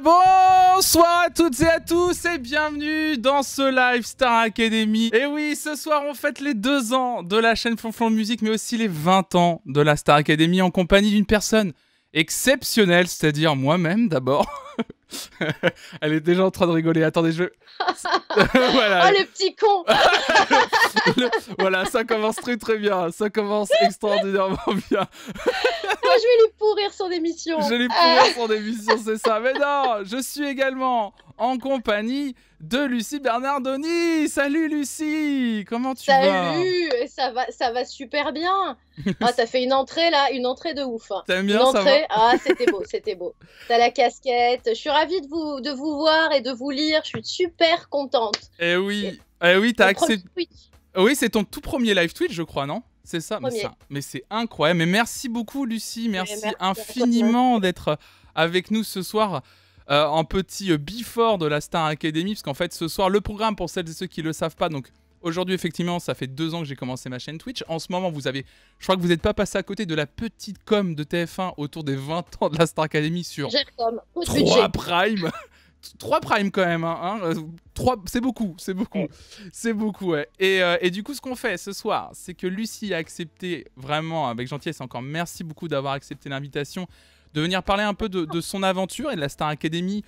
bonsoir à toutes et à tous et bienvenue dans ce live Star Academy. Et oui, ce soir on fête les deux ans de la chaîne de Musique mais aussi les 20 ans de la Star Academy en compagnie d'une personne exceptionnel, c'est-à-dire moi-même d'abord. Elle est déjà en train de rigoler. Attendez, je. voilà. Oh le petit con Voilà, ça commence très très bien. Ça commence extraordinairement bien. Moi, je vais lui pourrir son émission. Je vais lui pourrir son émission, c'est ça. Mais non, je suis également en compagnie de Lucie Bernardoni. Salut Lucie, comment tu vas Salut, ça va, ça va super bien. ah, t'as fait une entrée là, une entrée de ouf. Hein. T'aimes bien ça Ah, c'était beau, c'était beau. T'as la casquette. Je suis ravie de vous, de vous voir et de vous lire. Je suis super contente. Eh oui, eh oui, t'as accepté. Oui, c'est ton tout premier live tweet je crois, non c'est ça, mais, c'est incroyable. Mais merci beaucoup, Lucie. merci infiniment d'être avec nous ce soir euh, un petit euh, before de la Star Academy, parce qu'en fait ce soir, le programme pour celles et ceux qui ne le savent pas, donc aujourd'hui effectivement ça fait deux ans que j'ai commencé ma chaîne Twitch, en ce moment vous avez, je crois que vous n'êtes pas passé à côté de la petite com de TF1 autour des 20 ans de la Star Academy sur 3 Prime. 3 prime quand même, hein, c'est hein. beaucoup, c'est beaucoup, c'est beaucoup. Ouais. Et, euh, et, du coup, ce qu'on fait ce soir, c'est que Lucie a accepté vraiment avec gentillesse, encore merci beaucoup d'avoir accepté l'invitation de venir parler un peu de, son aventure et de la Star Academy.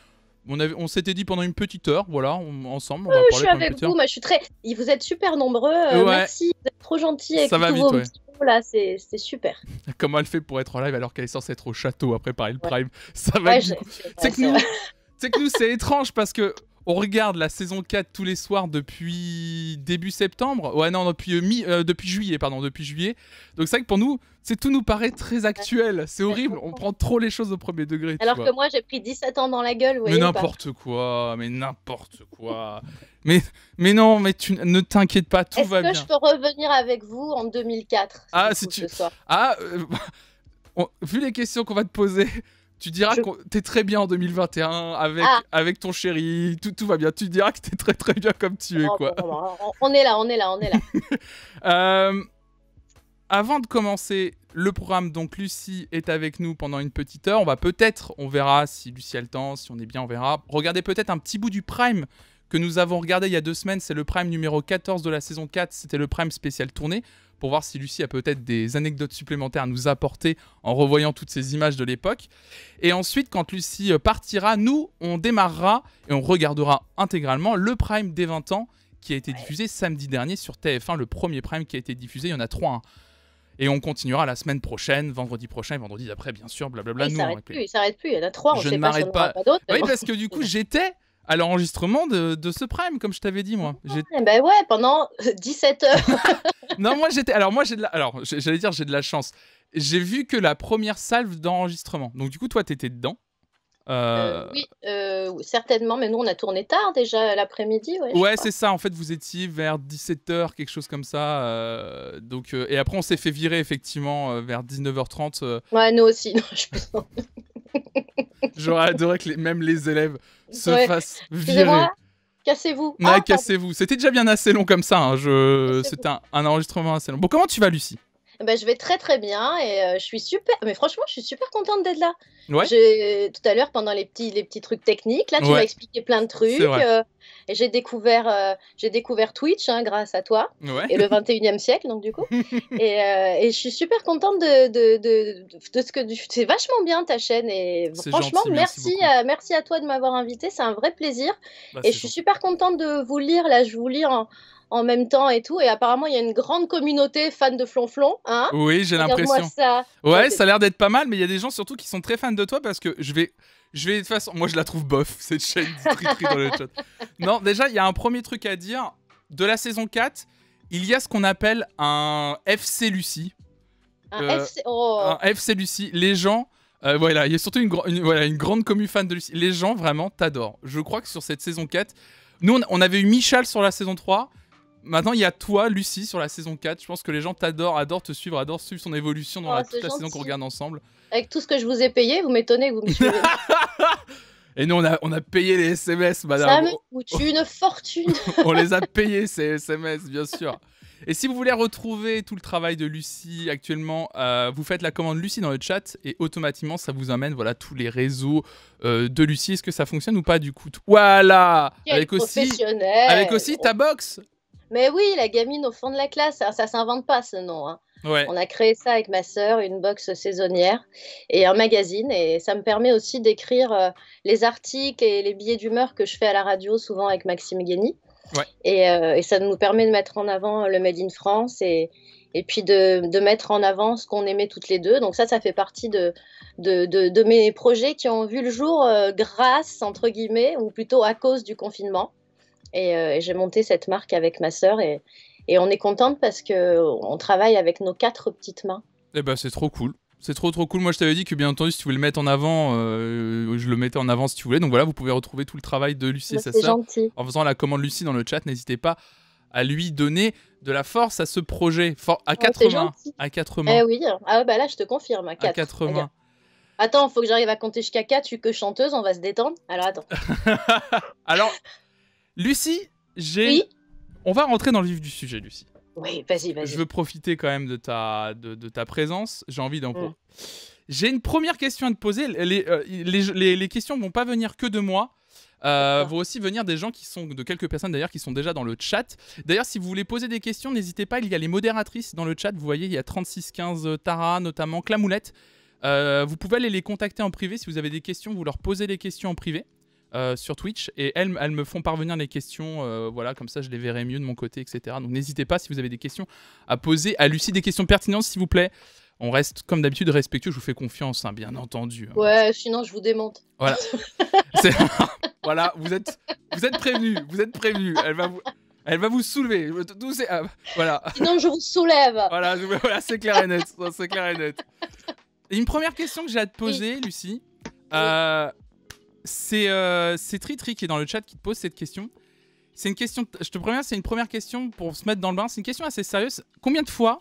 On, on s'était dit pendant une petite heure, voilà, on, ensemble. On oui, je suis avec vous, je suis très. Vous êtes super nombreux. Euh, merci, vous êtes trop gentils. Ça va vite, ouais. c'est super. Comment elle fait pour être en live alors qu'elle est censée être au château à préparer le prime Ça va. Ouais, c'est que, que nous, c'est étrange parce que on regarde la saison 4 tous les soirs depuis début septembre. Ouais, non, depuis, euh, euh, depuis juillet, pardon, depuis juillet. Donc c'est vrai que pour nous, c'est tout nous paraît très actuel. C'est horrible, on prend trop les choses au premier degré. Alors que moi, j'ai pris 17 ans dans la gueule. mais n'importe quoi, mais n'importe quoi. mais, mais non, mais tu ne t'inquiète pas, tout va bien. Est-ce que je peux revenir avec vous en 2004 Ah, si tu... Ah, euh, vu les questions qu'on va te poser... Tu diras que t'es très bien en 2021 avec, ah. avec ton chéri, tout, tout va bien. Tu diras que t'es très très bien comme tu es. Ah, quoi. on est là, on est là, on est là. Euh, avant de commencer le programme, donc Lucie est avec nous pendant une petite heure. On va peut-être, on verra si Lucie a le temps, si on est bien, on verra. Regardez peut-être un petit bout du prime que nous avons regardé il y a deux semaines. C'est le prime numéro 14 de la saison 4. C'était le prime spécial tourné pour voir si Lucie a peut-être des anecdotes supplémentaires à nous apporter en revoyant toutes ces images de l'époque. Et ensuite, quand Lucie euh, partira, nous, on démarrera et on regardera intégralement le Prime des 20 ans qui a été diffusé samedi dernier sur TF1, le premier Prime qui a été diffusé. Il y en a trois. Hein. Et on continuera la semaine prochaine, vendredi prochain, vendredi d'après, bien sûr, blablabla. Bla bla. Il ne s'arrête plus. Il y en a trois. Je on ne m'arrête pas. pas oui, parce que du coup, j'étais à l'enregistrement de, ce Prime, comme je t'avais dit, moi. Ah, eh ben ouais, pendant 17 h non, moi j'étais. Alors, moi j'ai Alors, j'allais dire, j'ai de la chance. J'ai vu que la première salve d'enregistrement. Donc, du coup, toi, t'étais dedans. Euh, euh, euh, oui, certainement, mais nous on a tourné tard déjà l'après-midi. Ouais, c'est ça, en fait vous étiez vers 17h, quelque chose comme ça. donc, et après on s'est fait virer effectivement vers 19h30. Ouais, nous aussi, non, je J'aurais adoré que les, même les élèves se fassent virer. Cassez-vous. Ah, cassez-vous. C'était déjà bien assez long comme ça. Hein, je... C'était un, un enregistrement assez long. Bon, comment tu vas, Lucie eh ben, je vais très très bien et euh, je suis super. Mais franchement, je suis super contente d'être là. tout à l'heure, pendant les petits, les petits trucs techniques, là, tu m'as expliqué plein de trucs. Euh, et j'ai découvert, euh, j'ai découvert Twitch hein, grâce à toi et le 21e siècle, donc du coup. et, et, je suis super contente de, de, de, de ce que tu. C'est vachement bien ta chaîne et franchement, merci, merci à, toi de m'avoir invité. C'est un vrai plaisir. Bah, et je suis super contente de vous lire. Là, je vous lis en en même temps et tout. Et apparemment, il y a une grande communauté fan de Flonflon. Hein. oui, j'ai l'impression. Ça. Ouais, ça a l'air d'être pas mal, mais il y a des gens surtout qui sont très fans de toi parce que je vais. Je vais de toute façon, moi je la trouve bof, cette chaîne Non, déjà, il y a un premier truc à dire. De la saison 4, il y a ce qu'on appelle un FC Lucie. Un, euh, FC... Oh. Lucie. Les gens, euh, voilà, il y a surtout une, voilà, une grande commu fan de Lucie. Les gens, vraiment, t'adorent. Je crois que sur cette saison 4, nous, on, avait eu Michal sur la saison 3. Maintenant, il y a toi, Lucie, sur la saison 4. Je pense que les gens t'adorent, adorent te suivre, adorent suivre son évolution dans oh, la, toute la saison qu'on regarde ensemble. Avec tout ce que je vous ai payé, vous m'étonnez vous me Et nous, on a, on a payé les SMS, madame. Ça me coûte une fortune. on les a payés, ces SMS, bien sûr. Et si vous voulez retrouver tout le travail de Lucie actuellement, euh, vous faites la commande Lucie dans le chat et automatiquement, ça vous amène voilà tous les réseaux euh, de Lucie. Est-ce que ça fonctionne ou pas du coup Voilà Avec aussi, avec aussi ta box mais oui, la gamine au fond de la classe, ça, s'invente pas ce nom. Hein. On a créé ça avec ma sœur, une box saisonnière et un magazine. Et ça me permet aussi d'écrire euh, les articles et les billets d'humeur que je fais à la radio, souvent avec Maxime Guény. Euh, et, ça nous permet de mettre en avant euh, le Made in France et, puis de, mettre en avant ce qu'on aimait toutes les deux. Donc ça, ça fait partie de, mes projets qui ont vu le jour grâce, entre guillemets, ou plutôt à cause du confinement. Euh, et, j'ai monté cette marque avec ma sœur et, et on est contente parce que on travaille avec nos quatre petites mains. Eh ben c'est trop cool. C'est trop trop cool. Moi je t'avais dit que bien entendu si tu voulais le mettre en avant, euh, je le mettais en avant si tu voulais. Donc voilà, vous pouvez retrouver tout le travail de Lucie et sa sœur en faisant la commande Lucie dans le chat. N'hésitez pas à lui donner de la force à ce projet à, quatre eh mains. à quatre mains. Eh oui, ah bah là je te confirme à quatre, à mains. Attends, faut que j'arrive à compter jusqu'à 4, Tu suis que chanteuse, on va se détendre. Alors attends. Alors, Lucie, j'ai. On va rentrer dans le vif du sujet, Lucie. Oui, vas-y, vas-y. Je veux profiter quand même de ta, de, ta présence. J'ai envie d'en mm. J'ai une première question à te poser. Euh, les, les, questions vont pas venir que de moi. Euh, vont aussi venir des gens qui sont, de quelques personnes d'ailleurs, qui sont déjà dans le chat. D'ailleurs, si vous voulez poser des questions, n'hésitez pas, il y a les modératrices dans le chat. Vous voyez, il y a 3615 euh, Tara, notamment Clamoulette. vous pouvez aller les contacter en privé si vous avez des questions, vous leur posez les questions en privé. Euh, sur Twitch et elles, me font parvenir les questions. Euh, voilà, comme ça, je les verrai mieux de mon côté, etc. Donc n'hésitez pas si vous avez des questions à poser à Lucie, des questions pertinentes, s'il vous plaît. On reste comme d'habitude respectueux, je vous fais confiance, hein, bien entendu. Hein. Ouais, sinon je vous démonte. Voilà. voilà, vous êtes, vous êtes prévenus, vous êtes prévenus. Elle va vous. Elle va vous soulever. Ah, voilà. Sinon, je vous soulève. voilà, c'est clair et net. c'est clair et net. une première question que j'ai à te poser, Lucie. Euh, c'est euh, Tritri qui est dans le chat qui te pose cette question. C'est une question, je te préviens, c'est une première question pour se mettre dans le bain. C'est une question assez sérieuse. Combien de fois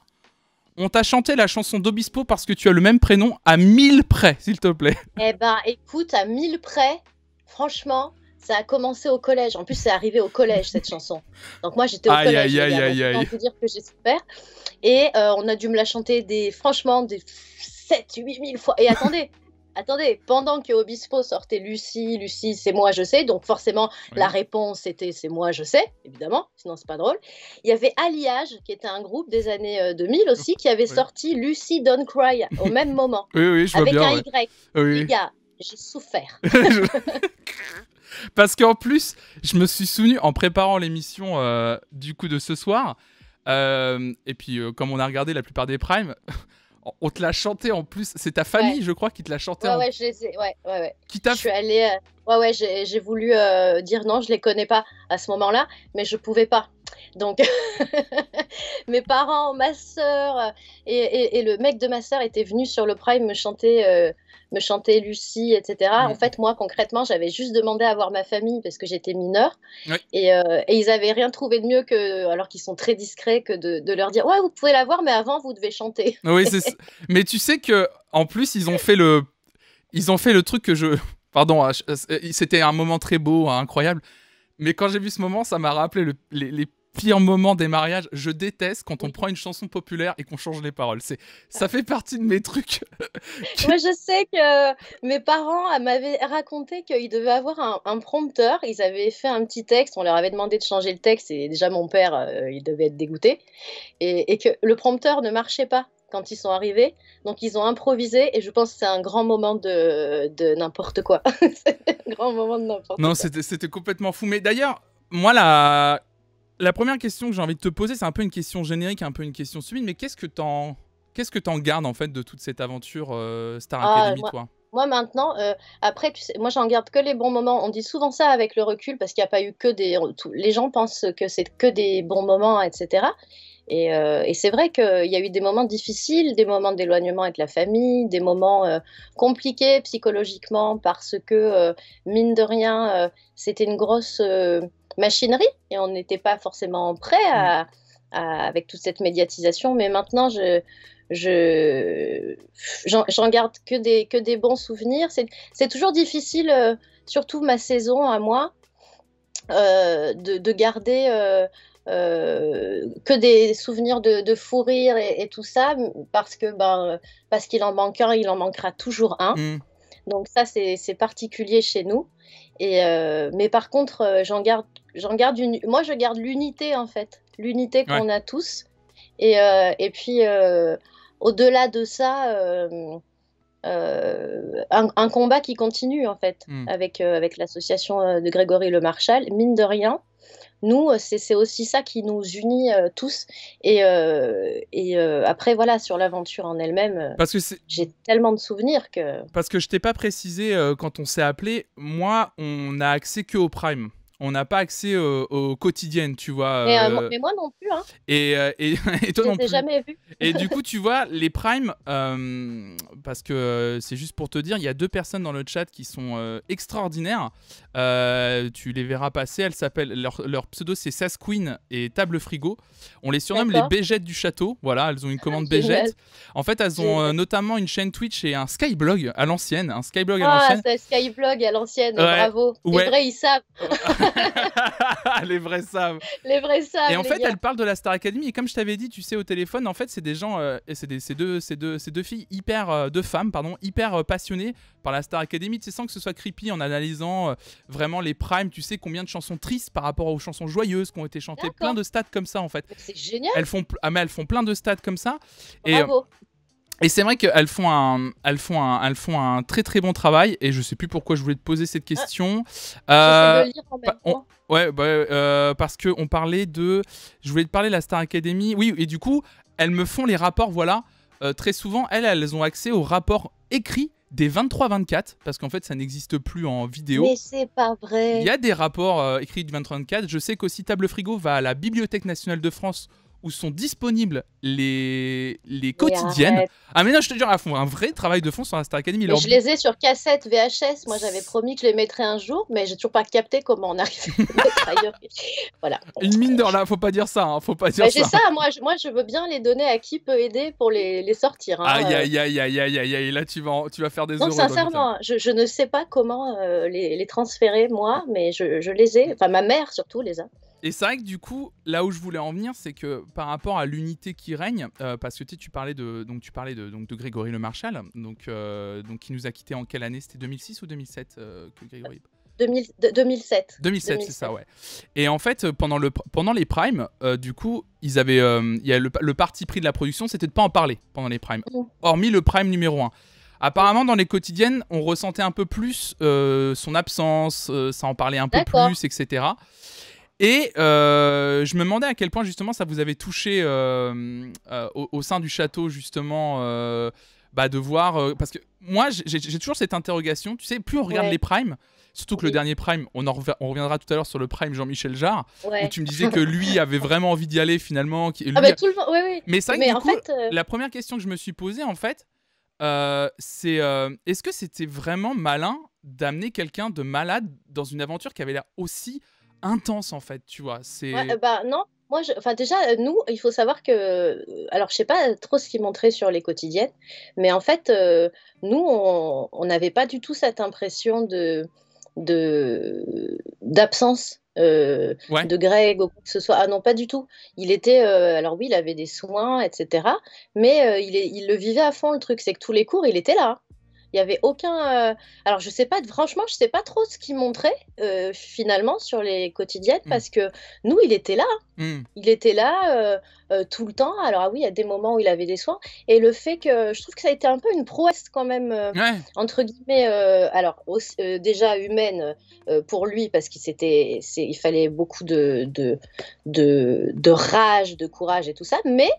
on t'a chanté la chanson d'Obispo parce que tu as le même prénom à mille près, s'il te plaît Eh ben, écoute, à mille près, franchement, ça a commencé au collège. En plus, c'est arrivé au collège, cette chanson. Donc moi, j'étais au aïe, collège. Aïe, aïe, dire que j'espère. Et euh, on a dû me la chanter des, franchement, des 7, Huit mille fois. Et attendez Attendez, pendant que Obispo sortait Lucie, Lucie, c'est moi, je sais. Donc forcément, la réponse était c'est moi, je sais, évidemment, sinon c'est pas drôle. Il y avait Alliage, qui était un groupe des années 2000 euh, aussi, qui avait sorti Lucie Don't Cry au même moment. Oui, oui, je vois bien. Avec un Y. Les gars, j'ai souffert. Parce qu'en plus, je me suis souvenu en préparant l'émission euh, du coup de ce soir. Euh, et puis, comme on a regardé la plupart des primes, on te l'a chanté en plus. C'est ta famille, je crois, qui te l'a chanté. Ouais, ouais, je les ouais, ouais, ouais. suis euh, Ouais, ouais, j'ai voulu euh, dire non, je les connais pas à ce moment-là, mais je pouvais pas. Donc, mes parents, ma sœur et, le mec de ma sœur étaient venus sur le Prime me chanter, euh, me chanter Lucie, etc. En mhm. fait, moi, concrètement, j'avais juste demandé à voir ma famille parce que j'étais mineure. Euh, et, ils n'avaient rien trouvé de mieux que, alors qu'ils sont très discrets, que de, leur dire Ouais, vous pouvez la voir, mais avant, vous devez chanter. Ah oui, mais tu sais que en plus, ils ont fait le, ils ont fait le truc que je. Pardon, ah, euh, c'était un moment très beau, incroyable. Mais quand j'ai vu ce moment, ça m'a rappelé les, les pire moment des mariages. Je déteste quand on prend une chanson populaire et qu'on change les paroles. C'est, ça fait partie de mes trucs. Moi, je sais que mes parents euh, m'avaient raconté qu'ils devaient avoir un, prompteur. Ils avaient fait un petit texte. On leur avait demandé de changer le texte et déjà mon père, euh, il devait être dégoûté et, que le prompteur ne marchait pas quand ils sont arrivés. Donc ils ont improvisé et je pense que c'est un grand moment de, n'importe quoi. c'est un grand moment de n'importe quoi. Non, c'était complètement fou. Mais d'ailleurs, moi, la la première question que j'ai envie de te poser, c'est un peu une question générique, un peu une question subite, mais qu'est-ce que t'en quest que gardes en fait de toute cette aventure euh, Star ah, Academy, moi, toi moi maintenant, euh, après, moi j'en garde que les bons moments. On dit souvent ça avec le recul parce qu'il n'y a pas eu que des. les gens pensent que c'est que des bons moments, etc. Euh, et, c'est vrai qu'il y a eu des moments difficiles, des moments d'éloignement avec la famille, des moments compliqués psychologiquement parce que, mine de rien, c'était une grosse machinerie et on n'était pas forcément prêt mm. avec toute cette médiatisation. Mais maintenant, je, je j'en garde que des, que des bons souvenirs. C'est toujours difficile, euh, surtout ma saison à moi, euh, de, garder euh, que des souvenirs de, fou rire et, tout ça, parce que ben, parce qu'il en manque un, il en manquera toujours un. Mm. Donc ça, c'est particulier chez nous. Et, mais par contre, j'en garde j'en une... Moi, je garde l'unité, en fait, l'unité qu'on a tous. Et, euh, et puis, euh, au-delà de ça, euh, un, combat qui continue, en fait, hmm. avec, avec l'association de Grégory Le Marchal, mine de rien. Nous, c'est aussi ça qui nous unit tous. Et, et après, voilà, sur l'aventure en elle-même, j'ai tellement de souvenirs que... Parce que je t'ai pas précisé, quand on s'est appelé, moi, on a accès que au Prime on n'a pas accès au, quotidien, tu vois. Euh, euh, mais, moi non plus. Hein. Et, euh, et, et, toi non plus. Et du coup, tu vois, les primes, parce que c'est juste pour te dire, il y a deux personnes dans le chat qui sont extraordinaires. tu les verras passer. Elles s'appellent, leur, pseudo c'est Sasqueen et Table Frigo. On les surnomme les Bégettes du château. Voilà, elles ont une ah, commande Bégette. En fait, elles ont notamment une chaîne Twitch et un Skyblog à l'ancienne. Un Skyblog à ah, c'est Skyblog à l'ancienne, bravo. c'est vrai ils savent. les vrais savent. Les vrais savent. Et en fait, elle parle de la Star Academy. Et comme je t'avais dit, tu sais, au téléphone, en fait, c'est des gens, euh, et c'est deux, deux, deux, filles hyper, euh, deux femmes, pardon, hyper euh, passionnées par la Star Academy. Tu sais, sans que ce soit creepy, en analysant vraiment les primes, tu sais combien de chansons tristes par rapport aux chansons joyeuses qui ont été chantées, plein de stats comme ça, en fait. C'est génial. Elles font, ah, mais elles font plein de stats comme ça. Bravo. Et c'est vrai qu'elles font, un, elles font, un, elles font un très très bon travail et je sais plus pourquoi je voulais te poser cette question. ouais, parce que on parlait de, je voulais te parler de la Star Academy. Oui, et du coup, elles me font les rapports. Voilà, euh, très souvent, elles, elles ont accès aux rapports écrits des 23-24 parce qu'en fait, ça n'existe plus en vidéo. Mais c'est pas vrai. Il y a des rapports euh, écrits du 23-24. Je sais qu'aussi Table Frigo va à la Bibliothèque nationale de France où sont disponibles les, les quotidiennes. Ah mais non, je te dis à fond, un vrai travail de fond sur Star Academy. Je les ai sur cassette VHS, moi j'avais promis que je les mettrais un jour, mais j'ai toujours pas capté comment on arrivait voilà. Une mine d'or là, faut pas dire ça, hein, faut pas dire ça. C'est ça, moi je, moi je veux bien les donner à qui peut aider pour les, les sortir. Hein, aïe, aïe, aïe, aïe, aïe, aïe, là tu vas, tu vas faire des Non, sincèrement, je, ne sais pas comment euh, les, transférer moi, mais je, je les ai, enfin ma mère surtout les a. Et c'est vrai que du coup, là où je voulais en venir, c'est que par rapport à l'unité qui règne, euh, parce que tu, tu parlais de donc tu parlais de donc de Grégory Le Marchal, donc euh, donc qui nous a quitté en quelle année C'était 2006 ou 2007 euh, Grégory 2007. 2007, c'est ça, ouais. Et en fait, pendant, le, pendant les primes, du coup, ils avaient, il y a le, parti pris de la production, c'était de pas en parler pendant les primes, mhm. hormis le prime numéro 1. Apparemment, dans les quotidiennes, on ressentait un peu plus son absence, ça en parlait un peu plus, etc. Et euh, je me demandais à quel point justement ça vous avait touché euh, euh, au, sein du château justement bah, de voir parce que moi j'ai toujours cette interrogation. Tu sais, plus on regarde les primes, surtout que le dernier prime, on, en on reviendra tout à l'heure sur le prime Jean-Michel Jarre où tu me disais que lui avait vraiment envie d'y aller finalement. ah bah, tout le monde, Mais fait, la première question que je me suis posée en fait, c'est est-ce que c'était vraiment malin d'amener quelqu'un de malade dans une aventure qui avait l'air aussi intense en fait, tu vois. C'est bah non, moi, je... enfin déjà, euh, nous, il faut savoir que, euh, alors je sais pas trop ce qu'il montrait sur les quotidiennes, mais en fait, euh, nous, on n'avait pas du tout cette impression de d'absence de... de Greg ou quoi que ce soit. Ah non, pas du tout. Il était, alors oui, il avait des soins, etc. Mais il le vivait à fond le truc. C'est que tous les cours, il était là. Il n'y avait aucun. Euh, alors, je sais pas, franchement, je sais pas trop ce qu'il montrait euh, finalement sur les quotidiennes hmm. parce que nous, il était là. Hein. Hmm. Il était là euh, tout le temps. Alors, ah oui, il y a des moments où il avait des soins. Et le fait que je trouve que ça a été un peu une prouesse quand même, entre guillemets, alors déjà humaine pour lui parce qu'il il fallait beaucoup de, de, de rage, de courage et tout ça. Mais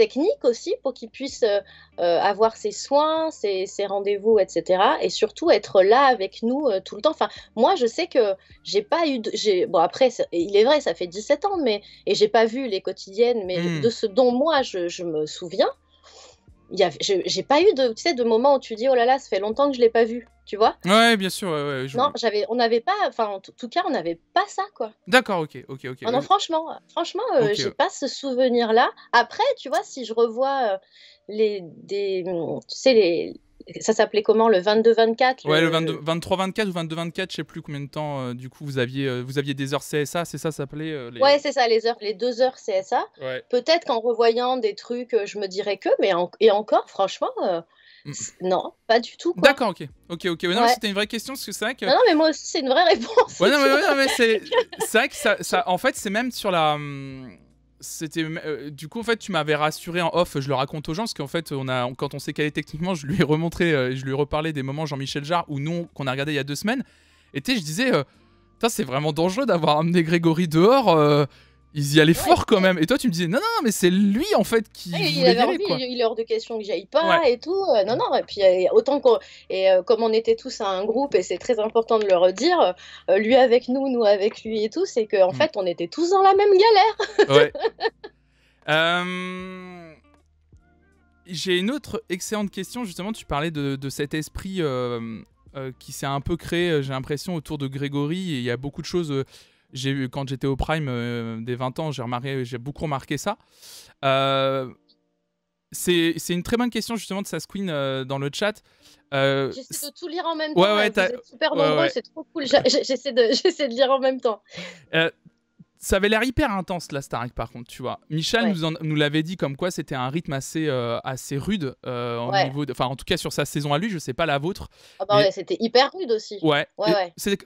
technique aussi pour qu'il puisse euh, euh, avoir ses soins, ses, rendez-vous, etc. Et surtout être là avec nous euh, tout le temps. Enfin, moi, je sais que j'ai pas eu. De, bon, après, il est vrai, ça fait 17 ans, mais et j'ai pas vu les quotidiennes, mais hmm. de ce dont moi je, me souviens, j'ai pas eu de, tu sais, de moment où tu dis oh là là, ça fait longtemps que je l'ai pas vu tu vois Ouais, bien sûr. Non, j'avais, on n'avait pas, enfin, en tout cas, on n'avait pas ça, quoi. D'accord, ok, ok, ok. non, franchement, franchement, euh, j'ai pas ce souvenir-là. Après, tu vois, si je revois euh, les, des, tu sais, les, ça s'appelait comment le 22-24 Ouais, le, 23-24 ou 22-24, je sais plus combien de temps euh, du coup vous aviez, vous aviez des heures CSA, c'est ça, ça s'appelait Ouais, c'est ça, les heures, les deux heures CSA. Peut-être qu'en revoyant des trucs, je me dirais que, mais et encore, franchement, Mm. Non, pas du tout. D'accord, ok. Ok, ok. non, c'était une vraie question parce que c'est vrai que. Non, mais moi aussi, c'est une vraie réponse. Ouais, non, mais, mais c'est vrai que ça, En fait, c'est même sur la. Hum, c'était euh, du coup en fait tu m'avais rassuré en off, je le raconte aux gens parce qu'en fait on a quand on s'est calé techniquement, je lui ai remontré, euh, je lui ai reparlé des moments Jean-Michel Jarre ou non qu'on a regardé il y a deux semaines. Et tu je disais, ça euh, c'est vraiment dangereux d'avoir amené Grégory dehors ils y allaient fort quand même. Et toi, tu me disais, non, non, mais c'est lui en fait qui. il, avait envie, il est hors de question que j'aille pas et tout. Euh, non, non. Et puis, euh, autant qu'on. Et euh, comme on était tous un groupe, et c'est très important de le redire, lui avec nous, nous avec lui et tout, c'est qu'en mm. fait, on était tous dans la même galère. Ouais. J'ai une autre excellente question, justement. Tu parlais de, de cet esprit qui s'est un peu créé, j'ai l'impression, autour de Grégory. Et il y a beaucoup de choses j'ai eu quand j'étais au prime euh, des 20 ans, j'ai remarqué, j'ai beaucoup remarqué ça. Euh, c'est une très bonne question justement de Sasqueen euh, dans le chat. Euh, j'essaie de tout lire en même temps. Ouais, vous êtes super nombreux, c'est trop cool. J'essaie de, de, lire en même temps ça avait l'air hyper intense la Starac par contre, tu vois. Michel nous, nous l'avait dit comme quoi c'était un rythme assez, euh, assez rude en euh, niveau enfin en tout cas sur sa saison à lui, je sais pas la vôtre. Ah bah c'était hyper rude aussi. Ouais.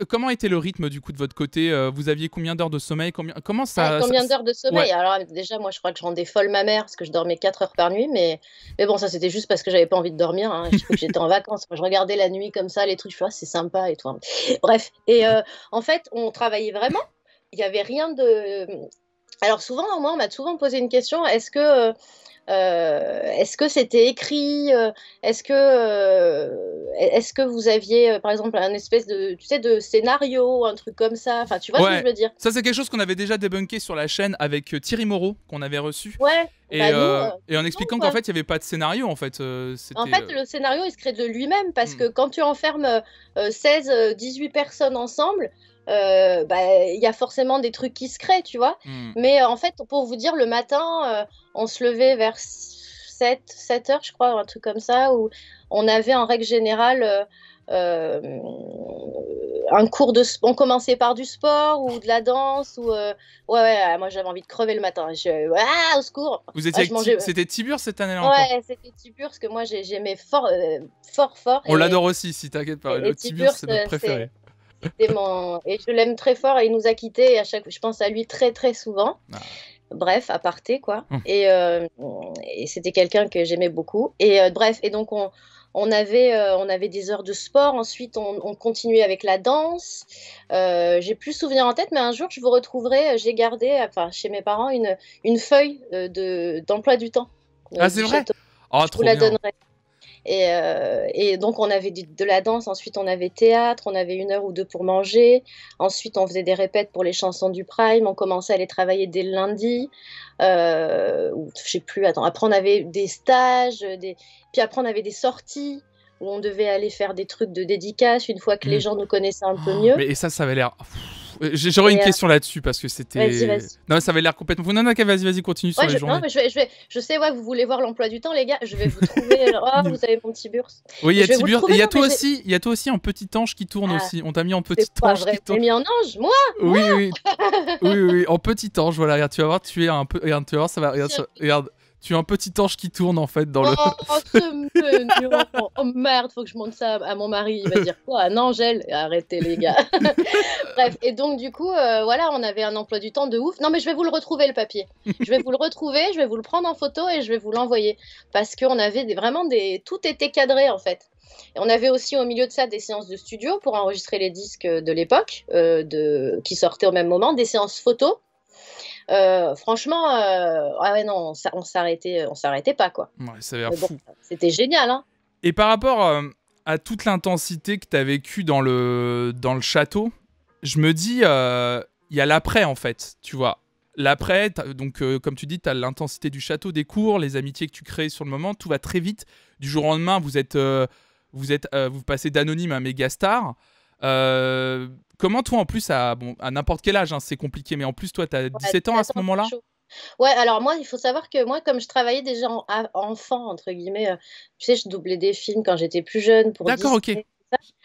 Comment était le rythme du coup de votre côté euh, Vous aviez combien d'heures de sommeil Combien comment ça Combien d'heures de sommeil Alors déjà moi je crois que je rendais folle ma mère parce que je dormais 4 heures par nuit, mais mais bon ça c'était juste parce que j'avais pas envie de dormir. Hein. J'étais en vacances, je regardais la nuit comme ça les trucs, je vois ah, c'est sympa et tout. Hein. Bref et en fait on travaillait vraiment il n'y avait rien de. Alors souvent, moi, on m'a souvent posé une question est-ce que euh, est-ce que c'était écrit euh, Est-ce que euh, est-ce que vous aviez par exemple un espèce de tu sais de scénario, un truc comme ça Enfin, tu vois ce que je veux dire Ça c'est quelque chose qu'on avait déjà débunké sur la chaîne avec Thierry Moreau qu'on avait reçu. Ouais. Et, bah, et en expliquant qu'en fait il n'y avait pas de scénario en fait. en fait le scénario il se crée de lui-même parce hmm. que quand tu enfermes 16-18 personnes ensemble, euh, bah, il y a forcément des trucs qui se créent, tu vois. Hmm. Mais euh, en fait, pour vous dire, le matin, euh, on se levait vers 7, 7 heures, je crois, un truc comme ça, où on avait en règle générale. un cours de on commençait par du sport ou de la danse ou ouais, ouais, ah, moi j'avais envie de crever le matin je ah, au secours vous ah, étiez c'était Tibur cette année là ouais c'était Tibur parce que moi j'aimais fort fort fort on l'adore aussi si t'inquiète pas le Tibur c'est notre préféré mon... Et je l'aime très fort et il nous a quittés. à chaque... Je pense à lui très très souvent. Ah. Bref, à aparté quoi. Hum. Et, euh, et c'était quelqu'un que j'aimais beaucoup. Et euh, bref, et donc on, on avait, euh, on avait des heures de sport. Ensuite, on, continuait avec la danse. j'ai plus souvenir en tête, mais un jour, je vous retrouverai. J'ai gardé, enfin, chez mes parents, une, une feuille de, d'emploi du temps. Ah, c'est vrai? Ah, je vous la donnerai. Euh, et, donc, on avait de la danse, ensuite on avait théâtre, on avait une heure ou deux pour manger. Ensuite, on faisait des répètes pour les chansons du Prime. On commençait à les travailler dès le lundi. Euh, je sais plus, attends. Après, on avait des stages. Puis après, on avait des sorties où on devait aller faire des trucs de dédicace une fois que les mm. gens nous connaissaient un peu oh. mieux. et ça, ça avait l'air. J'aurais une euh, question là-dessus parce que c'était. Non, ça avait l'air complètement. Non, non, vas-y, vas-y, continue sur je... les je, sais, ouais, vous voulez voir l'emploi du temps, les gars. Je vais vous trouver. Euh, oh, vous avez mon petit Oui, il y a Tiburce. Il toi aussi, il y a toi aussi en petit ange qui tourne ah. aussi. On t'a mis en petit ange qui mis en ange, moi. Oui, oui. oui, oui, en petit ange. Voilà, regarde, tu vas voir, tu es un peu. Regarde, tu vas ça va. regarde. Tu es un petit ange qui tourne en fait dans le. Oh, oh, oh, merde, faut que je montre ça à mon mari. Il va dire quoi Un Angèle Arrêtez les gars. Bref, et donc du coup, euh, voilà, on avait un emploi du temps de ouf. Non, mais je vais vous le retrouver le papier. Je vais vous le retrouver, je vais vous le prendre en photo et je vais vous l'envoyer. Parce qu'on avait vraiment des. Tout était cadré en fait. Et on avait aussi au milieu de ça des séances de studio pour enregistrer les disques de l'époque, euh, de... qui sortaient au même moment, des séances photos. Euh, franchement, euh, ah on s'arrêtait, on s'arrêtait pas quoi. C'était génial. Hein. Et par rapport euh, à toute l'intensité que tu as vécue dans le, dans le château, je me dis, il y a l'après en fait, tu vois. L'après, donc comme tu dis, tu as l'intensité du château, des cours, les amitiés que tu crées sur le moment, tout va très vite. Du jour au lendemain, vous êtes, vous êtes, vous passez d'anonyme à méga star comment toi en plus à, bon, à n'importe quel âge, hein, c'est compliqué, mais en plus toi tu as 17 ans à ce moment-là Ouais, alors moi, il faut savoir que moi, comme je travaillais déjà en, enfant, entre guillemets, euh, tu sais, je doublais des films quand j'étais plus jeune. pour D'accord, ok.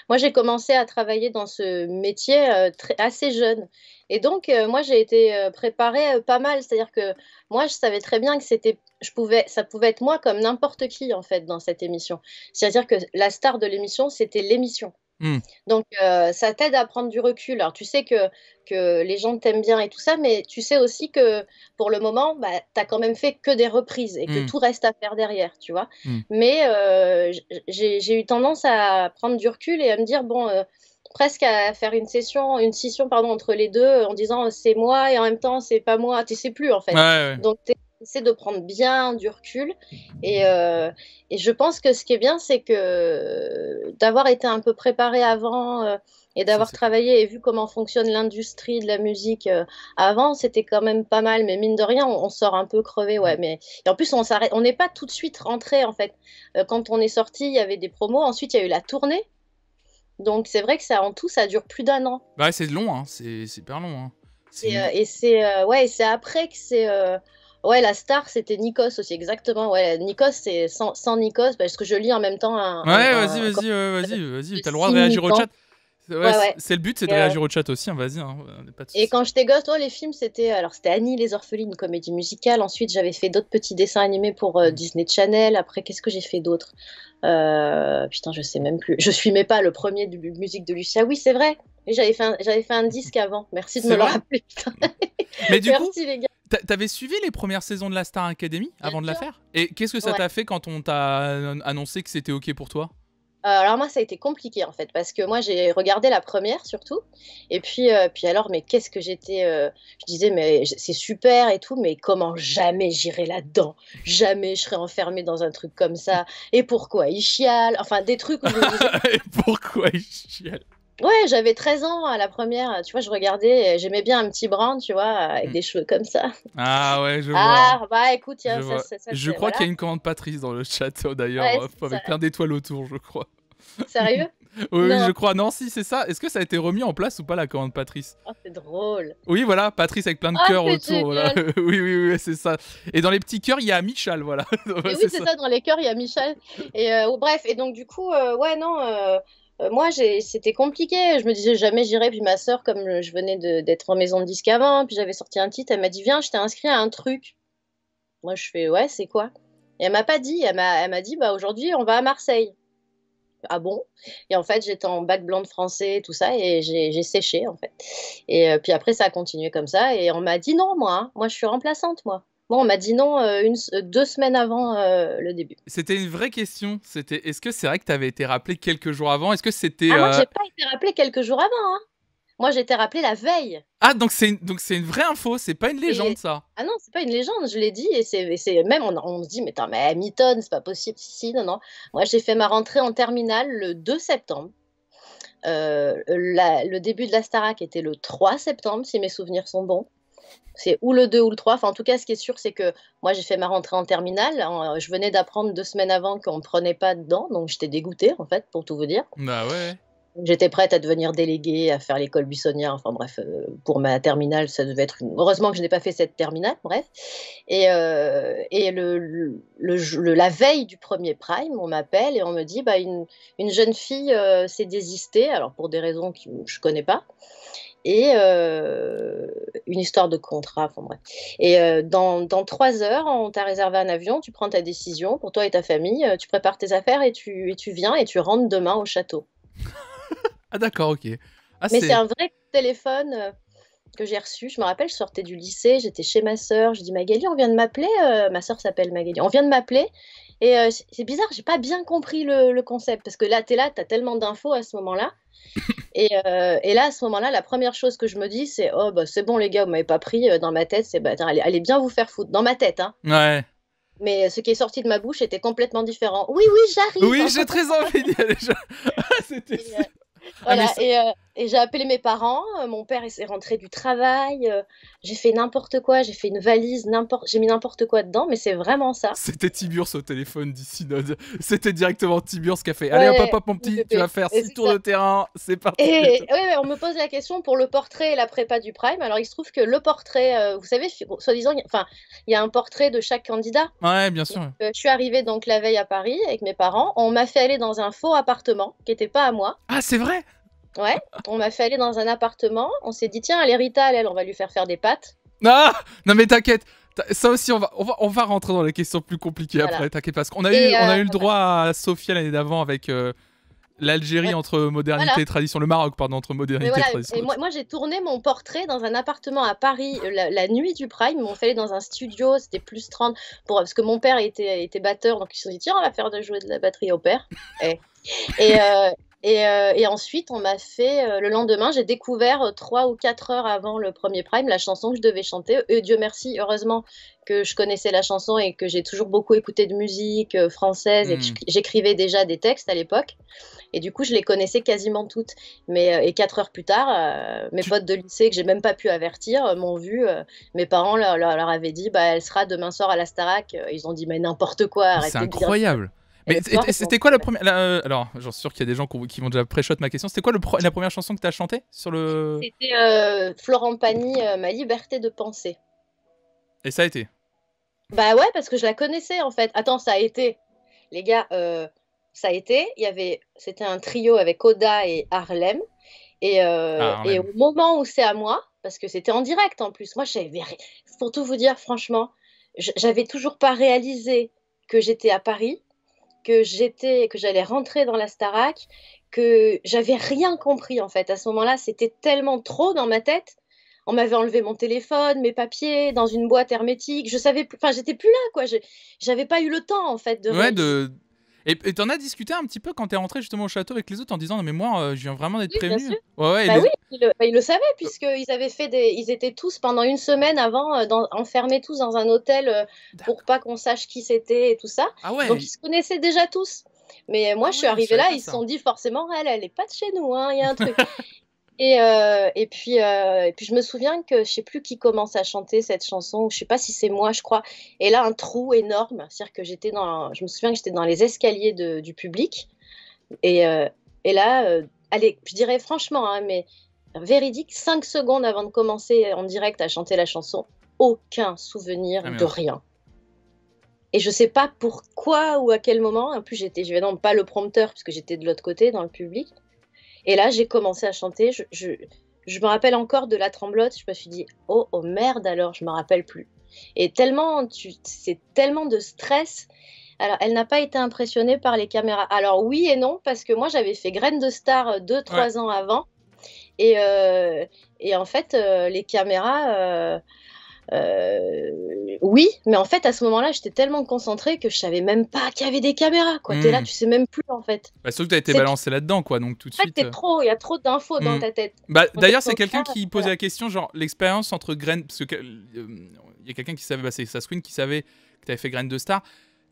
Moi, j'ai commencé à travailler dans ce métier euh, assez jeune. Et donc, euh, moi, j'ai été préparée pas mal. C'est-à-dire que moi, je savais très bien que c'était, je pouvais, ça pouvait être moi comme n'importe qui, en fait, dans cette émission. C'est-à-dire que la star de l'émission, c'était l'émission. Hmm. Donc, euh, ça t'aide à prendre du recul. Alors, tu sais que, les gens t'aiment bien et tout ça, mais tu sais aussi que pour le moment, bah, tu as quand même fait que des reprises et que hmm. tout reste à faire derrière, tu vois. Hmm. Mais euh, j'ai eu tendance à prendre du recul et à me dire, bon, euh, presque à faire une session, une scission pardon, entre les deux en disant c'est moi et en même temps c'est pas moi, tu sais plus en fait. Donc c'est de prendre bien du recul. Et, euh, et, je pense que ce qui est bien, c'est que d'avoir été un peu préparé avant euh, et d'avoir travaillé et vu comment fonctionne l'industrie de la musique euh, avant, c'était quand même pas mal. Mais mine de rien, on, sort un peu crevé. Ouais, mais... Et en plus, on s'arrête, on n'est pas tout de suite rentré en fait. quand on est sorti, il y avait des promos. Ensuite, il y a eu la tournée. Donc c'est vrai que ça, en tout, ça dure plus d'un an. Bah c'est long, hein. c'est hyper long. Hein. Et, c'est ouais, c'est après que c'est Ouais, la star, c'était Nikos aussi, exactement. Ouais, Nikos, c'est sans, Nikos, parce que je lis en même temps un. Ouais, vas-y, vas-y, vas-y, vas-y, t'as le droit de réagir au chat. Ouais, hein. ouais, C'est le but, c'est de réagir au chat aussi, hein, vas-y. Hein, et quand j'étais gosse, moi, les films, c'était alors c'était Annie les orphelines, comédie musicale. Ensuite, j'avais fait d'autres petits dessins animés pour euh, mm. Disney Channel. Après, qu'est-ce que j'ai fait d'autre euh, Putain, je sais même plus. Je suis mais pas le premier de musique de Lucia. Oui, c'est vrai. J'avais fait, un... fait un disque avant. Merci de me le rappeler. Mais du Merci, coup, les gars. T'avais suivi les premières saisons de la Star Academy avant de la faire Et qu'est-ce que ça t'a fait quand on t'a annoncé que c'était OK pour toi euh, alors moi ça a été compliqué en fait parce que moi j'ai regardé la première surtout et puis euh, puis alors mais qu'est-ce que j'étais euh, je disais mais c'est super et tout mais comment jamais j'irai là-dedans jamais je serai enfermé dans un truc comme ça et pourquoi il chiale enfin des trucs où je disais... et pourquoi il chiale Ouais, j'avais 13 ans à la première. Tu vois, je regardais, j'aimais bien un petit brun, tu vois, avec mm. des cheveux comme ça. Ah ouais, je vois. Ah bah écoute, tiens, ça, je crois qu'il y a une commande Patrice dans le chat d'ailleurs, euh, avec plein d'étoiles autour, je crois. Sérieux Oui, je crois. Non, si, c'est ça. Est-ce que ça a été remis en place ou pas la commande Patrice oh, c'est drôle. Oui, voilà, Patrice avec plein de oh, cœurs autour. oui, oui, oui, c'est ça. Et dans les petits cœurs, il y a Michel, voilà. oui, c'est ça. dans les cœurs, il y a Michel. Et euh, oh, bref, et donc du coup, euh, ouais, non. Euh, moi, c'était compliqué. Je me disais jamais j'irai. Puis ma sœur, comme je venais d'être en maison de disque avant, puis j'avais sorti un titre, elle m'a dit Viens, je t'ai inscrit à un truc. Moi, je fais Ouais, c'est quoi Et elle m'a pas dit. Elle m'a dit Bah, aujourd'hui, on va à Marseille. Ah bon Et en fait, j'étais en bac blanc de français, tout ça, et j'ai séché, en fait. Et euh, puis après, ça a continué comme ça. Et on m'a dit Non, moi, hein. moi, je suis remplaçante, moi on m'a dit non euh, une, euh, deux semaines avant euh, le début. C'était une vraie question. C'était est-ce que c'est vrai que tu avais été rappelé quelques jours avant Est-ce que c'était. Ah, moi, j'ai pas été rappelé quelques jours avant. Hein. Moi, j'ai été rappelé la veille. Ah, donc c'est une, donc une vraie info, c'est pas une légende, ça. Ah non, c'est pas une légende, je l'ai dit. Et c'est même, on, on, se dit, mais attends, mais Hamilton, c'est pas possible. Si, non, non. Moi, j'ai fait ma rentrée en terminale le 2 septembre. le début de la Starac était le 3 septembre, si mes souvenirs sont bons. C'est ou le 2 ou le 3. Enfin, en tout cas, ce qui est sûr, c'est que moi, j'ai fait ma rentrée en terminale. Je venais d'apprendre deux semaines avant qu'on ne prenait pas dedans, donc j'étais dégoûtée, en fait, pour tout vous dire. Bah ouais. J'étais prête à devenir déléguée, à faire l'école buissonnière. Enfin bref, euh, pour ma terminale, ça devait être Heureusement que je n'ai pas fait cette terminale, bref. Et, euh, et le, le, la veille du premier prime, on m'appelle et on me dit bah, une, jeune fille euh, s'est désistée, alors pour des raisons que je ne connais pas et euh, une histoire de contrat, enfin bref. Et euh, dans, trois heures, on t'a réservé un avion, tu prends ta décision pour toi et ta famille, euh, tu prépares tes affaires et tu, viens et tu rentres demain au château. ah d'accord, ok. Ah, Mais c'est un vrai téléphone que j'ai reçu. Je me rappelle, je sortais du lycée, j'étais chez ma soeur je dis Magali, on vient de m'appeler, ma sœur s'appelle Magali, on vient de m'appeler et euh, c'est bizarre, j'ai pas bien compris le, concept parce que là, t'es là, t'as tellement d'infos à ce moment-là. Euh, et, là, à ce moment-là, la première chose que je me dis, c'est Oh, bah, c'est bon, les gars, vous m'avez pas pris. Euh, dans ma tête, c'est bah, allez, allez, bien vous faire foutre. Dans ma tête, hein. Ouais. Mais ce qui est sorti de ma bouche était complètement différent. Oui, oui, j'arrive. Oui, j'ai très envie d'y aller. Ah, c'était. Ah, voilà, et, et j'ai appelé mes parents. Euh, mon père est rentré du travail. Euh, j'ai fait n'importe quoi. J'ai fait une valise. N'importe. J'ai mis n'importe quoi dedans. Mais c'est vraiment ça. C'était Tiburce au téléphone d'ici, C'était directement Tiburce qui a fait. Allez, papa, hop, mon Tu vas faire six tours de terrain. C'est parti. Et oui, on me pose la question pour le portrait et la prépa du prime. Alors il se trouve que le portrait, euh, vous savez, soi-disant, enfin, il y a un portrait de chaque candidat. Ouais, bien sûr. je suis arrivée donc la veille à Paris avec mes parents. On m'a fait aller dans un faux appartement qui n'était pas à moi. Ah, c'est vrai. Ouais, on m'a fait aller dans un appartement. On s'est dit, tiens, elle est elle, on va lui faire faire des pattes. Ah non, mais t'inquiète, ça aussi, on va, on va, rentrer dans les questions plus compliquées après, t'inquiète, parce qu'on a, eu, on a euh, eu le droit à Sophia l'année d'avant avec euh, l'Algérie entre modernité et tradition, le Maroc, pardon, entre modernité et tradition. moi, j'ai tourné mon portrait dans un appartement à Paris euh, la, nuit du Prime, On fallait fait dans un studio, c'était plus 30, pour, parce que mon père était, était batteur, donc ils se sont dit, tiens, on va faire de jouer de la batterie au père. Eh. et, et euh, et, ensuite, on m'a fait, euh, le lendemain, j'ai découvert euh, trois ou quatre heures avant le premier prime la chanson que je devais chanter. Dieu merci, heureusement que je connaissais la chanson et que j'ai toujours beaucoup écouté de musique française et hmm. j'écrivais déjà des textes à l'époque. Et du coup, je les connaissais quasiment toutes. Mais, et quatre heures plus tard, mes potes de lycée que j'ai même pas pu avertir m'ont vu. mes parents leur, avaient dit bah, elle sera demain soir à la Starac. Ils ont dit mais n'importe quoi, C'est incroyable c'était quoi la première. Euh, alors, j'en suis sûr qu'il y a des gens qui vont déjà pré ma question. C'était quoi la première chanson que tu as chantée sur le. C'était euh, Florent Pagny, euh, Ma liberté de penser. Et ça a été Bah ouais, parce que je la connaissais en fait. Attends, ça a été. Les gars, ça a été. Il y avait. C'était un trio avec Oda et ah, Harlem. Et, au moment où c'est à moi, parce que c'était en direct en plus, moi je Pour tout vous dire, franchement, j'avais toujours pas réalisé que j'étais à Paris que j'étais, que j'allais rentrer dans la Starac, que j'avais rien compris en fait. À ce moment-là, c'était tellement trop dans ma tête. On m'avait enlevé mon téléphone, mes papiers dans une boîte hermétique. Je savais, enfin, j'étais plus là quoi. J'avais pas eu le temps en fait de. de et t'en as discuté un petit peu quand t'es rentré justement au château avec les autres en disant non mais moi euh, je viens vraiment d'être oui, Ouais, bah oui, ils le, puisque bah, ils savaient puisqu'ils avaient fait des, ils étaient tous pendant une semaine avant euh, d'enfermer enfermés tous dans un hôtel euh, pour pas qu'on sache qui c'était et tout ça. Ah Donc ils se connaissaient déjà tous. Mais moi, ah je suis arrivée là, ils se sont dit forcément, elle, elle est pas de chez nous, hein, il y a un truc. Euh, et, puis, euh, puis, je me souviens que je sais plus qui commence à chanter cette chanson, je sais pas si c'est moi, je crois. Et là, un trou énorme, c'est-à-dire que j'étais dans, je me souviens que j'étais dans les escaliers du public. Et, euh, là, allez, je dirais franchement, hein, mais véridique, cinq secondes avant de commencer en direct à chanter la chanson, aucun souvenir ah, de rien. Et je sais pas pourquoi ou à quel moment. En plus, j'étais, je vais non pas le prompteur puisque j'étais de l'autre côté dans le public. Et là, j'ai commencé à chanter. Je, je, me rappelle encore de la tremblote. Je me suis dit, oh, oh merde, alors, je me rappelle plus. Et tellement, c'est tellement de stress. Alors, elle n'a pas été impressionnée par les caméras. Alors, oui et non, parce que moi, j'avais fait Graine de Star 2-3 euh, ans avant. Et, euh, en fait, euh, les caméras, euh, oui, mais en fait, à ce moment-là, j'étais tellement concentré que je savais même pas qu'il y avait des caméras. Quoi, mmh. t'es là, hmm. tu sais même plus en fait. Bah, surtout que t'as été balancé là-dedans, quoi. Donc tout de en Fait, euh, trop, il y a trop d'infos dans hmm. ta tête. Bah, d'ailleurs, c'est quelqu'un qui posait la question, genre l'expérience entre graines, parce qu'il euh, y a quelqu'un qui savait, bah, c'est Sasquin qui savait que t'avais fait Graines de Star.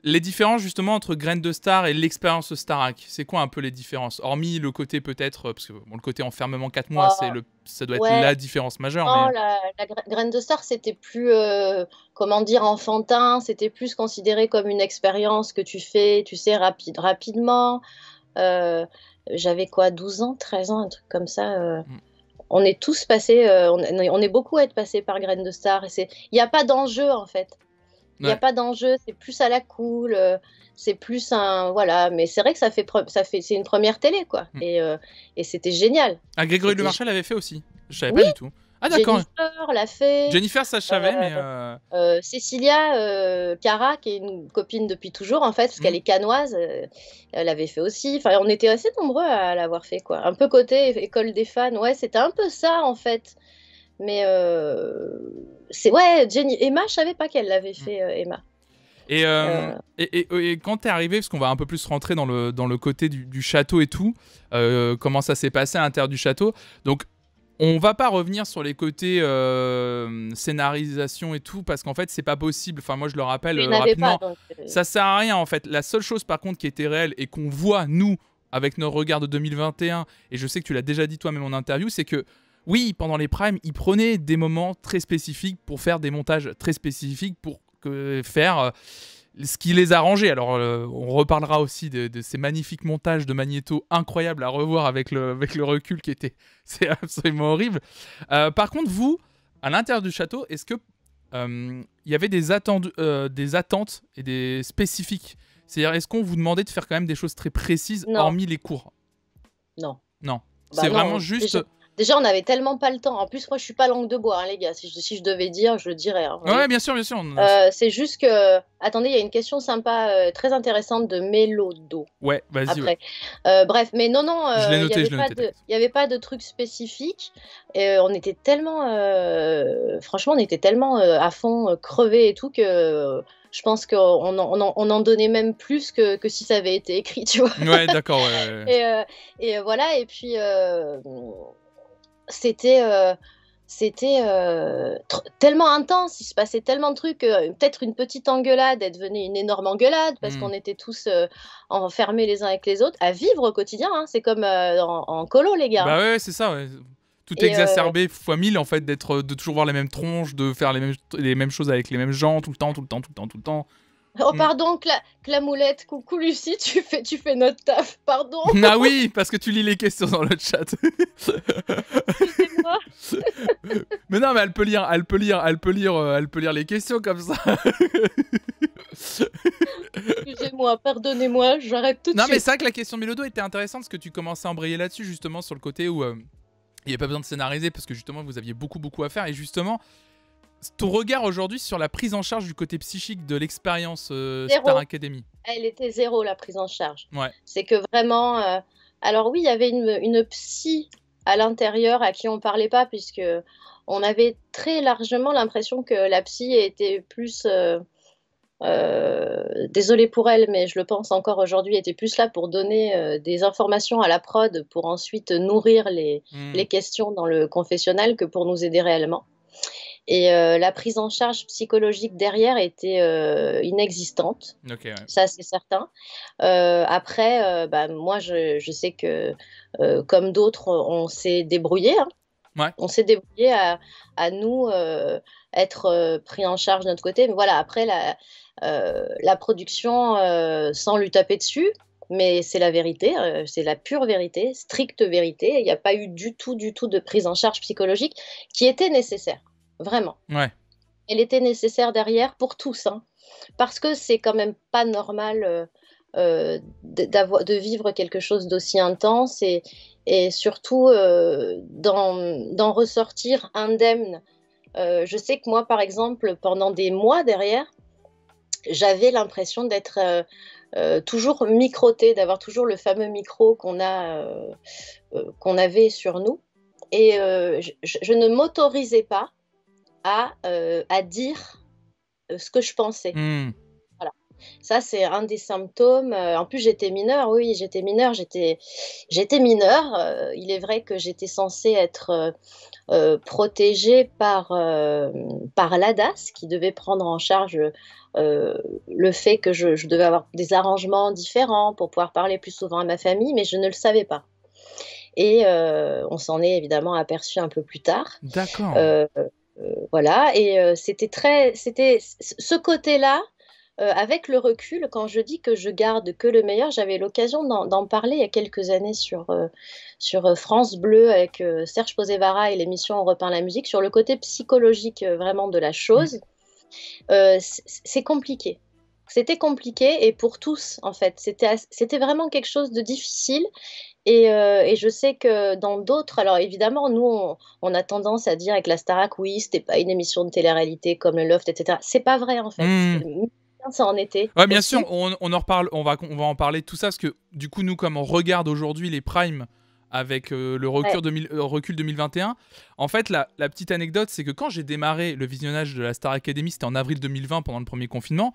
Les différences justement entre Graines de Star et l'expérience Starac, c'est quoi un peu les différences Hormis le côté peut-être, euh, parce que le côté enfermement 4 mois, c'est oh. le, ça doit être la différence majeure. Non, la, la de Star, c'était plus, euh, comment dire, enfantin, c'était plus considéré comme une expérience que tu fais, tu sais, rapide, rapidement. Euh, j'avais quoi, 12 ans, 13 ans, un truc comme ça. Mm. on est tous passés, on, est, beaucoup à être passés par Graines de Star. Il n'y a pas d'enjeu en fait. Il n'y a pas d'enjeu, c'est plus à la cool, euh, c'est plus un voilà. Mais c'est vrai que ça fait ça fait c'est une première télé quoi. Hmm. Euh, et, c'était génial. Ah Grégory Le Marchal l'avait fait aussi. Je savais pas du tout. Ah d'accord. Jennifer l'a fait. Jennifer, ça je savais, euh, mais. Cécilia Cara, qui est une copine depuis toujours en fait, parce qu'elle hmm. est canoise, elle l'avait fait aussi. Enfin, on était assez nombreux à l'avoir fait quoi. Un peu côté école des fans, ouais, c'était un peu ça en fait. Mais euh, c'est ouais, Jenny Emma, je savais pas qu'elle l'avait mm. fait, euh, Emma. Euh, et, et, et, quand t'es arrivé, parce qu'on va un peu plus rentrer dans le, dans le côté du, château et tout, comment ça s'est passé à l'intérieur du château. Donc, on va pas revenir sur les côtés scénarisation et tout, parce qu'en fait, c'est pas possible. Enfin, moi, je le rappelle rapidement. Ça sert à rien, en fait. La seule chose, par contre, qui était réelle et qu'on voit, nous, avec nos regards de 2021, et je sais que tu l'as déjà dit toi-même en interview, c'est que oui, pendant les primes, il prenait des moments très spécifiques pour faire des montages très spécifiques pour faire euh, ce qui les arrangeait. Alors, euh, on reparlera aussi de, ces magnifiques montages de Magneto incroyables à revoir avec le, recul qui était. C'est absolument horrible. Euh, par contre, vous, à l'intérieur du château, est-ce que. Il y avait des, des attentes et des spécifiques. C'est-à-dire, est-ce qu'on vous demandait de faire quand même des choses très précises, hormis les cours Non. Non. Bah c'est vraiment juste. Déjà, on n'avait tellement pas le temps. En plus, moi, je suis pas langue de bois, hein, les gars. Si je, devais dire, je le dirais. Hein. ouais, oui. bien sûr, bien sûr. Euh, c'est juste que. Attendez, il y a une question sympa, euh, très intéressante de Mélodo. Ouais, vas-y. Après. Euh, bref, mais non, non, Je l'ai noté, il n'y avait, pas de truc spécifique. Et, on était tellement. franchement, on était tellement à fond, crevés et tout, que je pense qu'on en, on en, donnait même plus que, que, si ça avait été écrit, tu vois. Ouais, d'accord. et, voilà, et puis, c'était euh, c'était euh, tellement intense, il se passait tellement de trucs, euh, peut-être une petite engueulade est devenue une énorme engueulade parce hmm. qu'on était tous enfermés les uns avec les autres, à vivre au quotidien, hein. c'est comme en, colo les gars. Hein. Bah ouais, c'est ça, tout exacerbé fois mille en fait, d'être, de toujours voir les mêmes tronches, de faire les mêmes, les mêmes choses avec les mêmes gens tout le temps, tout le temps, tout le temps, tout le temps. Oh, mm. pardon, Clamoulette, coucou Lucie, tu fais, tu fais notre taf, pardon. Ah oui, parce que tu lis les questions dans le chat. mais non, mais elle peut lire, elle peut lire, elle peut lire, euh, elle peut lire les questions comme ça. Excusez-moi, pardonnez-moi, j'arrête tout de suite. Non, mais c'est vrai que la question Mélodo était intéressante parce que tu commençais à embrayer là-dessus, justement, sur le côté où. Euh, il n'y a pas besoin de scénariser parce que justement vous aviez beaucoup beaucoup à faire et justement ton regard aujourd'hui sur la prise en charge du côté psychique de l'expérience euh, Star Academy Elle était zéro la prise en charge. Ouais. C'est que vraiment. Euh, alors oui, il y avait une, psy à l'intérieur à qui on parlait pas, puisque on avait très largement l'impression que la psy était plus. Euh, désolée pour elle, mais je le pense encore aujourd'hui, était plus là pour donner des informations à la prod pour ensuite nourrir les, hmm. les questions dans le confessionnal que pour nous aider réellement. Et euh, la prise en charge psychologique derrière était euh, inexistante. Ça, c'est certain. Euh, après, bah, moi, je, sais que, comme d'autres, on s'est débrouillé. Hein. On s'est débrouillé à, nous être pris en charge de notre côté. Mais voilà, après, la production, sans lui taper dessus, mais c'est la vérité, c'est la pure vérité, stricte vérité. Il n'y a pas eu du tout, du tout de prise en charge psychologique qui était nécessaire. Vraiment. Ouais. Elle était nécessaire derrière pour tous. Hein. parce que c'est quand même pas normal. Euh, euh de vivre quelque chose d'aussi intense et, et surtout euh, d'en ressortir indemne. Euh, je sais que moi, par exemple, pendant des mois derrière, j'avais l'impression d'être toujours microté, d'avoir toujours le fameux micro qu'on a qu'on avait sur nous. Et je, ne m'autorisais pas à, euh, à dire euh, ce que je pensais. Hmm. Ça, c'est un des symptômes. Euh, en plus, j'étais mineure, oui, j'étais mineure, j'étais, j'étais mineure. Il est vrai que j'étais censée être protégée par, par l'ADAS, qui devait prendre en charge le fait que je, je, devais avoir des arrangements différents pour pouvoir parler plus souvent à ma famille, mais je ne le savais pas. Et on s'en est évidemment aperçu un peu plus tard. D'accord. Euh, voilà, et euh, c'était très, c'était ce côté-là. Euh, avec le recul, quand je dis que je garde que le meilleur, j'avais l'occasion d'en parler il y a quelques années sur, sur France Bleu avec Serge Posevara et l'émission On 1 la musique sur le côté psychologique vraiment de la chose. Mm. c'est compliqué. C'était compliqué et pour tous en fait. C'était vraiment quelque chose de difficile euh, et, je sais que dans d'autres, alors évidemment, nous, on, a tendance à dire avec la Starac, oui, c'était pas une émission de télé-réalité comme le Loft, etc. C'est pas vrai, en fait. Hmm. Ça en était. Ouais, bien sûr, on, en on va, va en parler de tout ça, parce que du coup, nous, comme on regarde aujourd'hui les primes avec euh, le recul, 2021, euh, en fait, la, la petite anecdote, c'est que quand j'ai démarré le visionnage de la Star Academy, c'était en avril 2020 pendant le premier confinement,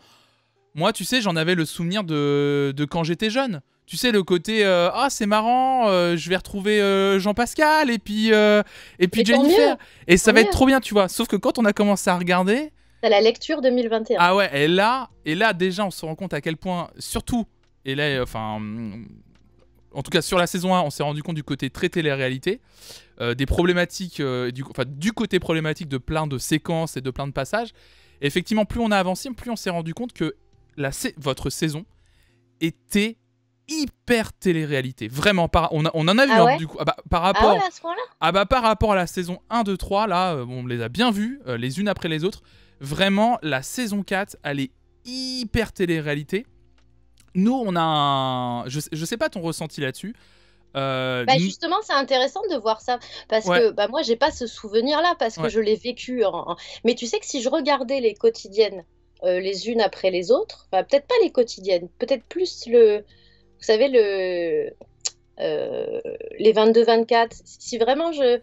moi, tu sais, j'en avais le souvenir de, quand j'étais jeune. Tu sais, le côté euh, Ah, c'est marrant, euh, je vais retrouver euh, Jean-Pascal et puis, et puis et Jennifer. Et ça va être trop bien, tu vois. Sauf que quand on a commencé à regarder. C'est la lecture 2021. Ah ouais, et là, et là, déjà, on se rend compte à quel point, surtout, et là, enfin. Mm, en tout cas, sur la saison 1, on s'est rendu compte du côté traiter les réalités, des problématiques, du, enfin, du côté problématique de plein de séquences et de plein de passages. effectivement, plus on a avancé, plus on s'est rendu compte que la votre saison était hyper télé-réalité. Vraiment, par, on, on, en a vu ah hein, du coup. Ah bah, par ah rapport, ah à bah, par rapport à la saison 1, 2, 3, là, euh, on les a bien vues, euh, les unes après les autres. Vraiment, la saison 4, elle est hyper télé-réalité. Nous, on a un... Je, sais pas ton ressenti là-dessus. Euh, bah, justement, c'est intéressant de voir ça parce que bah moi j'ai pas ce souvenir là parce que je l'ai vécu. Mais tu sais que si je regardais les quotidiennes euh, les unes après les autres. peut-être pas les quotidiennes, peut-être plus le, vous savez, le, euh, les 22-24. Si vraiment je,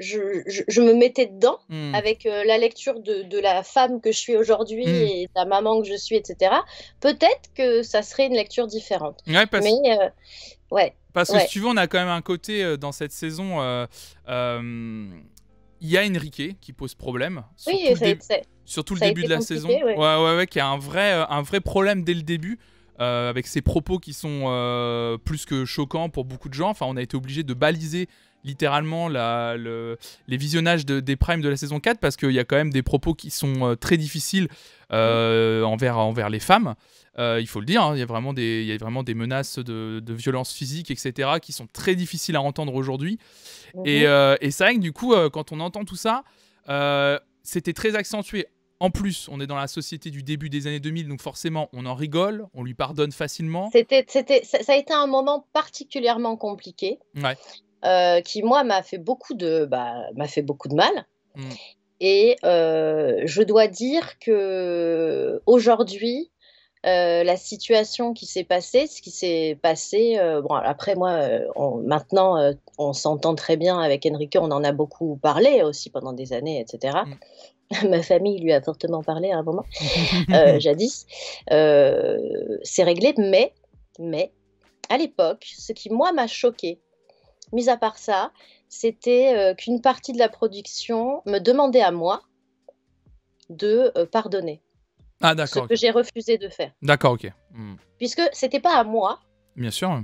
je, me mettais dedans hmm. avec euh, la lecture de, la femme que je suis aujourd'hui hmm. et de la maman que je suis, etc., peut-être que ça serait une lecture différente. Ouais, parce... Mais, ouais. Parce que si tu veux, on a quand même un côté dans cette saison il y a Enrique qui pose problème. oui, c'est Surtout le début de la saison. Ouais, ouais, ouais, qui a un vrai, euh, un vrai problème dès le début. Euh, avec ses propos qui sont euh, plus que choquants pour beaucoup de gens. Enfin, on a été obligé de baliser littéralement la, les visionnages de, des primes de la saison 4 parce qu'il y a quand même des propos qui sont très difficiles envers, envers les femmes. il faut le dire, hein, il, y a vraiment des, y a vraiment des menaces de, de violence physique, etc., qui sont très difficiles à entendre aujourd'hui. Mhm. Et, et c'est vrai que du coup, quand on entend tout ça, c'était très accentué en plus, on est dans la société du début des années 2000, donc forcément, on en rigole, on lui pardonne facilement. C'était, ça, a été un moment particulièrement compliqué, euh, qui moi m'a fait beaucoup de, bah, m'a fait beaucoup de mal. Mm. Et euh, je dois dire que aujourd'hui, euh, la situation qui s'est passée, ce qui s'est passé. Euh, bon, après moi, euh, maintenant, on s'entend très bien avec Enrique, on en a beaucoup parlé aussi pendant des années, etc. Mm. Ma famille lui a fortement parlé à un moment, jadis. c'est réglé, mais, mais, à l'époque, ce qui moi m'a choqué, mis à part ça, c'était qu'une partie de la production me demandait à moi de pardonner. Ah, d'accord. Ce que j'ai refusé de faire. D'accord, ok. Hmm. Puisque c'était pas à moi. Bien sûr.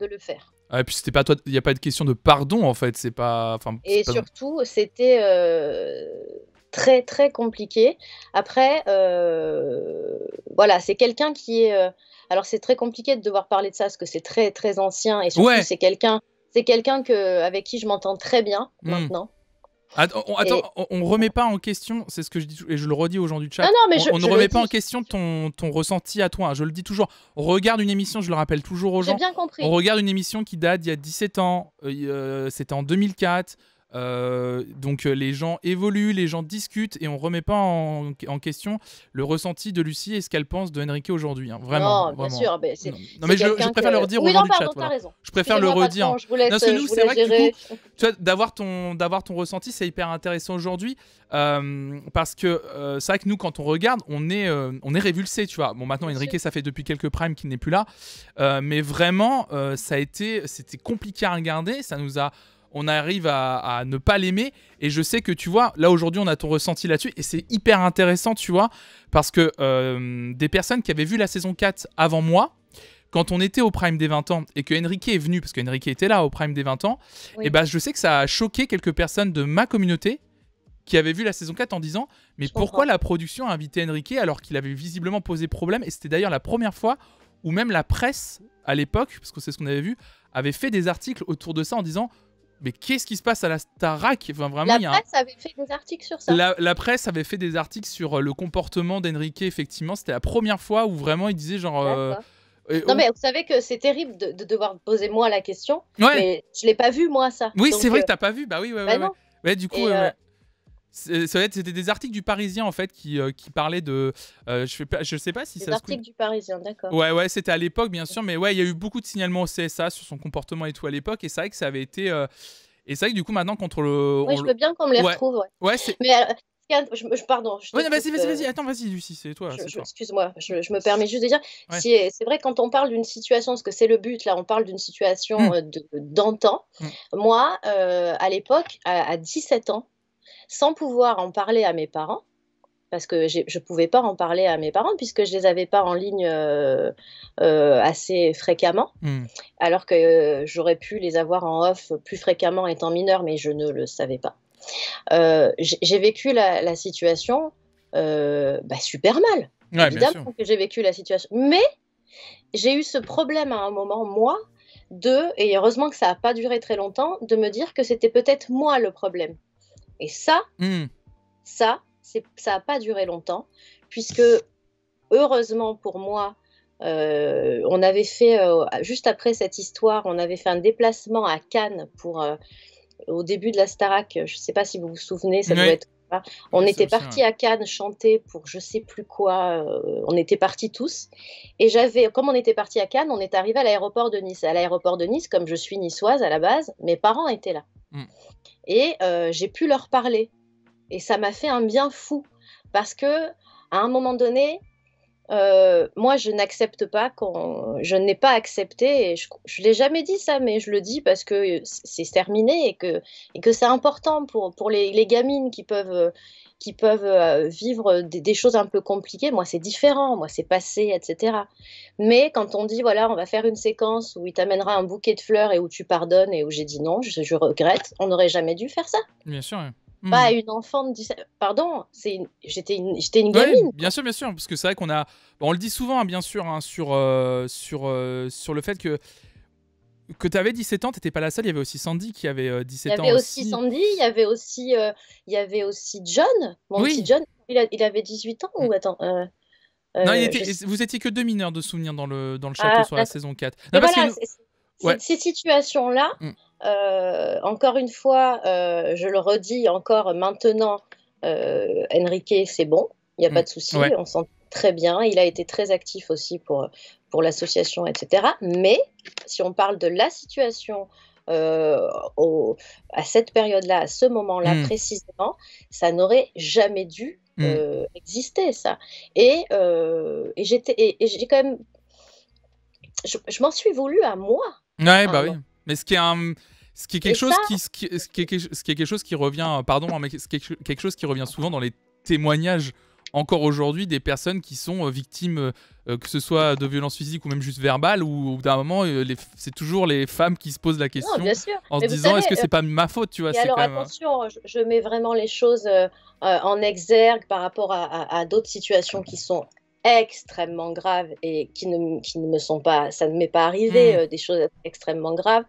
De le faire. Ah, et puis c'était pas toi. Il n'y a pas de question de pardon en fait. C'est pas. et surtout, c'était euh, très très compliqué. Après, euh, voilà, c'est quelqu'un qui est. Euh, alors c'est très compliqué de devoir parler de ça parce que c'est très très ancien et surtout c'est quelqu'un c'est quelqu'un que avec qui je m'entends très bien hmm. maintenant. Attends, on, ne remet pas en question, c'est ce que je dis et je le redis aux gens du chat ah on, ne remet pas en question ton, ressenti à toi. Hein, je le dis toujours. regarde une émission, je le rappelle toujours aux gens. On regarde une émission qui date d'il y a 17 ans. Euh, euh, c'était en 2004. Euh, donc euh, les gens évoluent, les gens discutent et on remet pas en, question le ressenti de Lucie et ce qu'elle pense de Enrique aujourd'hui. Hein. Vraiment. Non, bien sûr. Mais ben, mais je, préfère le redire dire oui, du chat. Je préfère le redire. non, nous, c'est vrai que du d'avoir ton, d'avoir ton ressenti, c'est hyper intéressant aujourd'hui euh, parce que c'est vrai que nous, quand on regarde, on est, on est révulsé, tu vois. Bon, maintenant Enrique, ça fait depuis quelques primes qu'il n'est plus là, mais vraiment, ça a été, c'était compliqué à regarder. Ça nous a on arrive à, ne pas l'aimer. Et je sais que tu vois, là aujourd'hui, on a ton ressenti là-dessus. Et c'est hyper intéressant, tu vois, parce que euh, des personnes qui avaient vu la saison 4 avant moi, quand on était au Prime des 20 ans et que Enrique est venu, parce qu'Enrique était là au Prime des 20 ans, et eh ben je sais que ça a choqué quelques personnes de ma communauté qui avaient vu la saison 4 en disant Mais pourquoi la production a invité Enrique alors qu'il avait visiblement posé problème Et c'était d'ailleurs la première fois où même la presse à l'époque, parce que c'est ce qu'on avait vu, avait fait des articles autour de ça en disant mais qu'est-ce qui se passe à la Starac vraiment, La presse avait fait des articles sur ça. La, presse avait fait des articles sur euh, le comportement d'Enrique, effectivement. C'était la première fois où vraiment il disait genre. Euh, non, mais vous savez que c'est terrible de, devoir poser moi la question. Ouais. Mais je l'ai pas vu, moi, ça. Oui, c'est vrai que euh, t'as pas vu. Bah oui, ouais, bah ouais, Du coup. C'était des articles du Parisien en fait qui, euh, qui parlaient de. Euh, je, ne sais pas si des ça. Des articles du Parisien, d'accord. Ouais, c'était à l'époque bien sûr, mais ouais, il y a eu beaucoup de signalements au CSA sur son comportement et tout à l'époque, et c'est vrai que ça avait été. Euh, et c'est vrai que du coup maintenant contre le. Oui, je veux bien qu'on me les retrouve. Ouais. mais je, pardon. Je vas-y, vas-y, vas-y, attends, vas-y, Lucie, c'est toi. Excuse-moi, je, me permets juste de dire. c'est vrai, quand on parle d'une situation, parce que c'est le but, là, on parle d'une situation hmm. d'antan. Hmm. Moi, à l'époque, à, 17 ans, sans pouvoir en parler à mes parents, parce que je ne pouvais pas en parler à mes parents puisque je ne les avais pas en ligne euh, euh, assez fréquemment, hmm. alors que euh, j'aurais pu les avoir en off plus fréquemment étant mineur, mais je ne le savais pas. j'ai vécu la, situation bah, super mal. Évidemment que j'ai vécu la situation. Mais j'ai eu ce problème à un moment, moi, de, et heureusement que ça n'a pas duré très longtemps, de me dire que c'était peut-être moi le problème. Et ça, hmm. ça, ça n'a pas duré longtemps, puisque heureusement pour moi, euh, on avait fait, euh, juste après cette histoire, on avait fait un déplacement à Cannes pour, euh, au début de la Starac, je ne sais pas si vous vous souvenez, ça doit être... On était parti à Cannes chanter pour je sais plus quoi. on était partis tous. Et j'avais, comme on était parti à Cannes, on est arrivé à l'aéroport de Nice. À l'aéroport de Nice, comme je suis niçoise à la base, mes parents étaient là. Hmm. Et euh, j'ai pu leur parler. Et ça m'a fait un bien fou parce que à un moment donné, euh, moi, je n'accepte pas quand je n'ai pas accepté. Et je ne l'ai jamais dit ça, mais je le dis parce que c'est terminé et que, et que c'est important pour, pour les, gamines qui peuvent, qui peuvent euh, vivre des, choses un peu compliquées. Moi, c'est différent, moi, c'est passé, etc. Mais quand on dit, voilà, on va faire une séquence où il t'amènera un bouquet de fleurs et où tu pardonnes et où j'ai dit non, je, regrette, on n'aurait jamais dû faire ça. Bien sûr. Hmm. Pas une enfant de 17 Pardon, c'est j'étais une... une gamine. bien sûr, bien sûr, parce que c'est vrai qu'on a. Bah, on le dit souvent, hein, bien sûr, hein, sur, euh, sur, euh, sur le fait que. Que tu avais 17 ans, t'étais pas la seule, il y avait aussi Sandy qui avait 17 euh, ans. Il y avait aussi, Sandy, il y avait aussi, il y avait aussi John. Mon oui. petit John, il, avait 18 ans mm. ou attends non, vous étiez que deux mineurs de souvenirs dans le, dans le ah, château sur la saison 4. Non, parce voilà, ces situations-là, mm. euh, encore une fois, euh, je le redis encore maintenant, euh, Enrique, c'est bon, il n'y a mm. pas de souci, on sent très bien. Il a été très actif aussi pour, pour l'association, etc. Mais si on parle de la situation à cette période-là, à ce moment-là mm. précisément, ça n'aurait jamais dû exister, ça. Et, j'étais, et, j'ai quand même, je m'en suis voulu à moi Ouais, bah oui. Mais ce qui est un. Ce qui, est quelque chose qui, ce, qui, est, quelque chose qui revient, euh, pardon, hein, mais quelque chose qui revient souvent dans les témoignages encore aujourd'hui des personnes qui sont euh, victimes, euh, que ce soit de violences physiques ou même juste verbales, ou d'un moment, c'est toujours les femmes qui se posent la question en se disant est-ce que c'est pas ma faute, tu vois alors hein. attention, hein, je, mets vraiment les choses en exergue par rapport à d'autres situations qui sont extrêmement graves et qui ne, me sont pas, ça ne m'est pas arrivé, hmm. euh, des choses extrêmement graves,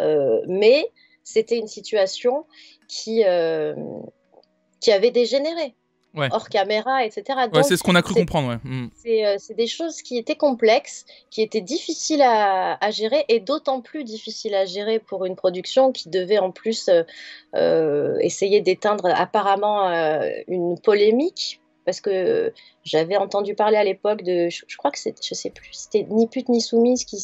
euh, mais c'était une situation qui, euh, qui avait dégénéré. hors caméra, etc. c'est ce qu'on a cru comprendre. Hmm. C'est des choses qui étaient complexes, qui étaient difficiles à, gérer, et d'autant plus difficiles à gérer pour une production qui devait en plus essayer d'éteindre apparemment une polémique parce que j'avais entendu parler à l'époque de, je, crois que c'était, je sais plus, c'était ni pute ni soumise qui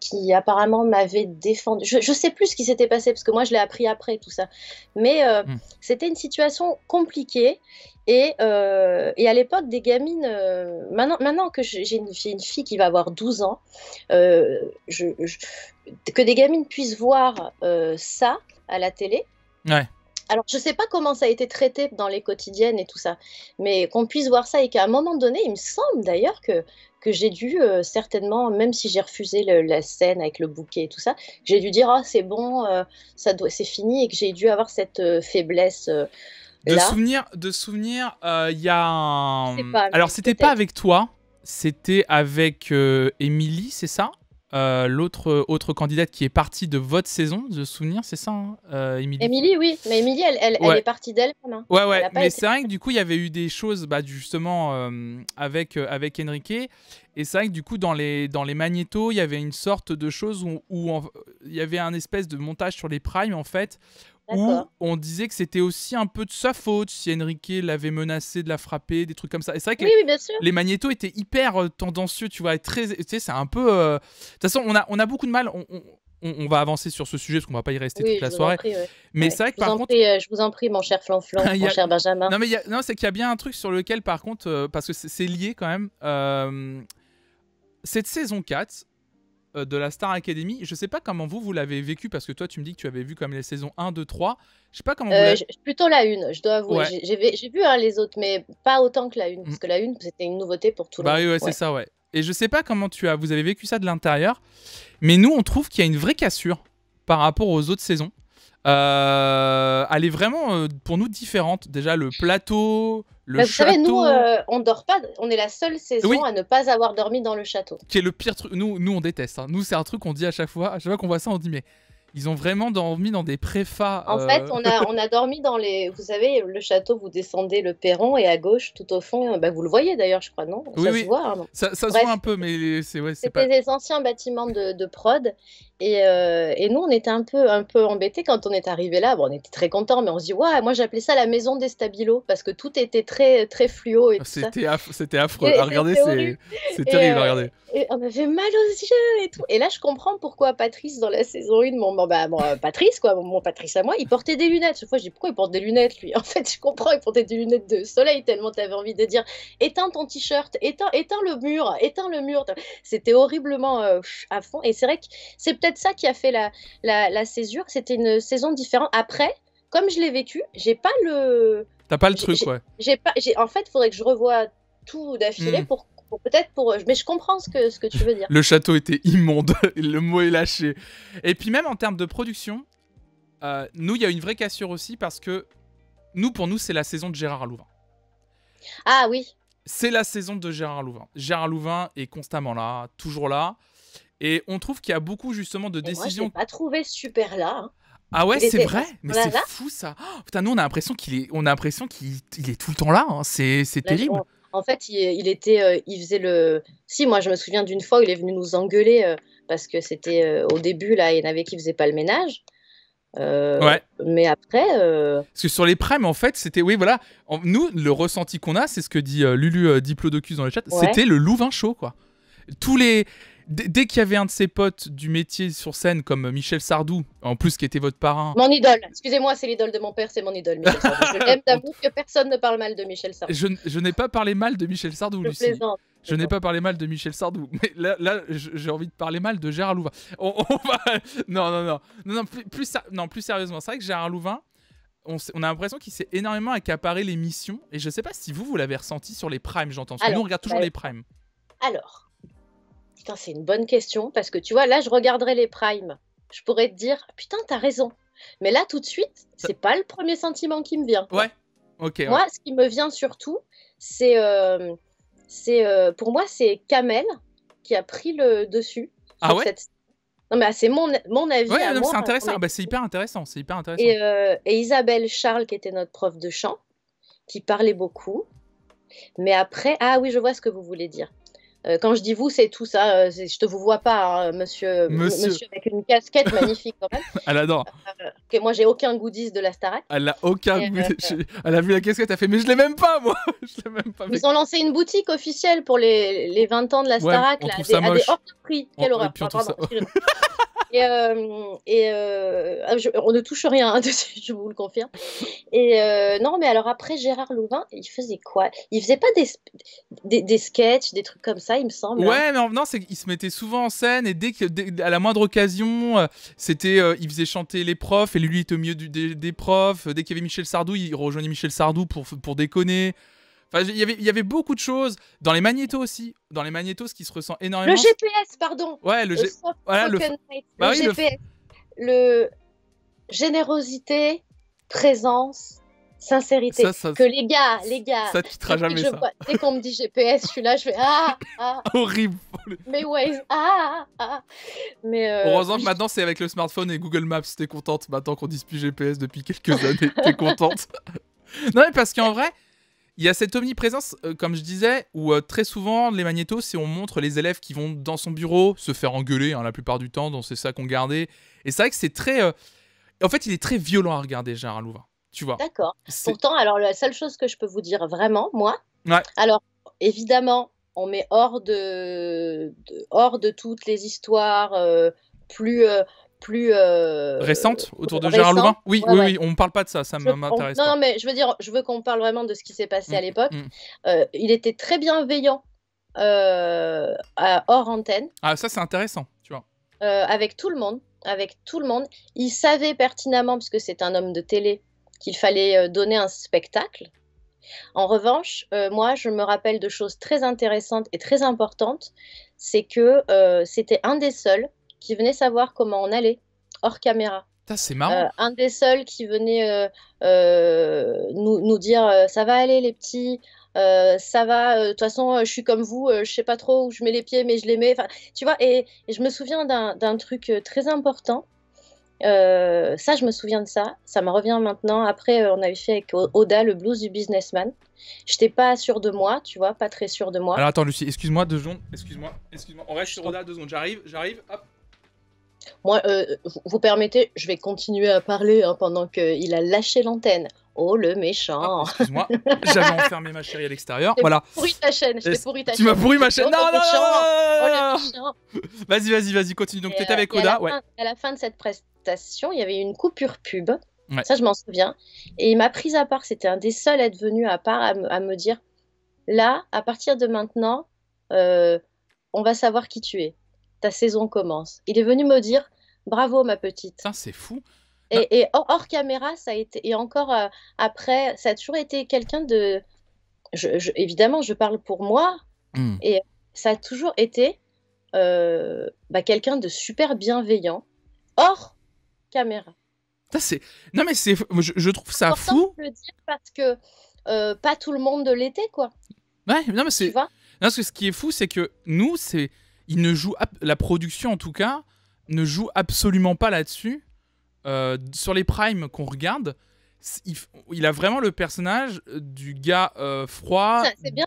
qui, apparemment m'avait défendu. Je, sais plus ce qui s'était passé parce que moi je l'ai appris après tout ça. Mais euh, hmm. c'était une situation compliquée. Et, euh, à l'époque, des gamines, euh, maintenant, que j'ai une, fille qui va avoir 12 ans, que des gamines puissent voir ça à la télé, ouais. Alors, je ne sais pas comment ça a été traité dans les quotidiennes et tout ça, mais qu'on puisse voir ça et qu'à un moment donné, il me semble d'ailleurs que, que j'ai dû euh, certainement, même si j'ai refusé la scène avec le bouquet et tout ça, j'ai dû dire ah c'est bon, euh, ça c'est fini et que j'ai dû avoir cette euh, faiblesse. de souvenir, de souvenir, il y a Alors c'était pas avec toi, c'était avec Émilie, c'est ça euh, l'autre euh, autre candidate qui est partie de votre saison, de souvenir, c'est ça, hein euh, Émilie oui, mais Émilie, elle, elle, est partie d'elle-même. Hein. Ouais, ouais, mais c'est vrai que du coup, il y avait eu des choses, bah, justement, avec, avec Enrique, et c'est vrai que du coup, dans les, dans les magnétos, il y avait une sorte de chose où, où il y avait un espèce de montage sur les primes, en fait, où on disait que c'était aussi un peu de sa faute si Enrique l'avait menacé de la frapper, des trucs comme ça. Et c'est vrai que les, magnétos étaient hyper euh, tendancieux, tu vois, très, tu sais, c'est un peu. Euh, de toute façon, on a, on a beaucoup de mal. On, va avancer sur ce sujet parce qu'on va pas y rester toute la soirée. Mais c'est vrai que par contre, euh, je vous en prie, mon cher Flanflan, mon cher Benjamin. Non mais non, c'est qu'il y a bien un truc sur lequel, par contre, parce que c'est lié quand même. cette saison 4, euh, de la Star Academy. Je sais pas comment vous, vous l'avez vécu, parce que toi, tu me dis que tu avais vu comme les saisons 1, 2, 3. Je sais pas comment euh, Plutôt la une, je dois avouer. J'ai vu hein, les autres, mais pas autant que la une, parce mm. que la une, c'était une nouveauté pour tout le bah monde. Bah oui, c'est ça, ouais. Et je sais pas comment tu as, vous avez vécu ça de l'intérieur, mais nous, on trouve qu'il y a une vraie cassure par rapport aux autres saisons. Euh, elle est vraiment, euh, pour nous, différente. Déjà, le plateau, vous savez, nous, on euh, on dort pas. On est la seule saison à ne pas avoir dormi dans le château. Qui est le pire truc. Nous, nous, on déteste. Hein. Nous, c'est un truc qu'on dit à chaque fois. À chaque fois qu'on voit ça, on dit mais ils ont vraiment dormi dans des préfats. En euh, fait, on a, on a dormi dans les. Vous savez, le château, vous descendez le perron et à gauche, tout au fond, euh, bah, vous le voyez d'ailleurs, je crois, non oui, Ça oui. se voit. Hein. ça, se voit un peu, mais c'est ouais, C'était pas... les anciens bâtiments de, de prod. Et, euh, et, nous, on était un peu, un peu embêtés quand on est arrivé là. Bon, on était très contents, mais on se dit, ouais, moi j'appelais ça la maison des stabilos parce que tout était très, très fluo. Et c'était, c'était affreux. regardez, c'est, terrible. Euh, et on avait mal aux yeux et tout. Et là, je comprends pourquoi Patrice, dans la saison 1, mon, bah, euh, Patrice, quoi, mon, Patrice à moi, il portait des lunettes. Cette fois, je dis, pourquoi il porte des lunettes, lui En fait, je comprends, il portait des lunettes de soleil tellement tu avais envie de dire, éteins ton t-shirt, éteins, éteins le mur, éteins le mur. C'était horriblement à fond. Et c'est vrai que c'est peut-être peut ça qui a fait la, la, la césure. C'était une saison différente. Après, comme je l'ai vécu, j'ai pas le. T'as pas le truc, ouais. J'ai pas. J'ai. En fait, il faudrait que je revoie tout d'affilée hmm. pour peut-être pour mais je comprends ce que, ce que tu veux dire. le château était immonde, le mot est lâché. Et puis même en termes de production, euh, nous il y a une vraie cassure aussi parce que nous pour nous c'est la saison de Gérard Louvain. Ah oui. C'est la saison de Gérard Louvain. Gérard Louvain est constamment là, toujours là. Et on trouve qu'il y a beaucoup justement de décisions. Moi, je pas trouvé super là. Hein. Ah ouais, c'est vrai, mais c'est fou ça. Oh, putain, nous on a l'impression qu'il est, on a l'impression qu'il est tout le temps là. Hein. C'est, terrible. en fait, il, était, euh, il faisait le. Si moi je me souviens d'une fois, où il est venu nous engueuler euh, parce que c'était euh, au début là, il y en avait qui faisait pas le ménage. ouais. Mais après. Parce que sur les primes, en fait, c'était. Oui, voilà. Nous, le ressenti qu'on a, c'est ce que dit Lulu Diplodocus dans le chat, c'était le Louvain chaud, quoi. Tous les dès qu'il y avait un de ses potes du métier sur scène, comme Michel Sardou, en plus qui était votre parrain. Mon idole, excusez-moi, c'est l'idole de mon père, c'est mon idole, je l'aime que personne ne parle mal de Michel Sardou. Je, n'ai pas parlé mal de Michel Sardou, je Je n'ai pas parlé mal de Michel Sardou, mais là, j'ai envie de parler mal de Gérard Louvain. Non, non, non. Non, plus, non plus sérieusement, c'est vrai que Gérard Louvain, on, a l'impression qu'il s'est énormément accaparé l'émission. Et je ne sais pas si vous, vous l'avez ressenti sur les primes, j'entends. nous, on regarde toujours bah, les primes. Alors, Putain, c'est une bonne question parce que tu vois, là, je regarderai les primes. Je pourrais te dire, putain, t'as raison. Mais là, tout de suite, c'est pas le premier sentiment qui me vient. Ouais. Ok. Moi, ce qui me vient surtout, c'est, euh, c'est, euh, pour moi, c'est Kamel qui a pris le dessus. Ah ouais. Non mais c'est mon, avis. Ouais, c'est hein, intéressant. Bah, c'est hyper intéressant. C'est hyper intéressant. Et, euh, et Isabelle Charles, qui était notre prof de chant, qui parlait beaucoup. Mais après, ah oui, je vois ce que vous voulez dire. Euh, quand je dis vous, c'est tout ça. Euh, je te vous vois pas, hein, euh, monsieur, monsieur, avec une casquette magnifique quand même. Elle adore. que moi, j'ai aucun goodies de la Starac. Elle a aucun goodies. Elle a vu la casquette, elle a fait Mais je l'ai même pas, moi je l'ai même pas. Ils ont lancé une boutique officielle pour les, les 20 ans de la Starac, on là, à, des, à ah, hors prix. Quelle on... horreur. Et, euh, euh, ah, on ne touche rien hein, dessus, je vous le confirme. Et euh, non, mais alors après Gérard Louvain, il faisait quoi Il faisait pas des, des, des, sketchs, des trucs comme ça, il me semble. Hein. Ouais, mais non, il se mettait souvent en scène et dès à la moindre occasion, c'était, il faisait chanter les profs et lui, il était au milieu des, profs. Dès qu'il y avait Michel Sardou, il rejoignait Michel Sardou pour, pour déconner il y avait beaucoup de choses. Dans les magnétos aussi. Dans les magnétos, ce qui se ressent énormément. Le GPS, pardon. Ouais, le, le, le... GPS. Bah le... Générosité, présence, sincérité. que les gars, les gars. Ça titrera jamais ça. Dès qu'on me dit GPS, je suis là, je fais ah, ah. Horrible. Mais ouais, ah, ah, ah. Mais euh, Heureusement que maintenant c'est avec le smartphone et Google Maps, t'es contente maintenant qu'on dise plus GPS depuis quelques années, t'es contente. non mais parce qu'en vrai, il y a cette omniprésence, euh, comme je disais, où euh, très souvent, les magnétos, c'est on montre les élèves qui vont dans son bureau se faire engueuler, hein, la plupart du temps, donc c'est ça qu'on gardait. Et c'est vrai que c'est très. Euh, en fait, il est très violent à regarder, Gérard Louvain. Tu vois. D'accord. Pourtant, alors, la seule chose que je peux vous dire vraiment, moi. Ouais. Alors, évidemment, on met hors de, de... hors de toutes les histoires plus, plus euh, récente euh, autour de Gérard Louvain Oui, oui, on ne parle pas de ça, ça m'intéresse. Non, non, mais je veux dire, je veux qu'on parle vraiment de ce qui s'est passé à mm, l'époque. Mm. Euh, il était très bienveillant à, hors antenne. Ah, ça c'est intéressant, tu vois. avec tout le monde, avec tout le monde. Il savait pertinemment, parce que c'est un homme de télé, qu'il fallait donner un spectacle. En revanche, moi, je me rappelle de choses très intéressantes et très importantes. C'est que c'était un des seuls qui venait savoir comment on allait hors caméra. C'est marrant. Euh, un des seuls qui venait euh, euh, nous, nous, dire ça va aller les petits, ça va, de toute façon, je suis comme vous, je sais pas trop où je mets les pieds, mais je les mets. Enfin, tu vois, et, je me souviens d'un truc très important. ça, je me souviens de ça. Ça me revient maintenant. Après, on avait fait avec Oda le blues du businessman. Je J'étais pas sûre de moi, tu vois, pas très sûre de moi. Alors attends, Lucie, excuse-moi deux secondes. Excuse-moi, excuse-moi. On reste sur Oda deux secondes. J'arrive, j'arrive, hop. Moi, euh, vous permettez, je vais continuer à parler hein, pendant qu'il a lâché l'antenne. Oh le méchant ah, Excuse-moi, j'avais enfermé ma chérie à l'extérieur. Voilà. Pourri ta chaîne, tu m'as pourri ma chaîne. Oh, oh, non, non, non, Vas-y, vas-y, vas-y, continue. Donc, tu étais avec Oda. À la, fin, à la fin de cette prestation, il y avait une coupure pub. Ça, je m'en souviens. Et il m'a prise à part. C'était un des seuls à être venu à part à, me dire là, à partir de maintenant, euh, on va savoir qui tu es ta saison commence. Il est venu me dire bravo ma petite. C'est fou. Et, bah hors, caméra, ça a été et encore euh, après, ça a toujours été quelqu'un de. évidemment, je parle pour moi hmm. et ça a toujours été euh, bah, quelqu'un de super bienveillant hors caméra. Ça, c'est... Non mais c'est, je, trouve ça fou. De le dire parce que euh, pas tout le monde l'était quoi. Ouais, non mais c'est. Non, parce que ce qui est fou, c'est que nous, c'est il ne joue la production en tout cas ne joue absolument pas là-dessus. Euh, sur les primes qu'on regarde, il, a vraiment le personnage euh, du gars euh, froid. C'est bien.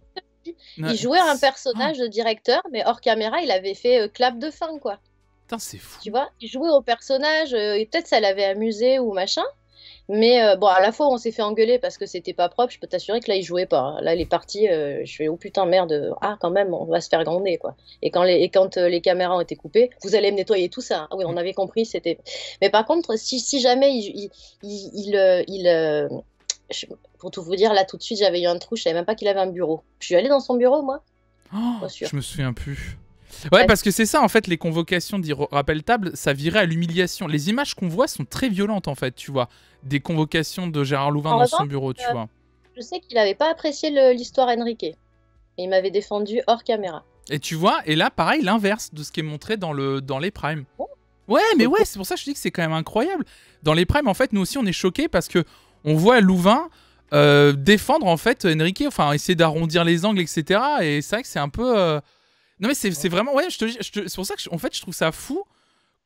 Il jouait un ah. personnage de directeur, mais hors caméra, il avait fait clap de fin, quoi. c'est fou. Tu vois, il jouait au personnage, et peut-être ça l'avait amusé ou machin, mais euh, bon, à la fois, on s'est fait engueuler parce que c'était pas propre. Je peux t'assurer que là, il jouait pas. Là, il est parti. Euh, je fais oh putain merde. Ah quand même, on va se faire gronder quoi. Et quand les quand euh, les caméras ont été coupées, vous allez me nettoyer tout ça. Ah oui, on mm. avait compris. C'était. Mais par contre, si, jamais il il, pour tout vous dire, là tout de suite, j'avais eu un trou. Je savais même pas qu'il avait un bureau. Je suis allée dans son bureau moi. Oh, je me souviens plus. Ouais, parce que c'est ça, en fait, les convocations Table, ça virait à l'humiliation. Les images qu'on voit sont très violentes, en fait, tu vois. Des convocations de Gérard Louvain dans son bureau, tu euh, vois. Je sais qu'il n'avait pas apprécié l'histoire Enrique. Et il m'avait défendu hors caméra. Et tu vois, et là, pareil, l'inverse de ce qui est montré dans, le, dans les primes. Oh. Ouais, mais ouais, c'est pour ça que je dis que c'est quand même incroyable. Dans les primes, en fait, nous aussi, on est choqués parce que on voit Louvain euh, défendre, en fait, Enrique, enfin, essayer d'arrondir les angles, etc. Et c'est vrai que c'est un peu... Euh, non mais c'est vraiment ouais, je te, je te c'est pour ça que en fait je trouve ça fou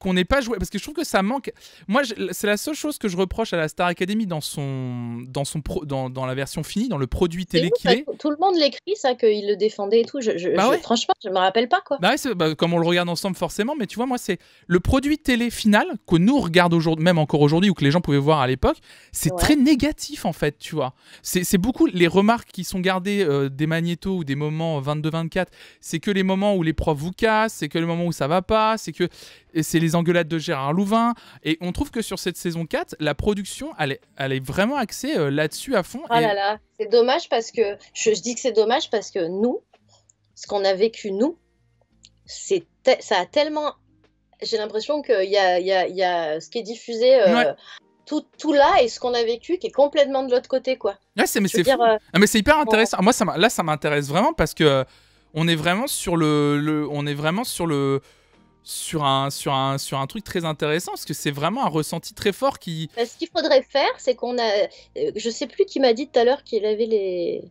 qu'on n'ait pas joué parce que je trouve que ça manque. Moi, c'est la seule chose que je reproche à la Star Academy dans son dans son pro, dans, dans, la version finie, dans le produit télé qu'il est. Tout le monde l'écrit ça qu'il le défendait et tout. Je, je, bah Franchement, je me rappelle pas quoi. Bah, bah comme on le regarde ensemble forcément, mais tu vois, moi c'est le produit télé final que nous regarde aujourd'hui, même encore aujourd'hui ou que les gens pouvaient voir à l'époque, c'est très négatif en fait, tu vois. C'est beaucoup les remarques qui sont gardées euh, des magnétos ou des moments 22-24, c'est que les moments où les profs vous cassent, c'est que le moment où ça va pas, c'est que et c'est les engueulades de Gérard Louvain. Et on trouve que sur cette saison 4, la production, elle est, vraiment axée euh, là-dessus à fond. Ah là là, c'est dommage parce que, je, dis que c'est dommage parce que nous, ce qu'on a vécu nous, c'est ça a tellement... J'ai l'impression qu'il y a, y a, ce qui est diffusé... Euh, tout, tout, là et ce qu'on a vécu qui est complètement de l'autre côté quoi. Ouais, c'est mais c'est euh, ah, mais c'est hyper intéressant. Moi ça là ça m'intéresse vraiment parce que on est vraiment sur le on est vraiment sur le sur un, sur, un, sur un truc très intéressant, parce que c'est vraiment un ressenti très fort qui... Bah, ce qu'il faudrait faire, c'est qu'on a... Euh, je sais plus qui m'a dit tout à l'heure qu'il avait les...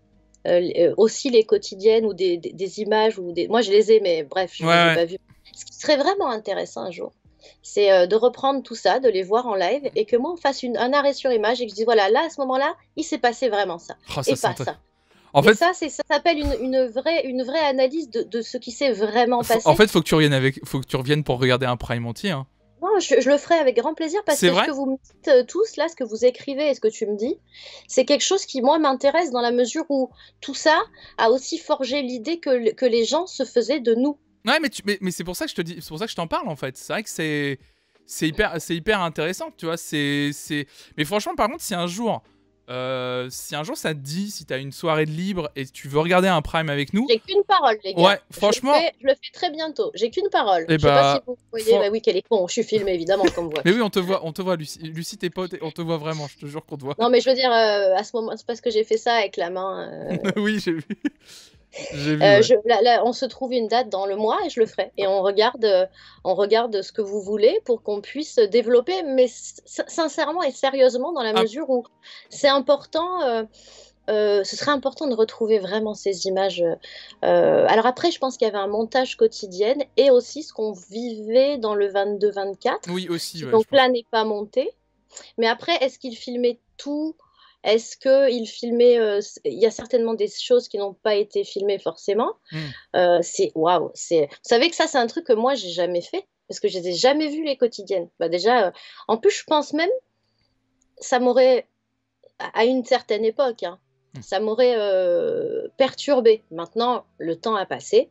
Euh, euh, aussi les quotidiennes ou des, des, images ou des... Moi, je les ai, mais bref, je ne pas vues. Ce qui serait vraiment intéressant un jour, c'est de reprendre tout ça, de les voir en live, et que moi, on fasse une, un arrêt sur image et que je dise voilà, là, à ce moment-là, il s'est passé vraiment ça. Oh, et pas ça. En fait, ça, s'appelle une, vraie, une vraie analyse de, ce qui s'est vraiment passé. En fait, faut que tu reviennes avec, faut que tu reviennes pour regarder un prime entier. Hein. Non, je, le ferai avec grand plaisir parce que ce que vous me dites euh, tous là, ce que vous écrivez et ce que tu me dis, c'est quelque chose qui moi m'intéresse dans la mesure où tout ça a aussi forgé l'idée que, les gens se faisaient de nous. Ouais, mais, mais, c'est pour ça que je te dis, pour ça que je t'en parle en fait. C'est vrai que c'est hyper hyper intéressant, tu vois. mais franchement par contre si un jour euh, si un jour ça te dit, si t'as une soirée de libre et tu veux regarder un prime avec nous. J'ai qu'une parole, les gars. Ouais, franchement. Je le fais, très bientôt. J'ai qu'une parole. Eh je sais pas bah, si vous voyez. Bah oui, qu'elle est con. Je suis filmé, évidemment, comme voit. Mais oui, on te voit, on te voit, Lucie. Lucie, t'es potes, on te voit vraiment. Je te jure qu'on te voit. Non, mais je veux dire, euh, à ce moment, c'est parce que j'ai fait ça avec la main. Euh. oui, j'ai vu. Euh, on se trouve une date dans le mois et je le ferai. Et on regarde, euh, on regarde ce que vous voulez pour qu'on puisse développer, mais sincèrement et sérieusement, dans la ah. mesure où c'est important. Euh, ce serait important de retrouver vraiment ces images. alors après, je pense qu'il y avait un montage quotidien et aussi ce qu'on vivait dans le 22-24. Oui, aussi. donc là n'est pas monté. Mais après, est-ce qu'il filmait tout est-ce qu'il filmait euh, Il y a certainement des choses qui n'ont pas été filmées forcément. Hmm. Euh, c'est waouh. Vous savez que ça, c'est un truc que moi j'ai jamais fait parce que je n'ai jamais vu les quotidiennes. Bah, déjà, euh, en plus, je pense même ça m'aurait à une certaine époque, hein, hmm. ça m'aurait perturbé. Maintenant, le temps a passé.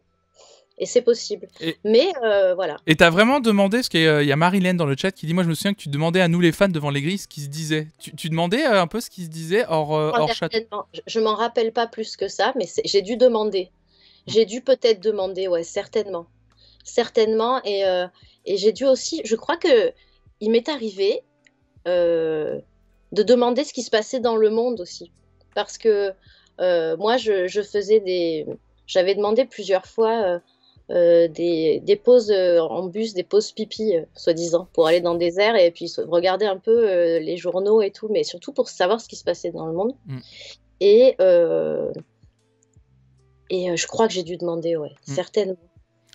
Et c'est possible. Mais euh, voilà. Et t'as vraiment demandé, ce qu'il y a Marilyn dans le chat qui dit Moi, je me souviens que tu demandais à nous, les fans, devant l'église, ce qui se disait. Tu, demandais euh, un peu ce qui se disait hors, euh, chat Je, je m'en rappelle pas plus que ça, mais j'ai dû demander. J'ai dû peut-être demander, ouais, certainement. Certainement. Et, j'ai dû aussi. Je crois que il m'est arrivé de demander ce qui se passait dans le monde aussi. Parce que moi, je, je faisais des. J'avais demandé plusieurs fois euh, des, des, pauses euh, en bus, des pauses pipi, euh, soi-disant, pour aller dans des airs et puis regarder un peu les journaux et tout, mais surtout pour savoir ce qui se passait dans le monde. Mm. Et, et je crois que j'ai dû demander, ouais, mm. certainement.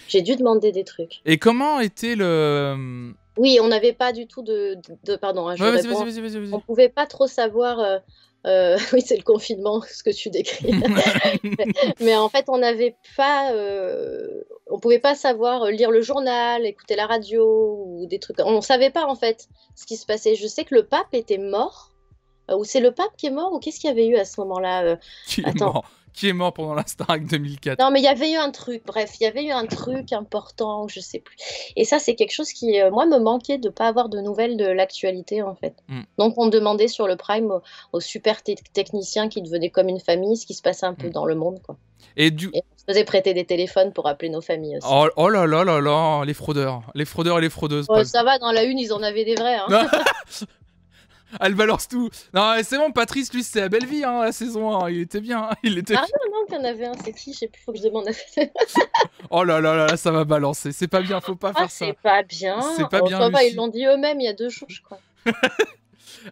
J'ai dû demander des trucs. Et comment était le oui, on n'avait pas du tout de, pardon. Hein, je on pouvait pas trop savoir. Euh, euh, oui, c'est le confinement, ce que tu décris. mais, en fait, on n'avait pas, euh, on pouvait pas savoir lire le journal, écouter la radio ou des trucs. On ne savait pas en fait ce qui se passait. Je sais que le pape était mort. ou c'est le pape qui est mort ou qu'est-ce qu'il y avait eu à ce moment-là Attends qui est mort pendant la Trek 2004. Non, mais il y avait eu un truc, bref, il y avait eu un truc important, je sais plus. Et ça, c'est quelque chose qui, euh, moi, me manquait de pas avoir de nouvelles de l'actualité, en fait. Mm. Donc, on demandait sur le Prime aux, super techniciens qui devenaient comme une famille ce qui se passait un peu mm. dans le monde, quoi. Et du. on se faisait prêter des téléphones pour appeler nos familles aussi. Oh, oh là là là là, les fraudeurs, les fraudeurs et les fraudeuses. Oh, ça va, dans la une, ils en avaient des vrais. Hein. elle balance tout. Non, c'est bon, Patrice, lui, c'est la belle vie, hein, la saison 1. Il était bien. Hein, il était... Ah non, non, qu'il y en avait un, c'est qui Je sais plus, faut que je demande à Oh là là là, ça va balancer. C'est pas bien, faut pas ah, faire ça. C'est pas bien. C'est pas bien. Oh, ils l'ont dit eux-mêmes il y a deux jours, je crois.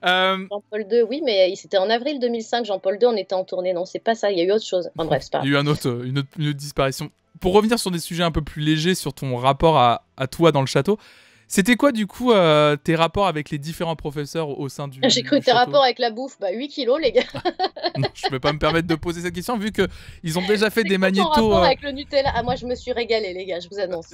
Euh, Jean-Paul II, oui, mais c'était en avril 2005. Jean-Paul II, on était en tournée. Non, c'est pas ça. Il y a eu autre chose. Enfin, bref, c'est pas. Il y a eu un autre, une, autre, disparition. Pour revenir sur des sujets un peu plus légers, sur ton rapport à, à toi dans le château, c'était quoi du coup euh, tes rapports avec les différents professeurs au sein du. Ah, j'ai cru tes rapports avec la bouffe, bah 8 kilos les gars. Je je peux pas me permettre de poser cette question vu que ils ont déjà fait des magnétos. Euh, avec le Nutella, ah, moi je me suis régalé les gars, je vous annonce.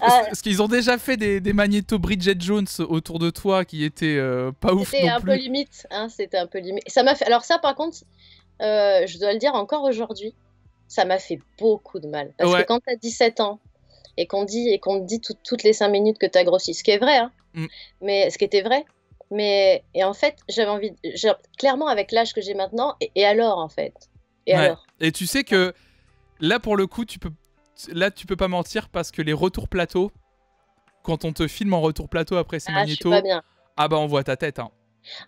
Ah, parce qu'ils ont déjà fait des, magnétos Bridget Jones autour de toi qui étaient euh, pas ouf non un Peu limite, hein, C'était un peu limite, Ça m'a Alors ça par contre, je dois le dire encore aujourd'hui, ça m'a fait beaucoup de mal parce que quand as 17 ans et qu'on dit et qu'on dit toutes les cinq minutes que tu as grossi, ce qui est vrai, hein. mm. mais ce qui était vrai. Mais et en fait, j'avais envie, clairement avec l'âge que j'ai maintenant, et, alors en fait, et alors. Et tu sais que là pour le coup, tu peux, là tu peux pas mentir parce que les retours plateaux, quand on te filme en retour plateau après ces ah, magnétos, ah bah on voit ta tête. Hein.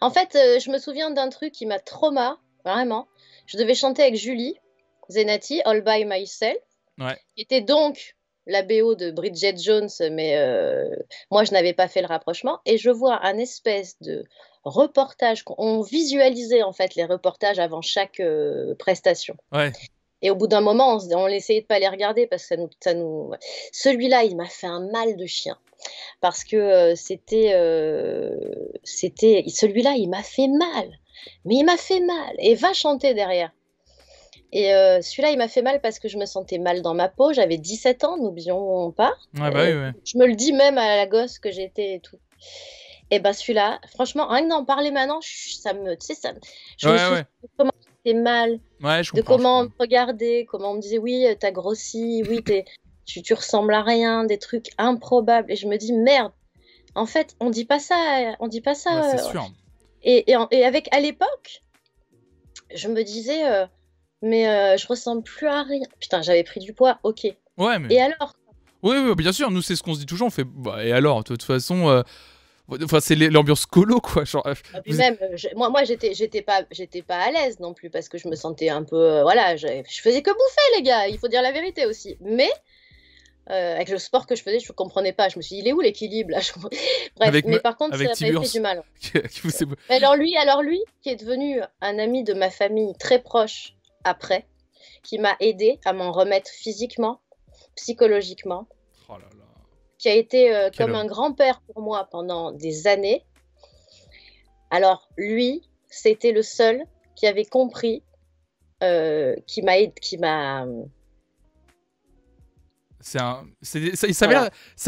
En fait, euh, je me souviens d'un truc qui m'a trauma vraiment. Je devais chanter avec Julie Zenati, All by Myself, qui était donc la BO de Bridget Jones, mais euh, moi je n'avais pas fait le rapprochement. Et je vois un espèce de reportage. On visualisait en fait les reportages avant chaque euh, prestation. Et au bout d'un moment, on, essayait de pas les regarder parce que ça nous, Celui-là, il m'a fait un mal de chien parce que euh, c'était, celui-là, il m'a fait mal. Mais il m'a fait mal. Et va chanter derrière. Et euh, celui-là, il m'a fait mal parce que je me sentais mal dans ma peau. J'avais 17 ans, n'oublions pas. Bah je me le dis même à la gosse que j'étais et tout. Et bah celui-là, franchement, rien que d'en parler maintenant, ça me, tu sais, ça, je me sentais comment mal, de comment on me regardait, comment on me disait oui, euh, t'as grossi, oui, tu, ressembles à rien, des trucs improbables. Et je me dis merde. En fait, on dit pas ça, on dit pas ça. c'est euh, sûr. Et, avec à l'époque, je me disais mais euh, je ressemble plus à rien. Putain, j'avais pris du poids, ok. Ouais, mais... Et alors oui, bien sûr, nous, c'est ce qu'on se dit toujours. On fait, bah, et alors, de toute façon. Euh, enfin, c'est l'ambiance colo, quoi. Euh, ah, je, moi, moi j'étais, j'étais pas, j'étais pas à l'aise non plus parce que je me sentais un peu, voilà, je, faisais que bouffer, les gars. Il faut dire la vérité aussi. Mais avec le sport que je faisais, je comprenais pas. Je me suis dit, il est où l'équilibre Bref, mais par contre, ça a fait du mal. Alors lui, alors lui, qui est devenu un ami de ma famille très proche après, qui m'a aidé à m'en remettre physiquement, psychologiquement. Oh qui a été euh, comme un grand-père pour moi pendant des années. Alors, lui, c'était le seul qui avait compris, euh, qui m'a c'est un, c'est, ça, ça,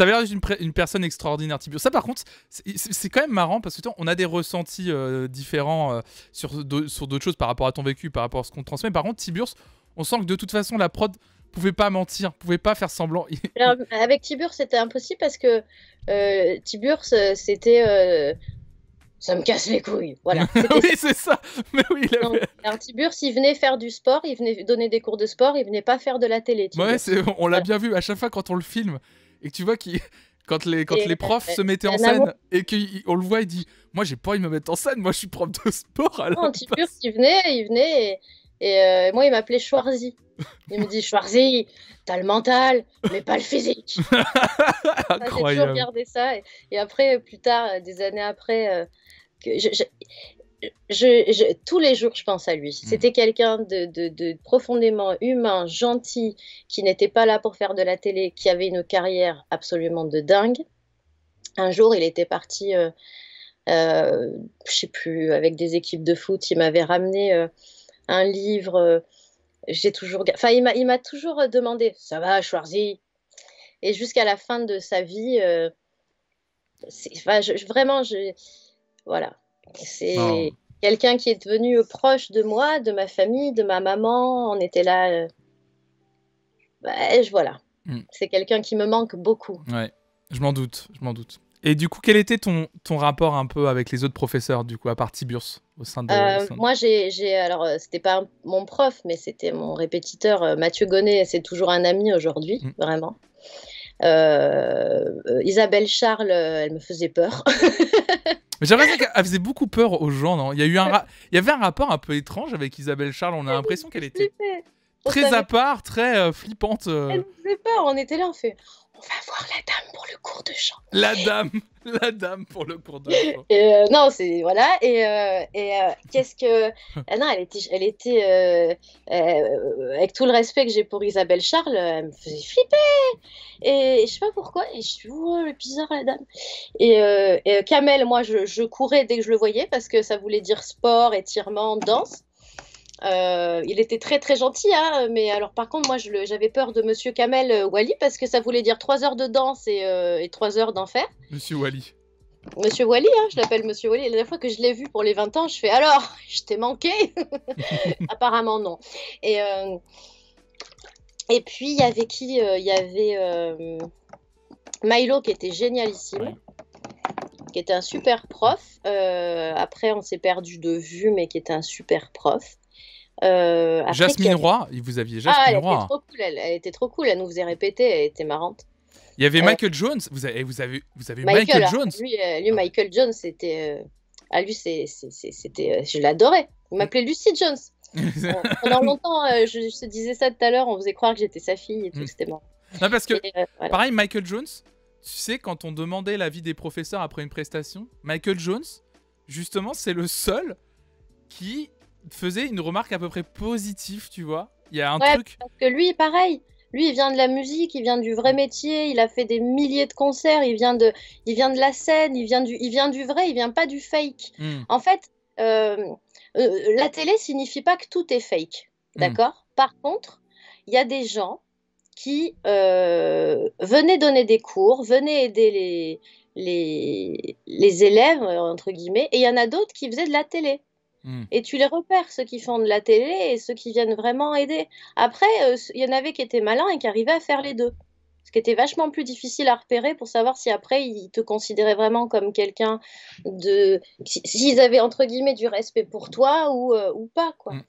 avait l'air, une, personne extraordinaire, Tibur Ça, par contre, c'est, quand même marrant parce que on a des ressentis euh, différents euh, sur, sur d'autres choses par rapport à ton vécu, par rapport à ce qu'on te transmet. Par contre, Tibur on sent que de toute façon, la prod pouvait pas mentir, pouvait pas faire semblant. avec Tibur c'était impossible parce que euh, Tibur c'était ça me casse les couilles. Voilà. oui, c'est ça. Mais oui, il avait... il venait faire du sport, il venait donner des cours de sport, il venait pas faire de la télé. Ouais, on l'a bien vu à chaque fois quand on le filme et que tu vois qu'il. Quand les, quand les profs se mettaient en scène et qu'on le voit, il dit Moi, j'ai pas envie de me mettre en scène, moi, je suis prof de sport. alors non, Tiburce, il venait, il venait et et euh, moi, il m'appelait Schwarzy. Il me dit Schwarzy, t'as le mental, mais pas le physique. Incroyable. J'ai toujours gardé ça. Et, après, plus tard, euh, des années après, euh, que je, tous les jours, je pense à lui. Hmm. C'était quelqu'un de, profondément humain, gentil, qui n'était pas là pour faire de la télé, qui avait une carrière absolument de dingue. Un jour, il était parti, je je sais plus, avec des équipes de foot. Il m'avait ramené un livre. Euh, j'ai toujours. Enfin, il m'a toujours euh, demandé Ça va, Schwarzy Et jusqu'à la fin de sa vie, euh, enfin, vraiment, je, voilà. C'est quelqu'un qui est devenu proche de moi, de ma famille, de ma maman. On était là. je, voilà. Mm. C'est quelqu'un qui me manque beaucoup. Ouais, je m'en doute, je m'en doute. Et du coup, quel était ton, ton rapport un peu avec les autres professeurs, du coup, à part Tiburce au euh, sein de, Moi, j'ai. Alors, euh, c'était pas mon prof, mais c'était mon répétiteur, euh, Mathieu Gonnet. C'est toujours un ami aujourd'hui, mm. vraiment. Isabelle Charles, elle me faisait peur. j'avais j'ai l'impression qu'elle faisait beaucoup peur aux gens, non Il y, a eu un Il y avait un rapport un peu étrange avec Isabelle Charles. On a l'impression qu'elle était très à part, très flippante. Elle me faisait peur. On était là, en fait on va voir la dame pour le cours de chant. La dame, la dame pour le cours de chant. Euh, non, c'est voilà. Et, euh, euh, qu'est-ce que ah non, elle était, elle était avec tout le respect que j'ai pour Isabelle Charles, elle me faisait flipper. Et je sais pas pourquoi. Et je suis oh, le bizarre la dame. Et, Kamel, moi, je, courais dès que je le voyais parce que ça voulait dire sport, étirement, danse. Euh, il était très très gentil, hein, mais alors par contre, moi j'avais peur de Monsieur Kamel euh, Wally parce que ça voulait dire 3 heures de danse et, 3 euh, heures d'enfer. Monsieur Wally. Monsieur Wally, hein, je l'appelle Monsieur Wally. La dernière fois que je l'ai vu pour les 20 ans, je fais alors, je t'ai manqué Apparemment non. Et, et puis il y avait qui Il y avait Milo qui était génialissime. qui était un super prof. après, on s'est perdu de vue, mais qui était un super prof. Euh, Jasmine Roy, vous aviez ah, Jasmine elle Roy. Était trop cool, elle, était trop cool, elle nous faisait répéter, elle était marrante. Il y avait euh, Michael Jones, vous avez, vous avez, vous avez Michael, ah, Jones. Lui, euh, ah. Michael Jones, c'était. à lui, c'était. Je l'adorais. Il m'appelait Lucy Jones. Pendant longtemps, je, disais ça tout à l'heure, on faisait croire que j'étais sa fille et tout, hmm. c'était parce que, pareil, Michael Jones, tu sais, quand on demandait l'avis des professeurs après une prestation, Michael Jones, justement, c'est le seul qui faisait une remarque à peu près positive, tu vois. Il y a un truc. Parce que lui, pareil. Lui, il vient de la musique, il vient du vrai mm. métier, il a fait des milliers de concerts, il vient de, il vient de la scène, il vient du, il vient du vrai, il vient pas du fake. Mm. En fait, euh, euh, la télé signifie pas que tout est fake, mm. d'accord Par contre, il y a des gens qui euh, venaient donner des cours, venaient aider les, les, les élèves, entre guillemets, et il y en a d'autres qui faisaient de la télé. Hmm. Et tu les repères, ceux qui font de la télé et ceux qui viennent vraiment aider. Après, euh, il y en avait qui étaient malins et qui arrivaient à faire les deux. Ce qui était vachement plus difficile à repérer pour savoir si après ils te considéraient vraiment comme quelqu'un de. S'ils avaient entre guillemets du respect pour toi ou, euh, pas. quoi. Hmm.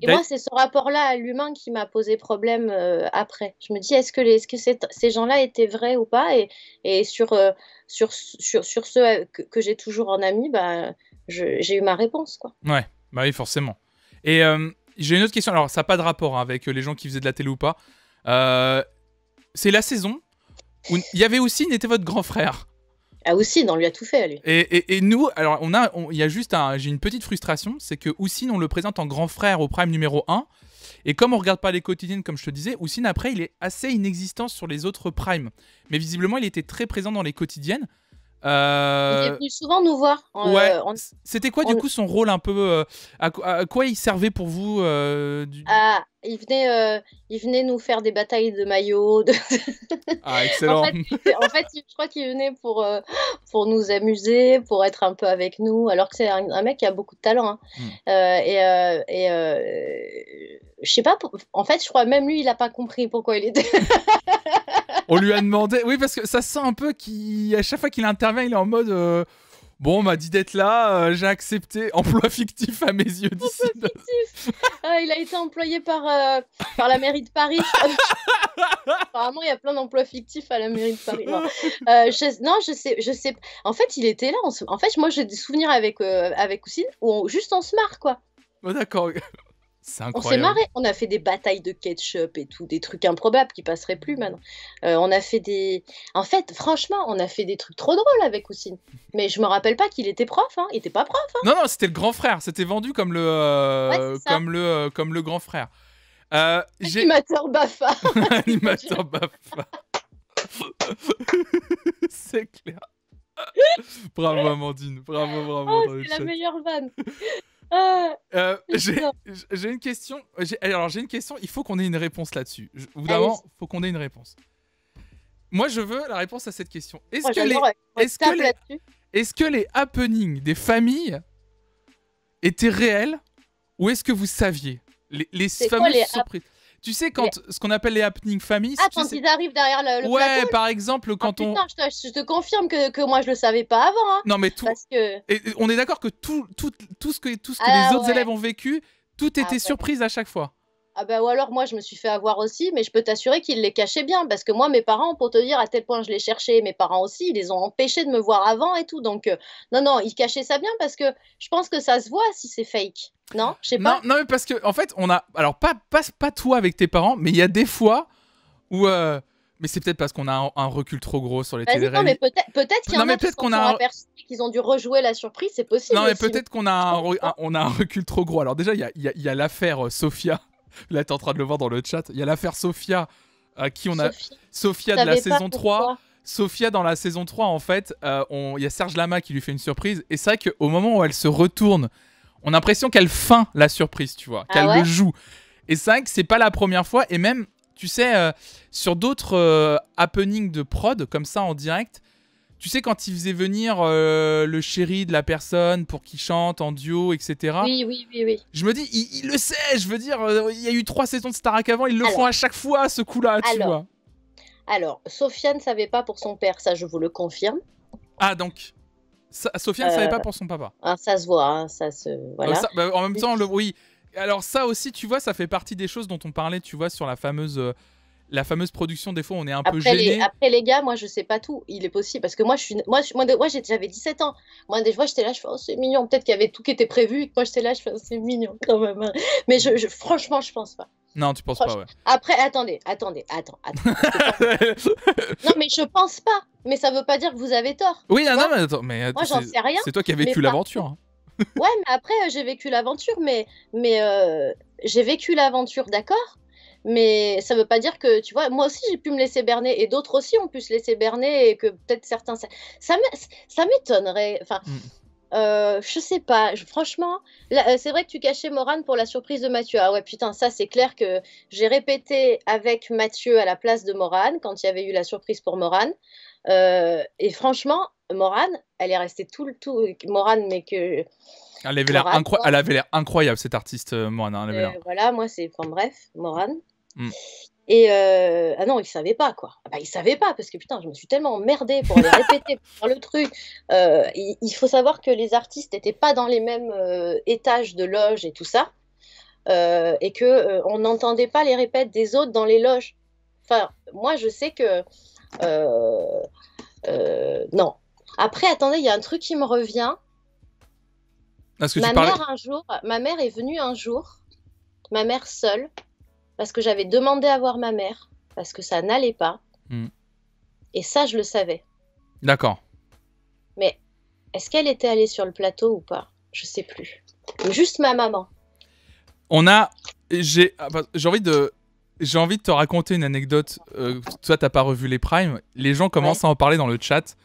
Et moi, c'est ce rapport-là à l'humain qui m'a posé problème euh, après. Je me dis, est-ce que, -ce que ces, gens-là étaient vrais ou pas et sur sur, sur, sur ceux que, j'ai toujours en ami, bah, j'ai eu ma réponse. Quoi. Ouais, bah oui, forcément. Et euh, j'ai une autre question. Alors, ça n'a pas de rapport hein, avec euh, les gens qui faisaient de la télé ou pas. Euh, c'est la saison où il y avait aussi N'était votre grand frère. Ah aussi, on lui a tout fait lui. Et, nous, alors on a, il y a juste j'ai une petite frustration, c'est que Oussine, on le présente en grand frère au prime numéro 1, et comme on regarde pas les quotidiennes, comme je te disais, Houssin, après, il est assez inexistant sur les autres primes. Mais visiblement, il était très présent dans les quotidiennes. Euh, il est venu souvent nous voir. ouais. Euh, C'était quoi, du coup, son rôle un peu euh, à, quoi il servait pour vous du... Ah, il venait, euh, il venait nous faire des batailles de maillots. Ah, excellent. en, fait, je crois qu'il venait pour, euh, pour nous amuser, pour être un peu avec nous, alors que c'est un, mec qui a beaucoup de talent. Hein. Hmm. Euh, et, je sais pas, en fait, je crois même lui, il n'a pas compris pourquoi il était. On lui a demandé, oui, parce que ça sent un peu qu'à chaque fois qu'il intervient, il est en mode Bon, on m'a dit d'être là, euh, j'ai accepté. Emploi fictif à mes yeux Emploi fictif ah, Il a été employé par, euh, par la mairie de Paris. Apparemment, il y a plein d'emplois fictifs à la mairie de Paris. Non, euh, je, sais, je sais. En fait, il était là. En, fait, moi, j'ai des souvenirs avec, avec Oussine, où on, juste en smart, quoi. Oh, d'accord. On s'est marré. On a fait des batailles de ketchup et tout, des trucs improbables qui passeraient plus maintenant. Euh, on a fait des. En fait, franchement, on a fait des trucs trop drôles avec Oussine. Mais je me rappelle pas qu'il était prof. Hein. Il était pas prof. Hein. Non, non, c'était le grand frère. C'était vendu comme le, euh, comme le, euh, comme le grand frère. Animateur Bafa. Animateur Bafa. C'est clair. bravo Amandine, bravo, bravo. Oh, c'est la meilleure vanne. Euh, j'ai une question. Alors, j'ai une question. Il faut qu'on ait une réponse là-dessus. Au il faut qu'on ait une réponse. Moi, je veux la réponse à cette question. Est-ce que, les... est que, que les happenings des familles étaient réels ou est-ce que vous saviez les, les surprises tu sais, quand ce qu'on appelle les happening families... Ah, quand ils arrivent derrière le, le ouais, par exemple, ah, quand on. je, te, confirme que, moi je le savais pas avant. Hein. non, mais tout. Et on est d'accord que tout, tout, tout, ce que, tout ce que ah les autres élèves ont vécu, tout ah était surprise à chaque fois. Ah bah ou alors moi je me suis fait avoir aussi, mais je peux t'assurer qu'ils les cachaient bien parce que moi mes parents, pour te dire à tel point je les cherchais, mes parents aussi, ils les ont empêchés de me voir avant et tout. Donc euh, non non, ils cachaient ça bien parce que je pense que ça se voit si c'est fake. Non, je sais pas. Non, non, parce que en fait, on a alors pas pas, pas toi avec tes parents, mais il y a des fois où euh, mais c'est peut-être parce qu'on a un, recul trop gros sur les télé Non, mais peut-être qu'il y a qu'on qu'ils ont dû rejouer la surprise, c'est possible. Non, mais peut-être qu'on a un, a un recul trop gros. Alors déjà, il y a, y y a l'affaire euh, Sophia Là, t'es en train de le voir dans le chat. Il y a l'affaire Sophia à qui on a Sofia de la saison 3. Sophia dans la saison 3 en fait, euh, il y a Serge Lama qui lui fait une surprise et c'est vrai qu'au moment où elle se retourne on a l'impression qu'elle feint la surprise, tu vois, ah qu'elle le joue. Et c'est vrai que c'est pas la première fois, et même, tu sais, euh, sur d'autres euh, happenings de prod, comme ça en direct, tu sais, quand ils faisaient venir euh, le chéri de la personne pour qu'il chante en duo, etc. Oui, oui, oui, oui. Je me dis, il, le sait, je veux dire, il y a eu trois saisons de Starak avant, ils le font à chaque fois, ce coup-là, tu vois. Alors, Sophia ne savait pas pour son père, ça je vous le confirme. Ah, donc ça, ne savait pas euh, pour son papa. Ah, ça se voit, hein, ça se. Euh, bah, en même temps, le... oui. Alors, ça aussi, tu vois, ça fait partie des choses dont on parlait, tu vois, sur la fameuse. Euh, la fameuse production, des fois, on est un peu gêné. après, les gars, moi, je sais pas tout. Il est possible. Parce que moi, je suis, moi, moi, j'avais 17 ans. Moi, des fois, j'étais là, je fais, oh, c'est mignon. Peut-être qu'il y avait tout qui était prévu. moi, j'étais là, je fais, oh, c'est mignon quand même. Hein. Mais je, franchement, je pense pas. Non, tu penses pas, ouais. Après, attendez, attendez, attends, attends. non, mais je pense pas. Mais ça veut pas dire que vous avez tort. Oui, ah non, non, mais attends, mais euh, Moi, j'en sais rien. C'est toi qui as vécu l'aventure. Hein. ouais, mais après, euh, j'ai vécu l'aventure, mais, mais euh, j'ai vécu l'aventure, d'accord mais ça veut pas dire que, tu vois, moi aussi j'ai pu me laisser berner et d'autres aussi ont pu se laisser berner et que peut-être certains. Ça, ça m'étonnerait. Enfin, mm. Euh, je sais pas, franchement, euh, c'est vrai que tu cachais Morane pour la surprise de Mathieu. Ah ouais, putain, ça c'est clair que j'ai répété avec Mathieu à la place de Morane quand il y avait eu la surprise pour Morane. Euh, et franchement, Morane, elle est restée tout le tout. Morane, mais que. Elle avait l'air incroyable, cette artiste Morane. Hein, voilà, moi c'est. en bref, Morane. Mm. Et euh, ah non, ils savait pas quoi. Ah bah, ne savait pas parce que putain, je me suis tellement emmerdée pour les répéter, pour faire le truc. Euh, il, faut savoir que les artistes n'étaient pas dans les mêmes euh, étages de loges et tout ça, et que on n'entendait pas les répètes des autres dans les loges. Enfin, moi je sais que non. Après, attendez, il y a un truc qui me revient. ma mère un jour, ma mère est venue un jour, ma mère seule parce que j'avais demandé à voir ma mère, parce que ça n'allait pas. Hmm. Et ça, je le savais. D'accord. Mais est-ce qu'elle était allée sur le plateau ou pas Je sais plus. Juste ma maman. On a. Ah, bah, j'ai envie de. J'ai envie de te raconter une anecdote. Toi, euh, toi, t'as pas revu les primes. Les gens commencent à en parler dans le chat.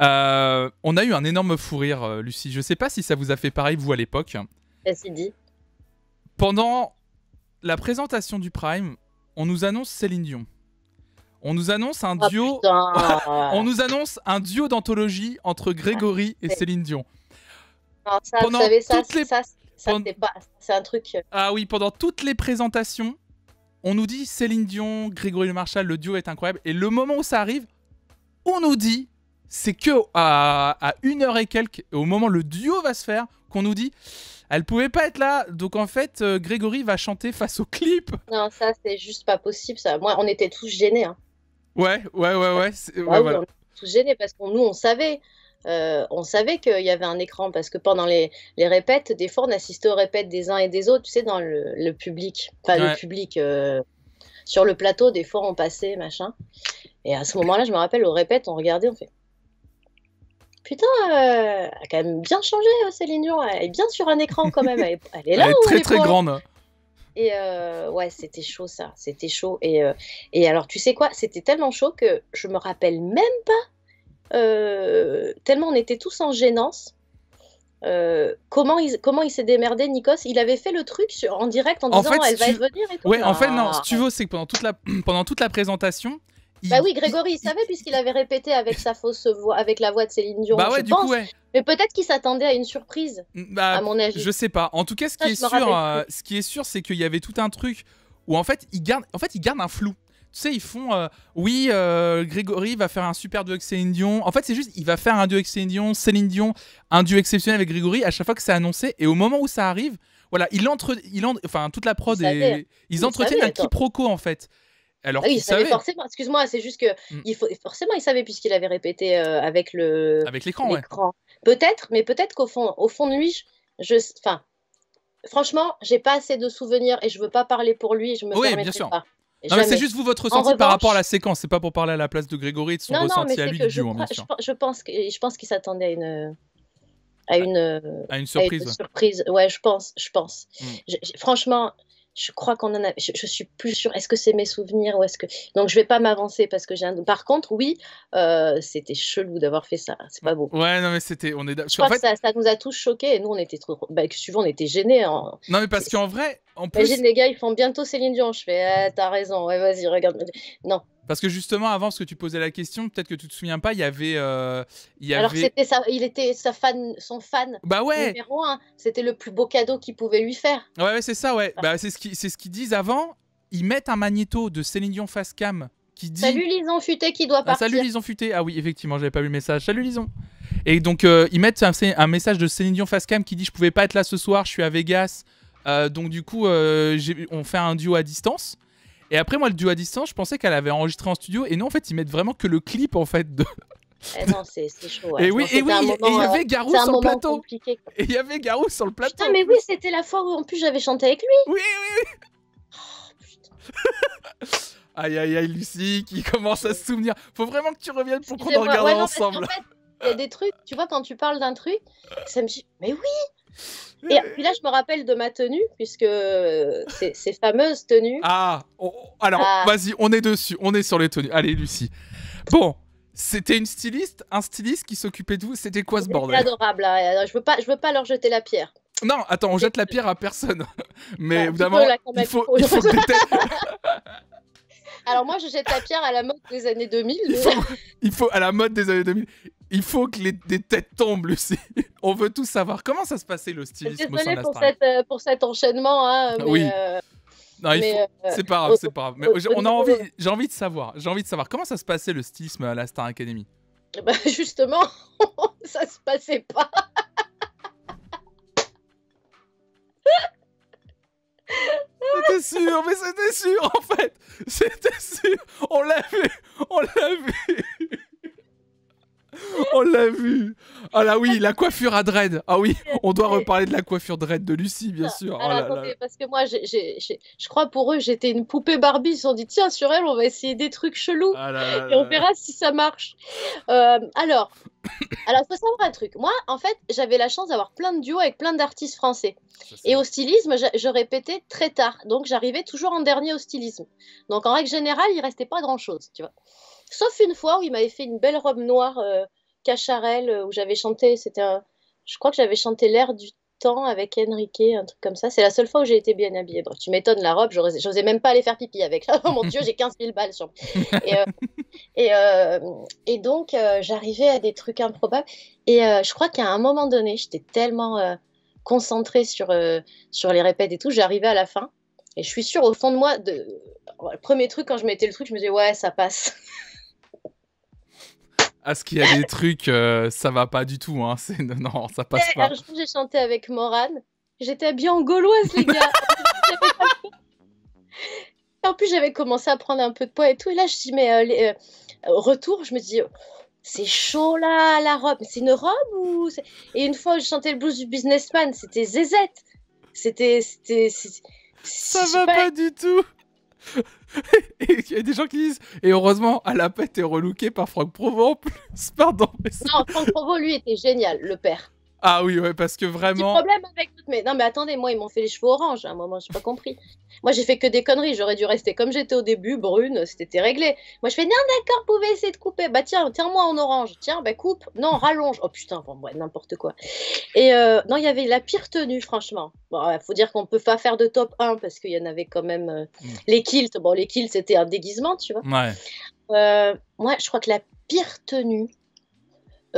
Euh, on a eu un énorme fou rire, euh, Lucie. Je sais pas si ça vous a fait pareil, vous, à l'époque. Vas-y, dis. Pendant la présentation du Prime, on nous annonce Céline Dion. On nous annonce un ah, duo. on nous annonce un duo d'anthologie entre Grégory et Céline Dion. vous savez, ça, c'est un truc. Euh, ah oui, pendant toutes les présentations, on nous dit Céline Dion, Grégory Le Marchal, le duo est incroyable. Et le moment où ça arrive, on nous dit c'est que à, à, une heure et quelques, au moment où le duo va se faire, qu'on nous dit. Elle pouvait pas être là, donc en fait, euh, Grégory va chanter face au clip. Non, ça c'est juste pas possible. Ça, moi, on était tous gênés. Hein. Ouais, ouais, ouais, ouais. Bah on était tous gênés parce que nous, on savait. Euh, on savait qu'il y avait un écran parce que pendant les, les répètes, des fois on assistait aux répètes des uns et des autres, tu sais, dans le, public. Enfin, le public. Euh, sur le plateau, des fois on passait, machin. Et à ce moment-là, je me rappelle, aux répètes, on regardait, on fait putain, elle euh, a quand même bien changé, euh, Céline Dion. Elle est bien sur un écran quand même. Elle, est, là. Elle est très très grande. Et euh, ouais, c'était chaud ça, c'était chaud. Et, et alors, tu sais quoi, c'était tellement chaud que je me rappelle même pas, tellement on était tous en gênance. comment il, comment il s'est démerdé, Nikos Il avait fait le truc sur, en direct en, disant elle va venir et tout. Ouais, en fait, non, que ah. tu veux, c'est que pendant toute la, pendant toute la présentation, bah oui, Grégory, il, savait puisqu'il avait répété avec sa fausse voix, avec la voix de Céline Dion. Bah ouais, du Coup, ouais. Mais peut-être qu'il s'attendait à une surprise. Mm, bah, à mon avis. Je sais pas. En tout cas, ce qui, est, sûr, euh, ce qui est sûr, c'est qu'il y avait tout un truc où en fait, il garde, en fait, il garde un flou. Tu sais, ils font euh, oui, euh, Grégory va faire un super duo avec Céline Dion. En fait, c'est juste, il va faire un duo avec Céline Dion, Céline Dion, un duo exceptionnel avec Grégory à chaque fois que c'est annoncé. Et au moment où ça arrive, voilà, il entre, il enfin toute la prod, ils entretiennent un quiproquo en fait. Alors ah il savait. forcément. Excuse-moi, c'est juste que mm. il faut, forcément il savait puisqu'il avait répété euh, avec le avec l'écran. Peut-être, mais peut-être qu'au fond, au fond de lui, je, enfin, franchement, j'ai pas assez de souvenirs et je veux pas parler pour lui. Je me oui, bien sûr. c'est juste vous votre ressenti par rapport à la séquence. C'est pas pour parler à la place de Grégory de son ressenti à lui du Je, pense que je pense qu'il s'attendait à une à une, une surprise. surprise. Ouais, je pense, je pense. Mm. franchement, je crois qu'on en a, je, suis plus sûre. Est-ce que c'est mes souvenirs ou est-ce que donc je vais pas m'avancer parce que j'ai un. Par contre, oui, euh, c'était chelou d'avoir fait ça. C'est pas beau. Ouais, non mais c'était, on est. Je crois que ça, ça, nous a tous choqués. Et nous, on était trop, bah, souvent on était gênés. Hein. Non mais parce qu'en vrai, en plus. Imagine les gars, ils font bientôt Céline Dion. Je fais, ah, t'as raison. Ouais, vas-y, regarde. Non, parce que justement, avant, ce que tu posais la question, peut-être que tu te souviens pas, il y avait. Euh, il Alors c'était ça, il était sa fan, son fan bah ouais. numéro un. C'était le plus beau cadeau qu'il pouvait lui faire. Ouais, c'est ça, ouais. Ah. Bah, c'est ce qu'ils ce disent avant. Ils mettent un magnéto de Céline Dion face qui dit. Salut Lison Futé qui doit ah, partir. salut Lison Futé. Ah oui, effectivement, j'avais pas vu le message. Salut Lison. Et donc, euh, ils mettent un, message de Céline Dion face qui dit Je pouvais pas être là ce soir, je suis à Vegas. Euh, donc, du coup, on fait un duo à distance. Et après, moi, le duo à distance, je pensais qu'elle avait enregistré en studio. Et non, en fait, ils mettent vraiment que le clip, en fait, de. Eh non, c'est chaud. Et oui, et oui, euh, et il y avait Garou sur le plateau. Et il y avait Garou sur le plateau. Putain, mais oui, c'était la fois où en plus j'avais chanté avec lui. Oui, oui, oui. Oh, putain. aïe, aïe, aïe, Lucie qui commence à se souvenir. Faut vraiment que tu reviennes pour qu'on en regarde ensemble. En il y a des trucs, tu vois, quand tu parles d'un truc, ça me dit, mais oui, et puis là, je me rappelle de ma tenue, puisque c'est ces fameuses tenues. Ah, oh, oh, alors, ah. vas-y, on est dessus, on est sur les tenues. Allez, Lucie. Bon, c'était une styliste, un styliste qui s'occupait de vous. C'était quoi ce bordel Adorable. Hein. Je veux pas, je veux pas leur jeter la pierre. Non, attends, on jette la pierre à personne. Mais bah, évidemment, il faut, Alors moi, je jette la pierre à la mode des années 2000. Il, faut, il, faut, à la mode des années 2000. Il faut que les, des têtes tombent, Lucie. On veut tout savoir. Comment ça se passait le Désolé pour, cette, euh, pour cet enchaînement. Hein, ah oui. Euh, euh, c'est pas grave, c'est pas grave. Mais on a envie, j'ai envie de savoir, j'ai envie de savoir comment ça se passait le stylisme à la Star Academy. Bah justement, ça se passait pas. C'était sûr, mais c'était sûr en fait. C'était sûr. On l'a vu, on l'a vu. On l'a vu. Ah là oui, la coiffure à dread. Ah oui, on doit reparler de la coiffure dread de Lucie, bien ah, sûr. Ah, oh parce que moi, je crois pour eux, j'étais une poupée Barbie. Ils se sont dit, tiens, sur elle, on va essayer des trucs chelous ah et on verra si ça marche. Euh, alors, alors, il faut savoir un truc. Moi, en fait, j'avais la chance d'avoir plein de duos avec plein d'artistes français. Et au stylisme, je, je, répétais très tard. Donc, j'arrivais toujours en dernier au stylisme. Donc, en règle générale, il restait pas grand-chose, tu vois. Sauf une fois où il m'avait fait une belle robe noire euh, cacharelle euh, où j'avais chanté, c'était un... je crois que j'avais chanté l'air du temps avec Enrique, un truc comme ça. C'est la seule fois où j'ai été bien habillée. tu m'étonnes, la robe, j'osais même pas aller faire pipi avec. oh mon Dieu, j'ai 15 000 balles euh, et, donc, j'arrivais à des trucs improbables. Et je crois qu'à un moment donné, j'étais tellement concentrée sur, sur les répètes et tout, j'arrivais à la fin. Et je suis sûre, au fond de moi, de... le premier truc, quand je mettais le truc, je me disais, ouais, ça passe à ce qu'il y a des trucs, euh, ça va pas du tout. Hein. Non, ça passe eh, pas. Un j'ai chanté avec Moran. J'étais bien en gauloise, les gars. en plus, j'avais commencé à prendre un peu de poids et tout. Et là, je dis, mais euh, euh, retour, je me dis, c'est chaud là, la robe. C'est une robe ou. Et une fois, je chantais le blues du businessman. C'était Zézette. C'était. Ça va pas du tout. et il y a des gens qui disent et heureusement Alapet est relooké par Franck Provo en plus pardon non Franck Provo lui était génial le père ah oui, parce que vraiment. problème avec mais non, mais attendez, moi ils m'ont fait les cheveux orange à un hein, moment, je j'ai pas compris. moi j'ai fait que des conneries, j'aurais dû rester comme j'étais au début, brune, c'était réglé. Moi je fais non d'accord, vous pouvez essayer de couper. Bah tiens, tiens-moi en orange, tiens, bah coupe, non rallonge. Oh putain, bon ouais, n'importe quoi. Et euh, non, il y avait la pire tenue, franchement. Bon, il faut dire qu'on peut pas faire de top 1 parce qu'il y en avait quand même euh, mm. les kilts. Bon, les kilts c'était un déguisement, tu vois. Euh, moi, je crois que la pire tenue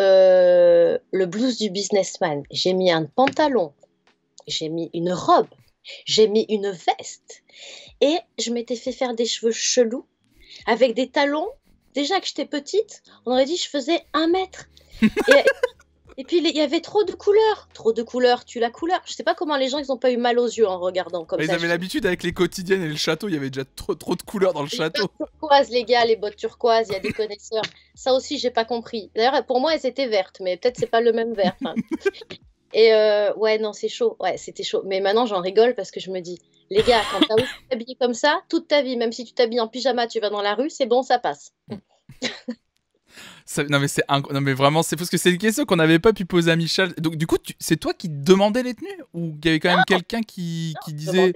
euh, le blues du businessman. J'ai mis un pantalon, j'ai mis une robe, j'ai mis une veste. Et je m'étais fait faire des cheveux chelous, avec des talons. Déjà que j'étais petite, on aurait dit je faisais un mètre. Et et puis il y avait trop de couleurs, trop de couleurs, tu la couleur. Je sais pas comment les gens ils ont pas eu mal aux yeux en regardant comme ça. Ils avaient l'habitude avec les quotidiennes et le château, il y avait déjà trop trop de couleurs dans le les château. Bottes turquoises les gars, les bottes turquoises, il y a des connaisseurs. Ça aussi j'ai pas compris. D'ailleurs pour moi elles étaient vertes, mais peut-être c'est pas le même vert. Hein. et euh, ouais non c'est chaud, ouais c'était chaud. Mais maintenant j'en rigole parce que je me dis les gars quand tu aussi comme ça toute ta vie, même si tu t'habilles en pyjama, tu vas dans la rue, c'est bon ça passe non mais non mais vraiment c'est parce que c'est une question qu'on n'avait pas pu poser à Michel. Donc du coup tu... c'est toi qui demandais les tenues ou il y avait quand même quelqu'un qui, qui disait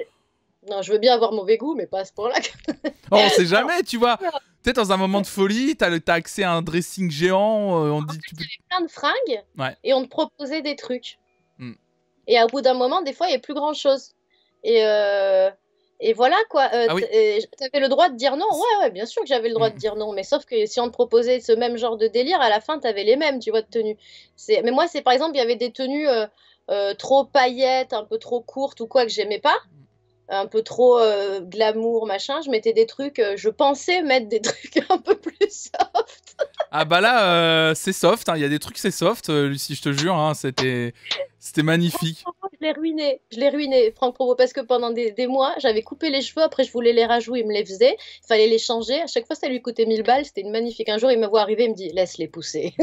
Non, je veux bien avoir mauvais goût mais pas à ce point-là. Oh, on sait jamais, tu vois. Peut-être dans un moment de folie, tu as accès à un dressing géant, euh, on en dit tu peux... plein de fringues et on te proposait des trucs. Hmm. Et à bout d'un moment, des fois il n'y a plus grand-chose. Et euh, et voilà quoi, euh, ah le droit de dire non, ouais, bien sûr que j'avais le droit de mm. dire non, mais sauf que si on te proposait ce même genre de délire, à la fin tu avais les mêmes, tu vois, de tenues. Mais moi, c'est par exemple, il y avait des tenues euh, euh, trop paillettes, un peu trop courtes ou quoi que j'aimais pas, un peu trop euh, glamour, machin, je mettais des trucs, je pensais mettre des trucs un peu plus ah bah là, euh, c'est soft. Hein. Il y a des trucs, c'est soft, euh, Lucie, je te jure. Hein. c'était, c'était magnifique. Je l'ai ruiné, je l'ai ruiné, Franck Provo, parce que pendant des, mois, j'avais coupé les cheveux. Après, je voulais les rajouter, il me les faisait. Il fallait les changer. À chaque fois, ça lui coûtait 1000 balles. C'était une magnifique. Un jour, il me voit arriver, il me dit laisse les pousser.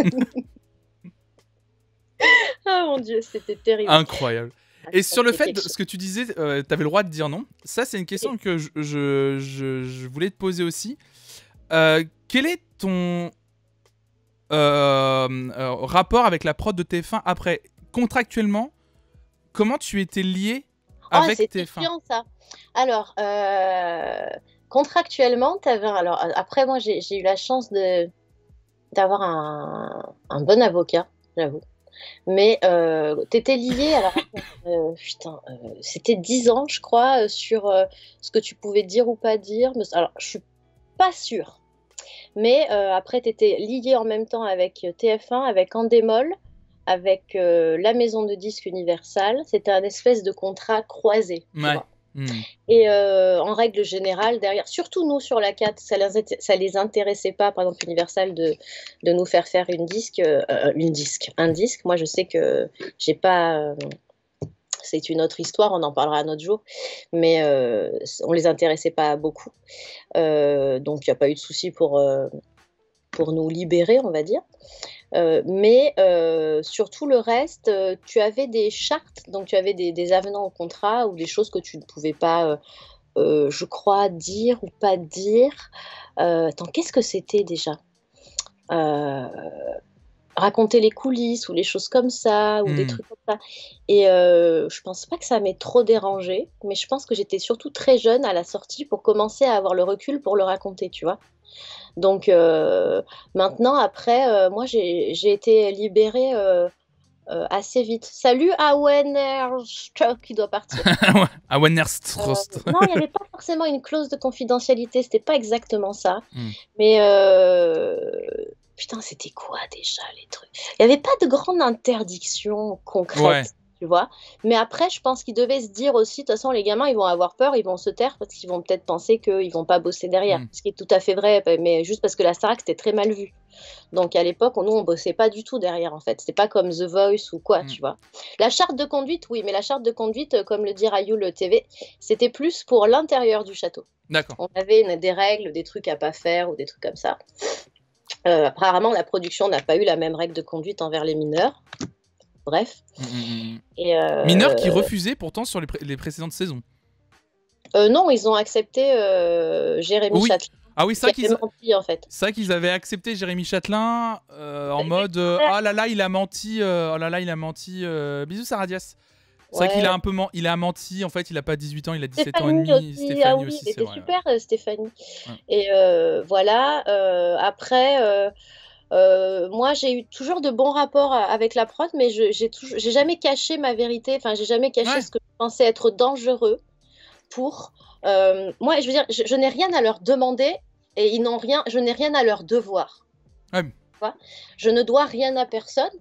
ah mon dieu, c'était terrible. Incroyable. Et sur le fait, de, ce que tu disais, euh, tu avais le droit de dire non. Ça, c'est une question que je, je voulais te poser aussi. quel est ton euh, euh, rapport avec la prod de TF1 après Contractuellement, comment tu étais lié ah, avec oh, TF1 Alors, euh, contractuellement, Alors, après, moi, j'ai eu la chance de d'avoir un, bon avocat, j'avoue. Mais t'étais lié, alors putain, c'était 10 ans, je crois, sur ce que tu pouvais dire ou pas dire. alors, je suis pas sûre. Mais euh, après, tu étais lié en même temps avec euh, TF1, avec Endémol, avec euh, la maison de disques Universal. C'était un espèce de contrat croisé. Hmm. Et en règle générale, derrière, surtout nous sur la 4, ça les, les intéressait pas, par exemple Universal, de, nous faire faire une disque, une disque, un disque. Moi, je sais que j'ai pas, c'est une autre histoire, on en parlera un autre jour, mais euh, on les intéressait pas beaucoup. Euh, donc il n'y a pas eu de souci pour, euh, pour nous libérer, on va dire. Euh, mais sur tout le reste, tu avais des chartes, donc tu avais des, des, avenants au contrat ou des choses que tu ne pouvais pas, je crois, dire ou pas dire. attends, qu'est-ce que c'était déjà raconter les coulisses ou les choses comme ça ou des hmm. trucs comme ça. Et euh, je pense pas que ça m'ait trop dérangé, mais je pense que j'étais surtout très jeune à la sortie pour commencer à avoir le recul pour le raconter, tu vois. Donc euh, maintenant, après, euh, moi j'ai été libérée. Euh, assez vite. Salut à qui doit partir. à non, il n'y avait pas forcément une clause de confidentialité, c'était pas exactement ça. Hmm. Mais Putain, c'était quoi déjà les trucs Il n'y avait pas de grande interdiction concrète. Tu vois mais après, je pense qu'ils devaient se dire aussi, de toute façon, les gamins, ils vont avoir peur, ils vont se taire parce qu'ils vont peut-être penser qu'ils vont pas bosser derrière, hmm. ce qui est tout à fait vrai, mais juste parce que la Starac, c'était très mal vu. Donc à l'époque, nous, on bossait pas du tout derrière, en fait. C'est pas comme The Voice ou quoi, hmm. tu vois. La charte de conduite, oui, mais la charte de conduite, euh, comme le dit le TV, c'était plus pour l'intérieur du château. D'accord. On avait des règles, des trucs à pas faire ou des trucs comme ça. Euh, apparemment, la production n'a pas eu la même règle de conduite envers les mineurs. Bref. Mm, mm, mm. Euh, mineurs qui refusaient pourtant sur les, précédentes saisons. Euh, non, ils ont accepté Jérémy oui. Ah oui, c'est Ça qu'ils en fait. avaient accepté Jérémy Châtelain en mode Ah là là, il a menti, oh là là, il a menti. Oh bisous Saradias. C'est vrai qu'il a un peu menti, il a menti, en fait, il a pas 18 ans, il a 17 ans et demi. Aussi. Stéphanie super Stéphanie. Et voilà, après, moi j'ai eu toujours de bons rapports euh, avec la prod, mais j'ai toujours, j'ai jamais caché ma vérité, enfin j'ai jamais caché ce que je pensais être dangereux pour. Euh, moi, je veux dire, je, n'ai rien à leur demander et ils n'ont rien, je n'ai rien à leur devoir. Je ne dois rien à personne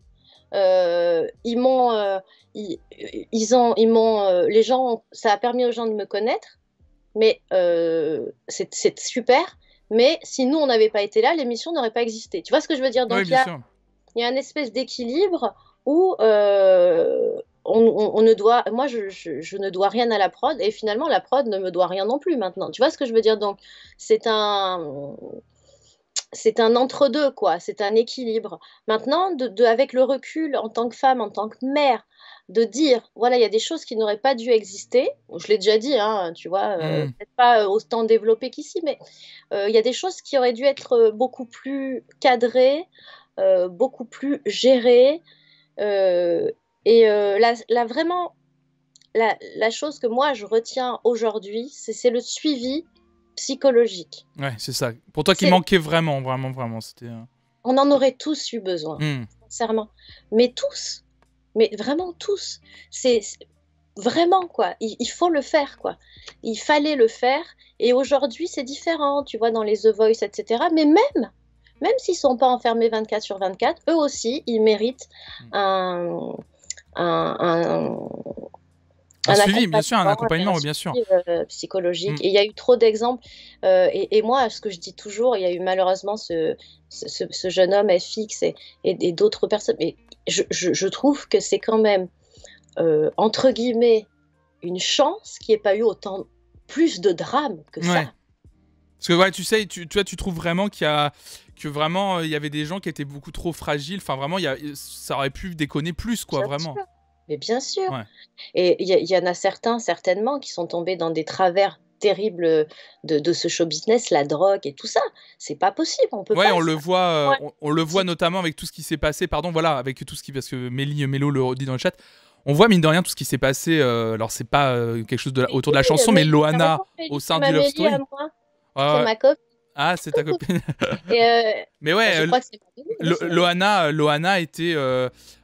euh, ils m'ont, euh, ils, ont, ils m'ont, euh, les gens, ça a permis aux gens de me connaître, mais c'est super. Mais si nous on n'avait pas été là, l'émission n'aurait pas existé. Tu vois ce que je veux dire Donc il y, a un espèce d'équilibre où on, ne doit, moi, je, je, ne dois rien à la prod, et finalement, la prod ne me doit rien non plus maintenant. Tu vois ce que je veux dire Donc, c'est un, c'est un entre-deux, quoi. C'est un équilibre. Maintenant, de, avec le recul, en tant que femme, en tant que mère, de dire, voilà, il y a des choses qui n'auraient pas dû exister. Je l'ai déjà dit, hein, tu vois, euh, mm. peut-être pas euh, autant développé qu'ici, mais euh, il y a des choses qui auraient dû être beaucoup plus cadrées, beaucoup plus gérées. et là, vraiment, la, la chose que moi je retiens aujourd'hui, c'est le suivi psychologique. Ouais, c'est ça. Pour toi qui manquait vraiment, vraiment, vraiment. C'était. Euh, On en aurait tous eu besoin, hmm. sincèrement. Mais tous, mais vraiment tous. C'est vraiment quoi. Il, faut le faire quoi. Il fallait le faire. Et aujourd'hui, c'est différent. Tu vois dans les The Voice, etc. Mais même même s'ils ne sont pas enfermés 24 sur 24, eux aussi, ils méritent hmm. un, un, un, suivi, bien sûr, un accompagnement, euh, bien sûr. Euh, psychologique. Mm. Et il y a eu trop d'exemples. Euh, et, moi, ce que je dis toujours, il y a eu malheureusement ce, jeune homme FX et, et, d'autres personnes. Mais je, trouve que c'est quand même, entre guillemets, une chance qu'il n'y ait pas eu autant plus de drames que ça. Parce que tu sais, tu, tu, tu trouves vraiment qu'il y que vraiment il y avait des gens qui étaient beaucoup trop fragiles. Enfin, vraiment, ça aurait pu déconner plus, quoi, vraiment. Mais bien sûr. Et il y, en a certains, certainement, qui sont tombés dans des travers terribles de, ce show business, la drogue et tout ça. C'est pas possible. On peut euh, on le voit, on, le voit notamment avec tout ce qui s'est passé. Pardon, voilà, avec tout ce qui parce que Mélie Mélo le dit dans le chat. On voit mine de rien tout ce qui s'est passé. Euh, alors c'est pas euh, quelque chose de, autour de la chanson, mais, Loana au sein du Love Story. c'est ma copine. Ah, c'est ta copine. mais ouais, Loana, Loana était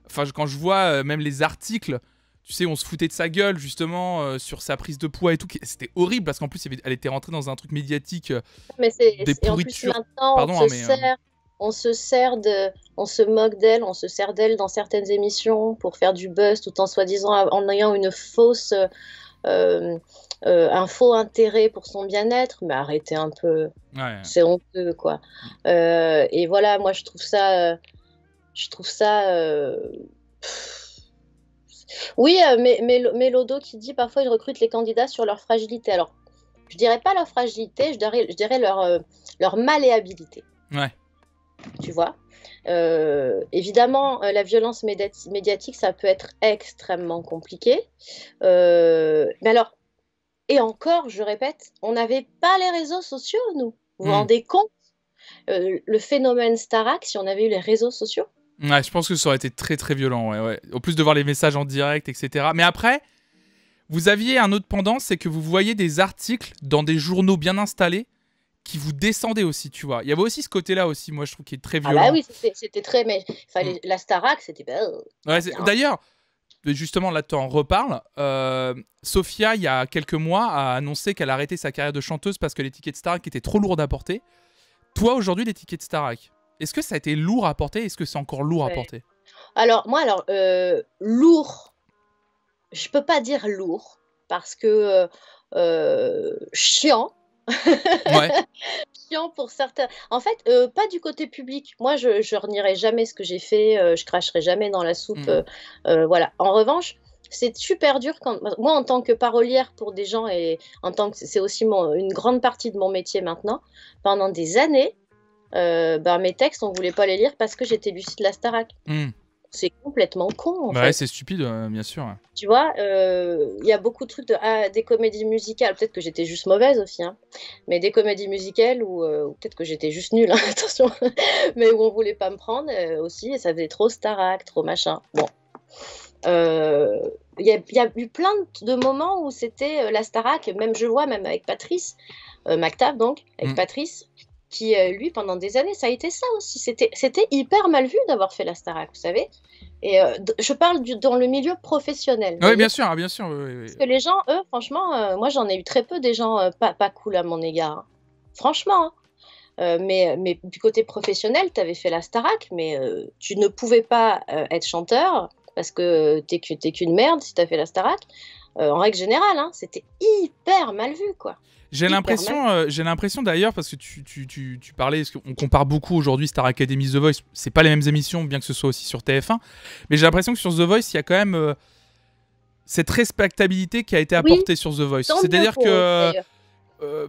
Enfin, quand je vois euh, même les articles, tu sais, on se foutait de sa gueule justement euh, sur sa prise de poids et tout. C'était horrible parce qu'en plus, elle était rentrée dans un truc médiatique. Euh, mais des En plus, maintenant, on, se hein, sert, on se sert de, on se moque d'elle, on se sert d'elle dans certaines émissions pour faire du buzz, tout en soi-disant en ayant une fausse. un faux intérêt pour son bien-être, mais arrêtez un peu. C'est honteux, quoi. et voilà, moi, je trouve ça je trouve ça. Euh, oui, euh, mais, mais, mais Lodo qui dit parfois ils recrutent les candidats sur leur fragilité. Alors, je dirais pas leur fragilité, je dirais, je dirais leur, euh, leur malléabilité. Ouais. Tu vois évidemment, la violence médiatique, ça peut être extrêmement compliqué. mais alors, et encore, je répète, on n'avait pas les réseaux sociaux, nous. Vous vous hmm. rendez compte le phénomène starak si on avait eu les réseaux sociaux, je pense que ça aurait été très très violent. Ouais, ouais. En plus de voir les messages en direct, etc. Mais après, vous aviez un autre pendant, c'est que vous voyez des articles dans des journaux bien installés qui vous descendaient aussi, tu vois. Il y avait aussi ce côté-là aussi, moi je trouve, qui est très violent. Ah bah oui, c'était très. Mais mm. la Starac, c'était. Euh, ouais, D'ailleurs, justement, là tu en reparles. Euh, Sophia, il y a quelques mois, a annoncé qu'elle arrêtait sa carrière de chanteuse parce que les tickets de Starac étaient trop lourds à porter. Toi, aujourd'hui, les tickets de Starac, est-ce que ça a été lourd à porter Est-ce que c'est encore lourd à porter Alors, moi, alors, euh, lourd, je peux pas dire lourd, parce que euh, euh, chiant. chiant pour certains. En fait, pas du côté public. Moi, je, je renierai jamais ce que j'ai fait, je cracherai jamais dans la soupe. Mmh. voilà. En revanche, c'est super dur quand moi en tant que parolière pour des gens et en tant que c'est aussi une grande partie de mon métier maintenant pendant des années euh, ben, mes textes, on voulait pas les lire parce que j'étais lucide de la Starac. Hmm. C'est complètement con. Bah c'est stupide, euh, bien sûr. Tu vois, il euh, y a beaucoup de trucs, ah, des comédies musicales, peut-être que j'étais juste mauvaise aussi, hein. mais des comédies musicales où, peut-être que j'étais juste nulle, hein, attention, mais où on voulait pas me prendre aussi, et ça faisait trop Starac, trop machin. Bon. Il y, a eu plein de moments où c'était la Starac, même je vois, même avec Patrice, MacTav donc, avec hmm. Patrice, qui, euh, lui, pendant des années, ça a été ça aussi. C'était hyper mal vu d'avoir fait la Starac, vous savez. Et euh, je parle dans le milieu professionnel. Oui, bien sûr, bien sûr. Parce que les gens, eux, franchement, euh, moi j'en ai eu très peu des gens pas, pas cool à mon égard. Franchement. Hein. mais, du côté professionnel, tu avais fait la Starac, mais tu ne pouvais pas être chanteur parce que t'es qu'une merde si tu fait la Starac. en règle générale, hein, c'était hyper mal vu, quoi. J'ai l'impression, euh, j'ai l'impression d'ailleurs, parce que tu, tu, tu, tu parlais, on qu'on compare beaucoup aujourd'hui Star Academy The Voice, c'est pas les mêmes émissions, bien que ce soit aussi sur TF1, mais j'ai l'impression que sur The Voice, il y a quand même euh, cette respectabilité qui a été apportée sur The Voice. C'est-à-dire que. Euh,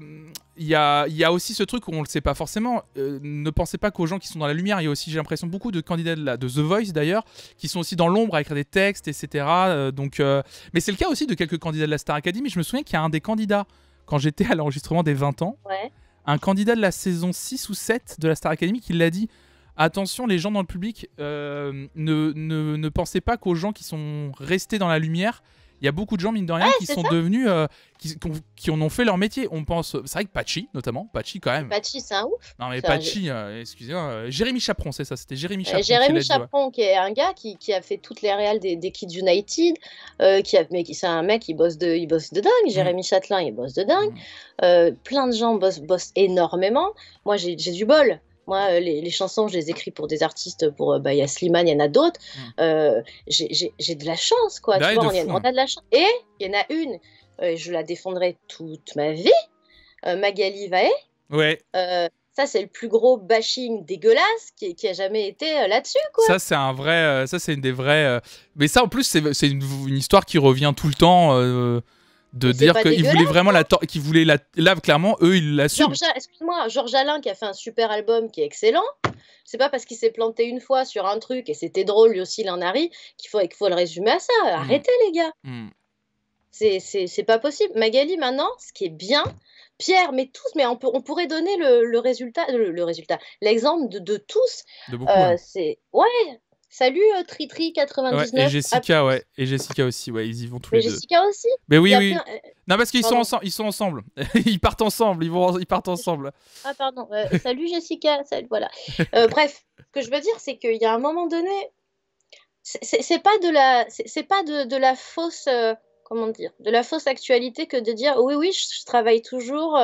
il y, a, il y, a, aussi ce truc où on le sait pas forcément. ne pensez pas qu'aux gens qui sont dans la lumière. Il y a aussi, j'ai l'impression, beaucoup de candidats de, de The Voice d'ailleurs, qui sont aussi dans l'ombre à écrire des textes, etc. donc, mais c'est le cas aussi de quelques candidats de la Star Academy. Je me souviens qu'il y a un des candidats quand j'étais à l'enregistrement des 20 ans, un candidat de la saison 6 ou 7 de la Star Academy qui l'a dit attention, les gens dans le public, euh, ne, ne, ne, pensez pas qu'aux gens qui sont restés dans la lumière, il y a beaucoup de gens, mine de rien, qui sont devenus. Euh, qui, en ont fait leur métier. On pense. C'est vrai que Pachi, notamment. Pachi, quand même. Pachi, c'est un ouf. Non, mais Pachi, euh, excusez-moi. Euh, Jérémy Chaperon, c'est ça. C'était Jérémy Chaperon. Jérémy Chaperon, qui est un gars qui, qui a fait toutes les réales des, des Kids United. qui a, mais c'est un mec, il bosse de, il bosse de dingue. Jérémy mm. Châtelain, il bosse de dingue. Mm. plein de gens bossent, bossent énormément. Moi, j'ai du bol. Moi, euh, les, chansons, je les écris pour des artistes, pour euh, bah, il y a Slimane, il y en a d'autres. Mm. Euh, j'ai de la chance, quoi. Bah tu vois, on, a, de la chance. Et il y en a une, je la défendrai toute ma vie, Magali Vae. Ouais. ça, c'est le plus gros bashing dégueulasse qui, a jamais été là-dessus, quoi. Ça, c'est un vrai, ça, c'est une des vraies. Mais ça, en plus, c'est une, histoire qui revient tout le temps de dire qu'ils voulait vraiment la qui voulait la là clairement eux ils l'assument. Excuse-moi, Georges Alain qui a fait un super album qui est excellent. C'est pas parce qu'il s'est planté une fois sur un truc et c'était drôle lui aussi il en a ri qu'il faut qu'il faut le résumer à ça. Hmm. Arrêtez les gars. Hmm. c'est C'est pas possible. Magali maintenant, ce qui est bien, Pierre, mais tous, mais on, pourrait donner le, résultat, le, résultat, l'exemple de, tous. Euh, hein. C'est ouais, Salut euh, Tritri99. et Jessica, ouais. Et Jessica aussi, ouais. Ils y vont tous les Jessica deux. Jessica aussi Mais oui, oui. Euh, non, parce qu'ils sont, ils sont ensemble. ils partent ensemble. Ils, vont, ils partent ensemble. Ah, pardon. Euh, salut Jessica. voilà. bref, ce que je veux dire, c'est qu'il y a un moment donné, c'est pas de la, c'est pas de, la fausse, comment dire, de la fausse actualité que de dire oui, oui, je, travaille toujours.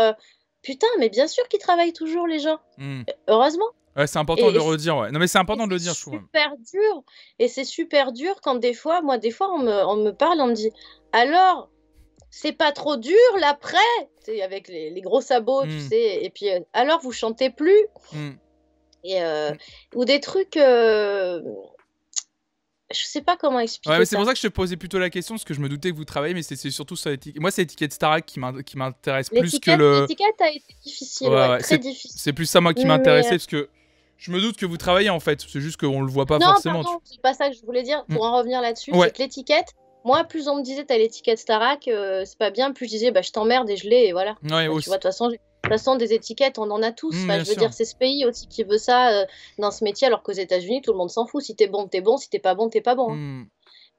Putain, mais bien sûr qu'ils travaillent toujours, les gens. Hmm. Heureusement. Ouais, c'est important de le redire, ouais. Non, mais c'est important de le dire, je C'est super dur. Et c'est super dur quand des fois, moi, des fois, on me, parle, on me dit Alors, c'est pas trop dur l'après Avec les, les, gros sabots, tu hmm. sais. Et puis, euh, alors, vous chantez plus hmm. et, euh, hmm. Ou des trucs. Euh, je sais pas comment expliquer. c'est pour ça que je te posais plutôt la question, parce que je me doutais que vous travaillez, mais c'est surtout ça l'étiquette. Moi, c'est l'étiquette Starac qui m'intéresse plus que le. L'étiquette a été difficile, très difficile. C'est plus ça, moi, qui m'intéressait, parce que je me doute que vous travaillez en fait, c'est juste qu'on le voit pas forcément. Non, tu... c'est pas ça que je voulais dire. Pour mm. en revenir là-dessus, c'est que l'étiquette, moi, plus on me disait t'as l'étiquette Starak, euh, c'est pas bien, plus je disais bah je t'emmerde et je l'ai et voilà. Ouais, bah, tu vois, de toute façon, de toute façon, des étiquettes, on en a tous. Mm, bah, je veux dire, c'est ce pays aussi qui veut ça euh, dans ce métier, alors qu'aux États-Unis, tout le monde s'en fout. Si t'es bon, t'es bon. Si t'es pas bon, t'es pas bon. Hein. Mm.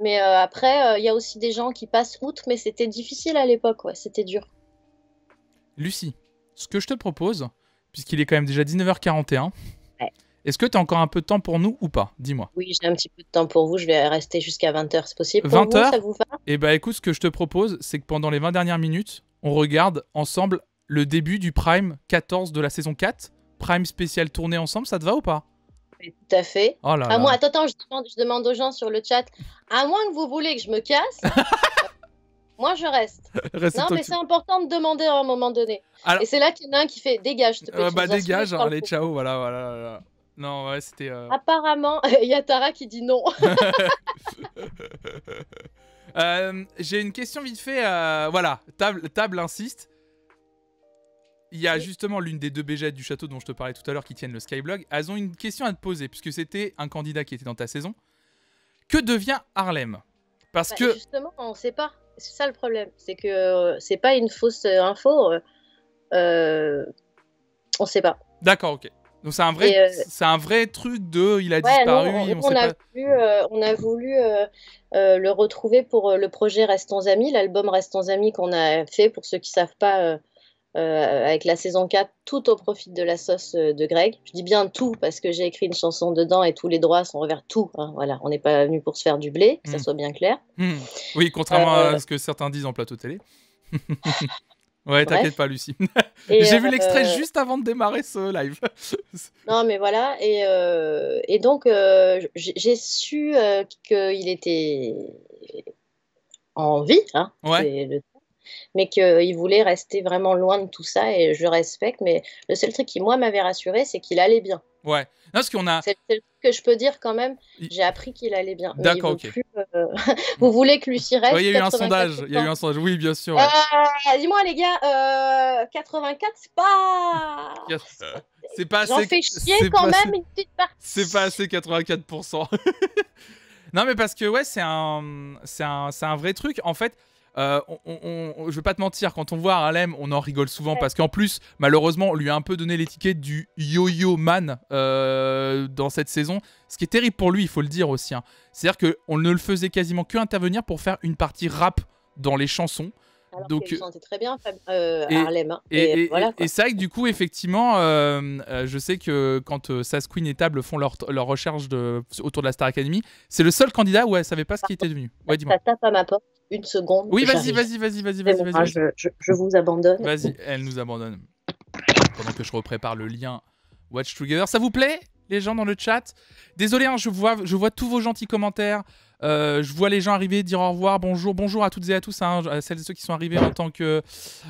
Mais euh, après, il y a aussi des gens qui passent outre, mais c'était difficile à l'époque, ouais, c'était dur. Lucie, ce que je te propose, puisqu'il est quand même déjà 19h41, est-ce que tu as encore un peu de temps pour nous ou pas Dis-moi. Oui, j'ai un petit peu de temps pour vous. Je vais rester jusqu'à 20h, c'est possible. 20h ça vous va Eh bah, écoute, ce que je te propose, c'est que pendant les 20 dernières minutes, on regarde ensemble le début du Prime 14 de la saison 4. Prime spécial tourné ensemble, ça te va ou pas tout à fait. Oh ah moi, attends, attends je, demande, aux gens sur le chat, à moins que vous voulez que je me casse, euh, moi je reste. non, mais c'est important de demander à un moment donné. Et c'est là qu'il y en a un qui fait dégage. Te euh, bah dégage, allez, ciao, voilà, voilà. voilà. Non, ouais, c'était. Euh, Apparemment, il y a Tara qui dit non. Euh, j'ai une question vite fait. Euh, voilà, table, table insiste. Il y a justement l'une des deux BG du château dont je te parlais tout à l'heure qui tiennent le Skyblog. Elles ont une question à te poser, puisque c'était un candidat qui était dans ta saison. Que devient Harlem Parce bah, que. Justement, on ne sait pas. C'est ça le problème. C'est que c'est pas une fausse info. on ne sait pas. D'accord, ok. Donc c'est un vrai, euh, c'est un vrai truc de, il a disparu. on, euh, on, a voulu euh, le retrouver pour le projet Restons amis, l'album Restons amis qu'on a fait pour ceux qui savent pas. avec la saison 4, tout au profit de la sauce de Greg. Je dis bien tout parce que j'ai écrit une chanson dedans et tous les droits sont revers tout. Hein, voilà, on n'est pas venu pour se faire du blé, que ça hmm. soit bien clair. Hmm. Oui, contrairement à ce que certains disent en plateau télé. Ouais, t'inquiète pas, Lucie. Euh, j'ai vu l'extrait euh, juste avant de démarrer ce live. non, mais voilà. Et, euh, donc, j'ai su qu'il était en vie. Hein. Ouais mais qu'il voulait rester vraiment loin de tout ça et je respecte. Mais le seul truc qui, moi, m'avait rassuré, c'est qu'il allait bien. Ouais. Non, ce qu'on a. C'est le truc que je peux dire quand même. J'ai appris qu'il allait bien. D'accord, ok. Euh, vous voulez que Lucie reste Il y a eu un sondage. Il y a eu un sondage. Oui, bien sûr. Euh, dis-moi, les gars, 84, euh, c'est pas. c'est pas assez. J'en fais chier quand même une petite partie. C'est pas assez 84%. non, mais parce que, ouais, c'est un... un... un vrai truc. En fait. Je euh, on, je vais pas te mentir, quand on voit Harlem, on en rigole souvent parce qu'en plus, malheureusement, on lui a un peu donné l'étiquette du yo-yo man euh, dans cette saison. Ce qui est terrible pour lui, il faut le dire aussi. Hein. C'est-à-dire qu'on ne le faisait quasiment que intervenir pour faire une partie rap dans les chansons. Donc, je euh, très bien euh, et, Harlem. Hein. Et, et, c'est vrai que du coup, effectivement, euh, je sais que quand Queen et Table font leur, leur recherche de, autour de la Star Academy, c'est le seul candidat où elle savait pas ce qui était devenu. Ouais, dis-moi. Ça tape à ma porte une seconde. Oui, vas-y, vas-y, vas-y, vas-y, vas-y. Ah, je, je vous abandonne. Vas-y, elle nous abandonne. Pendant que je reprépare le lien Watch Together, ça vous plaît les gens dans le chat. Désolé, hein, je, vois, je vois tous vos gentils commentaires. Euh, je vois les gens arriver, dire au revoir, bonjour, bonjour à toutes et à tous, hein, à celles et ceux qui sont arrivés en tant que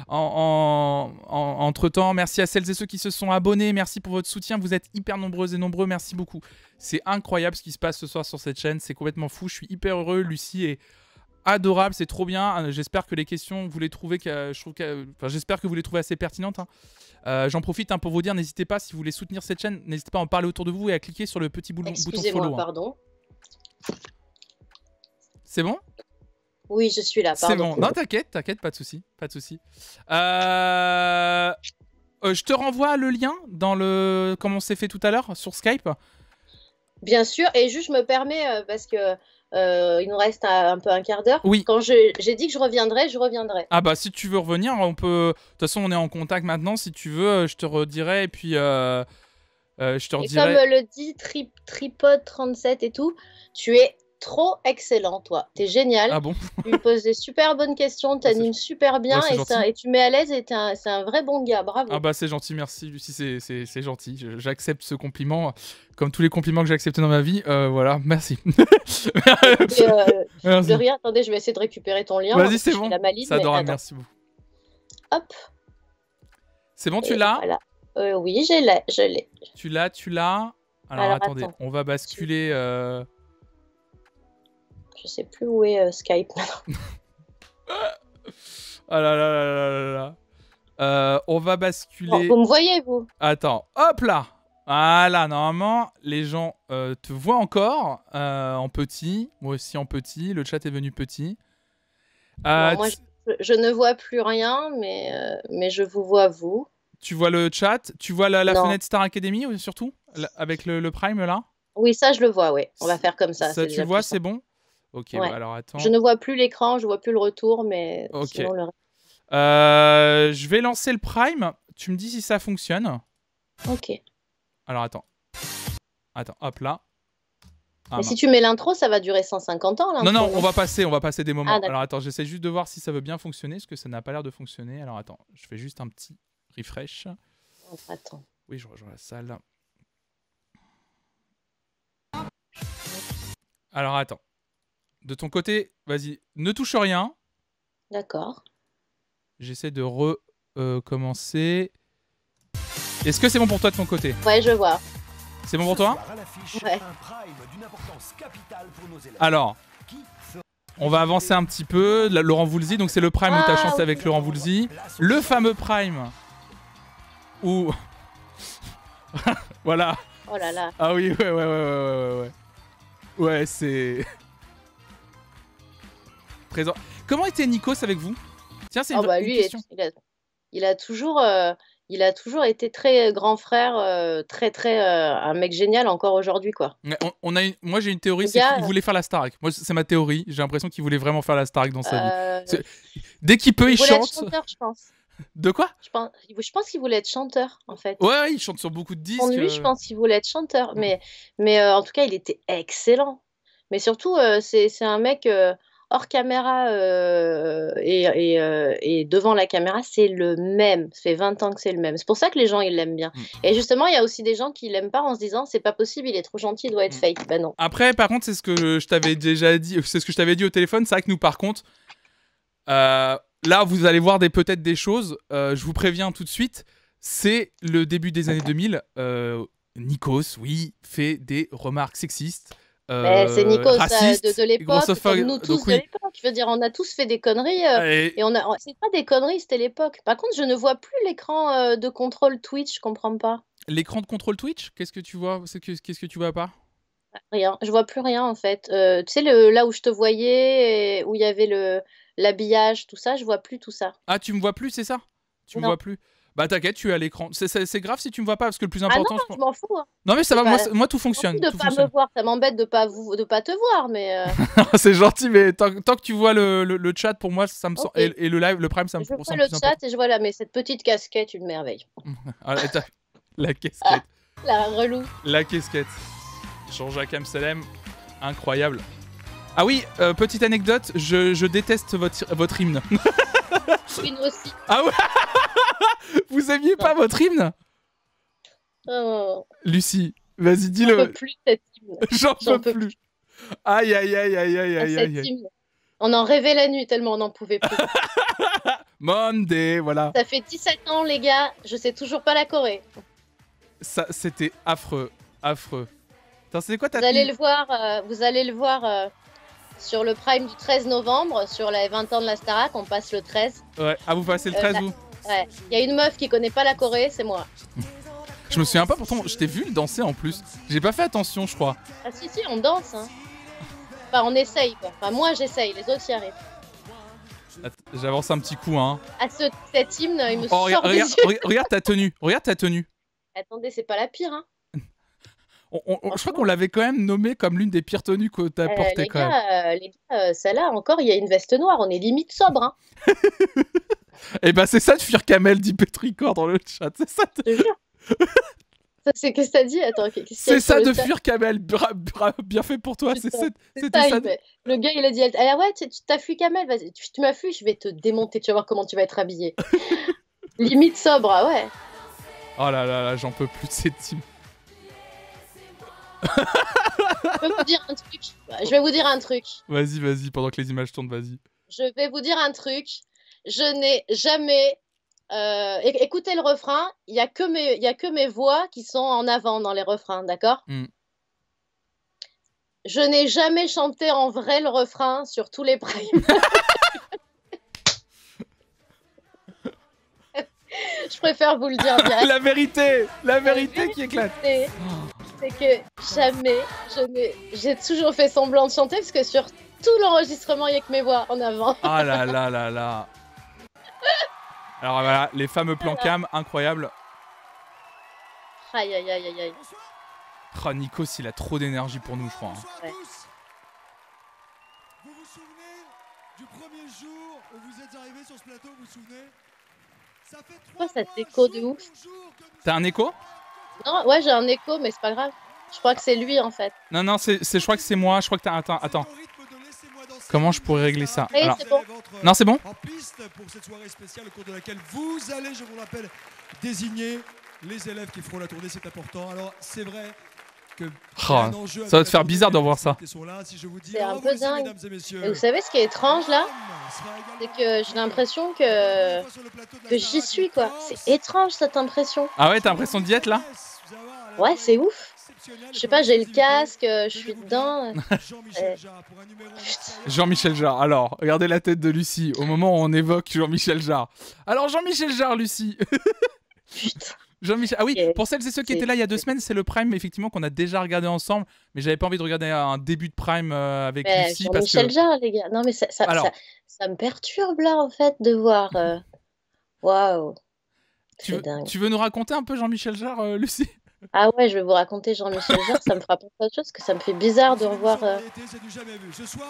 en, entre temps. Merci à celles et ceux qui se sont abonnés, merci pour votre soutien, vous êtes hyper nombreuses et nombreux, merci beaucoup. C'est incroyable ce qui se passe ce soir sur cette chaîne, c'est complètement fou, je suis hyper heureux. Lucie est adorable, c'est trop bien. Euh, j'espère que les questions, vous les trouvez, euh, je trouve euh, j'espère que vous les trouvez assez pertinentes. Hein. J'en profite hein, pour vous dire, n'hésitez pas, si vous voulez soutenir cette chaîne, n'hésitez pas à en parler autour de vous et à cliquer sur le petit bouton follow. Hein. pardon. C'est bon Oui, je suis là, C'est bon. Non, t'inquiète, t'inquiète, pas de souci, pas de souci. je te renvoie le lien dans le, comme on s'est fait tout à l'heure, sur Skype. Bien sûr, et juste je me permets, parce que euh, il nous reste un, peu un quart d'heure. Oui. Quand j'ai dit que je reviendrais, je reviendrai. Ah bah si tu veux revenir, on peut. De toute façon, on est en contact maintenant. Si tu veux, euh, je te redirai et puis euh, je te redirai. Et comme le dit Trip, Tripod 37 et tout, tu es trop excellent, toi. T'es génial. Ah bon Tu me poses des super bonnes questions, ah, t'animes super bien et, ça, et, tu mets à l'aise et t'es c'est un vrai bon gars. Bravo. Ah bah c'est gentil, merci Lucie, c'est gentil. J'accepte ce compliment comme tous les compliments que j'ai acceptés dans ma vie. Euh, voilà, merci. Euh, merci. De rien, attendez, je vais essayer de récupérer ton lien. Vas-y, c'est bon. La maligne, ça hein. merci beaucoup. Hop. C'est bon, tu l'as euh, Oui, je l'ai. Tu l'as, tu l'as. Alors, attendez, on va basculer. Je sais plus où est euh, Skype maintenant. ah là là là là là euh, on va basculer. vous me voyez, vous Attends, hop là Voilà, normalement, les gens euh, te voient encore en petit. Moi aussi en petit. Le chat est venu petit. moi, je, ne vois plus rien, mais, mais je vous vois, vous. Tu vois le chat Tu vois la, fenêtre Star Academy, surtout Avec le, le Prime, là oui, ça, je le vois, oui. On va faire comme ça. Ça, tu vois, c'est bon Ok, bah, alors attends. Je ne vois plus l'écran, je vois plus le retour, mais le... Euh, je vais lancer le Prime. Tu me dis si ça fonctionne. Ok. Alors attends. Attends, hop là. Ah, mais si tu mets l'intro, ça va durer 150 ans. Non, non, on va passer, on va passer des moments. Ah, alors attends, j'essaie juste de voir si ça veut bien fonctionner, parce que ça n'a pas l'air de fonctionner. Alors attends, je fais juste un petit refresh. Attends. Oui, je rejoins la salle. Ah. Alors attends, de ton côté, vas-y, ne touche rien. D'accord. J'essaie de recommencer. Euh, Est-ce que c'est bon pour toi de ton côté Ouais, je vois. C'est bon pour toi Ouais. Alors, on va avancer un petit peu. Laurent Voulzy, donc c'est le prime où tu ah, chanté avec Laurent Voulzy. Le fameux prime ou voilà. Oh là là. Ah oui, ouais, ouais, ouais, ouais, ouais. Ouais, ouais c'est. Comment était Nikos avec vous Tiens, c'est une, ah bah Il a, toujours. Euh, il a toujours été très grand frère, euh, très très euh, un mec génial encore aujourd'hui quoi. On, a moi j'ai une théorie, c'est qu'il voulait faire la Star Moi c'est ma théorie, j'ai l'impression qu'il voulait vraiment faire la Starac dans sa vie. Dès qu'il peut, il, il chante. chanteur, je pense. De quoi Je pense, je pense qu'il voulait être chanteur, en fait. Ouais, il chante sur beaucoup de disques. Pour lui, je pense qu'il voulait être chanteur. Mm. Mais, mais en tout cas, il était excellent. Mais surtout, c'est un mec, hors caméra euh, euh, et, devant la caméra, c'est le même. Ça fait 20 ans que c'est le même. C'est pour ça que les gens, ils l'aiment bien. Mm. Et justement, il y a aussi des gens qui l'aiment pas en se disant, c'est pas possible, il est trop gentil, il doit être mm. fake. Ben non. Après, par contre, c'est ce que je t'avais déjà dit, c'est ce que je t'avais dit au téléphone. C'est vrai que nous, par contre, euh, là, vous allez voir peut-être des choses. je vous préviens tout de suite. C'est le début des années 2000. Nikos, oui, fait des remarques sexistes ben, c'est euh, Nico euh, de, l'époque, nous tous de l'époque. dire, on a tous fait des conneries. Euh, ah, et... on a, pas des conneries, c'était l'époque. Par contre, je ne vois plus l'écran de contrôle Twitch. Je comprends pas. L'écran de contrôle Twitch, qu'est-ce que tu vois Qu'est-ce que tu vois pas Rien. Je vois plus rien en fait. tu sais là où je te voyais, où il y avait le l'habillage, tout ça, je vois plus tout ça. Ah, tu me vois plus, c'est ça Tu me vois plus bah t'inquiète, tu es à l'écran. C'est grave si tu me vois pas parce que le plus important. Ah non, je m'en fous. Hein. Non mais ça va, moi, tout fonctionne. De tout pas me voir, ça m'embête de pas de pas te voir, mais. Euh. c'est gentil, mais tant, que tu vois le, chat, pour moi, ça me sent... et, le live, le prime, ça me. Je vois le chat et je vois là, mais cette petite casquette, une merveille. Ah, la ah, casquette. la relou. La casquette. Jean-Jacques Amselem, incroyable. Ah oui, euh, petite anecdote, je, déteste votre, votre hymne. Une aussi. Ah ouais Vous aviez pas votre hymne oh. Lucie, vas-y, dis-le. J'en peux plus cette hymne. J'en peux, plus. Aïe, aïe, aïe, aïe, aïe, aïe, On en rêvait la nuit tellement on n'en pouvait plus. Monday, voilà. Ça fait 17 ans, les gars, je sais toujours pas la Corée. Ça, c'était affreux, affreux. quoi, euh, vous, allez le voir, vous allez le voir sur le prime du 13 novembre, sur les 20 ans de la Starac, on passe le 13. Ouais, ah, vous passez le 13, euh, Ouais. Il y a une meuf qui connaît pas la Corée, c'est moi. je me souviens pas, pourtant, je t'ai vu le danser en plus. J'ai pas fait attention, je crois. Ah si, si, on danse. Hein. Enfin, on essaye, quoi. Enfin, moi, j'essaye, les autres y arrivent. J'avance un petit coup, hein. À ah, ce, cet hymne, il me oh, sort regarde, des regarde ta tenue, regarde ta tenue. Attendez, c'est pas la pire, hein. On, je crois qu'on l'avait quand même nommée comme l'une des pires tenues que tu as euh, portées. quand même. Euh, les gars, euh, celle-là encore, il y a une veste noire, on est limite sobre. Hein. Et eh bah, ben, c'est ça de fuir Kamel, dit Petricor dans le chat. C'est ça de... C'est quest que dit Attends, C'est ça de fuir Kamel. bien fait pour toi. C'est ça. Le gars, il a dit Ah ouais, tu t'as fui Kamel, vas-y, tu, m'as fui, je vais te démonter, tu vas voir comment tu vas être habillé. Limite sobre, ah ouais. Oh là là là, j'en peux plus de cette team. je, dire un truc. je vais vous dire un truc. Vas-y, vas-y, pendant que les images tournent, vas-y. Je vais vous dire un truc je n'ai jamais euh, écoutez le refrain, il n'y a, que mes, y a que mes voix qui sont en avant dans les refrains, d'accord mm. Je n'ai jamais chanté en vrai le refrain sur tous les primes. je préfère vous le dire bien. la vérité, la vérité, qui éclate. C'est que jamais, j'ai toujours fait semblant de chanter parce que sur tout l'enregistrement, il n'y a que mes voix en avant. ah là là là là. Alors voilà, les fameux plans cam, incroyable. Aïe aïe aïe aïe aïe. Oh, Nikos, il a trop d'énergie pour nous, je crois. Hein. Vous vous souvenez du premier jour où vous êtes arrivé sur ce plateau, vous vous souvenez Ça fait trois ça écho de ouf. T'as un écho Non, ouais, j'ai un écho, mais c'est pas grave. Je crois que c'est lui en fait. Non, non, c'est, je crois que c'est moi. Je crois que t'as. Attends, attends. Comment je pourrais régler ça oui, c'est bon. Non, c'est bon ça va te faire bizarre voir ça. C'est un peu dingue. Et vous savez ce qui est étrange là C'est que j'ai l'impression que, que j'y suis quoi. C'est étrange cette impression. Ah ouais, t'as l'impression d'y être là Ouais, c'est ouf. Je sais pas, j'ai le casque, euh, je suis dedans. Jean-Michel Jarre, alors, regardez la tête de Lucie au moment où on évoque Jean-Michel Jarre. Alors, Jean-Michel Jarre, Lucie Putain. Ah oui, pour celles et ceux qui étaient là il y a deux semaines, c'est le Prime effectivement qu'on a déjà regardé ensemble, mais j'avais pas envie de regarder un début de Prime euh, avec Lucie parce Michel Jarre, les gars. Non mais ça, me perturbe là en fait de voir. Euh, waouh. Tu, veux nous raconter un peu Jean-Michel Jarre, Lucie ah ouais, je vais vous raconter Jean-Michel Jarre, ça me fera pas à autre chose, parce que ça me fait bizarre de revoir. Euh,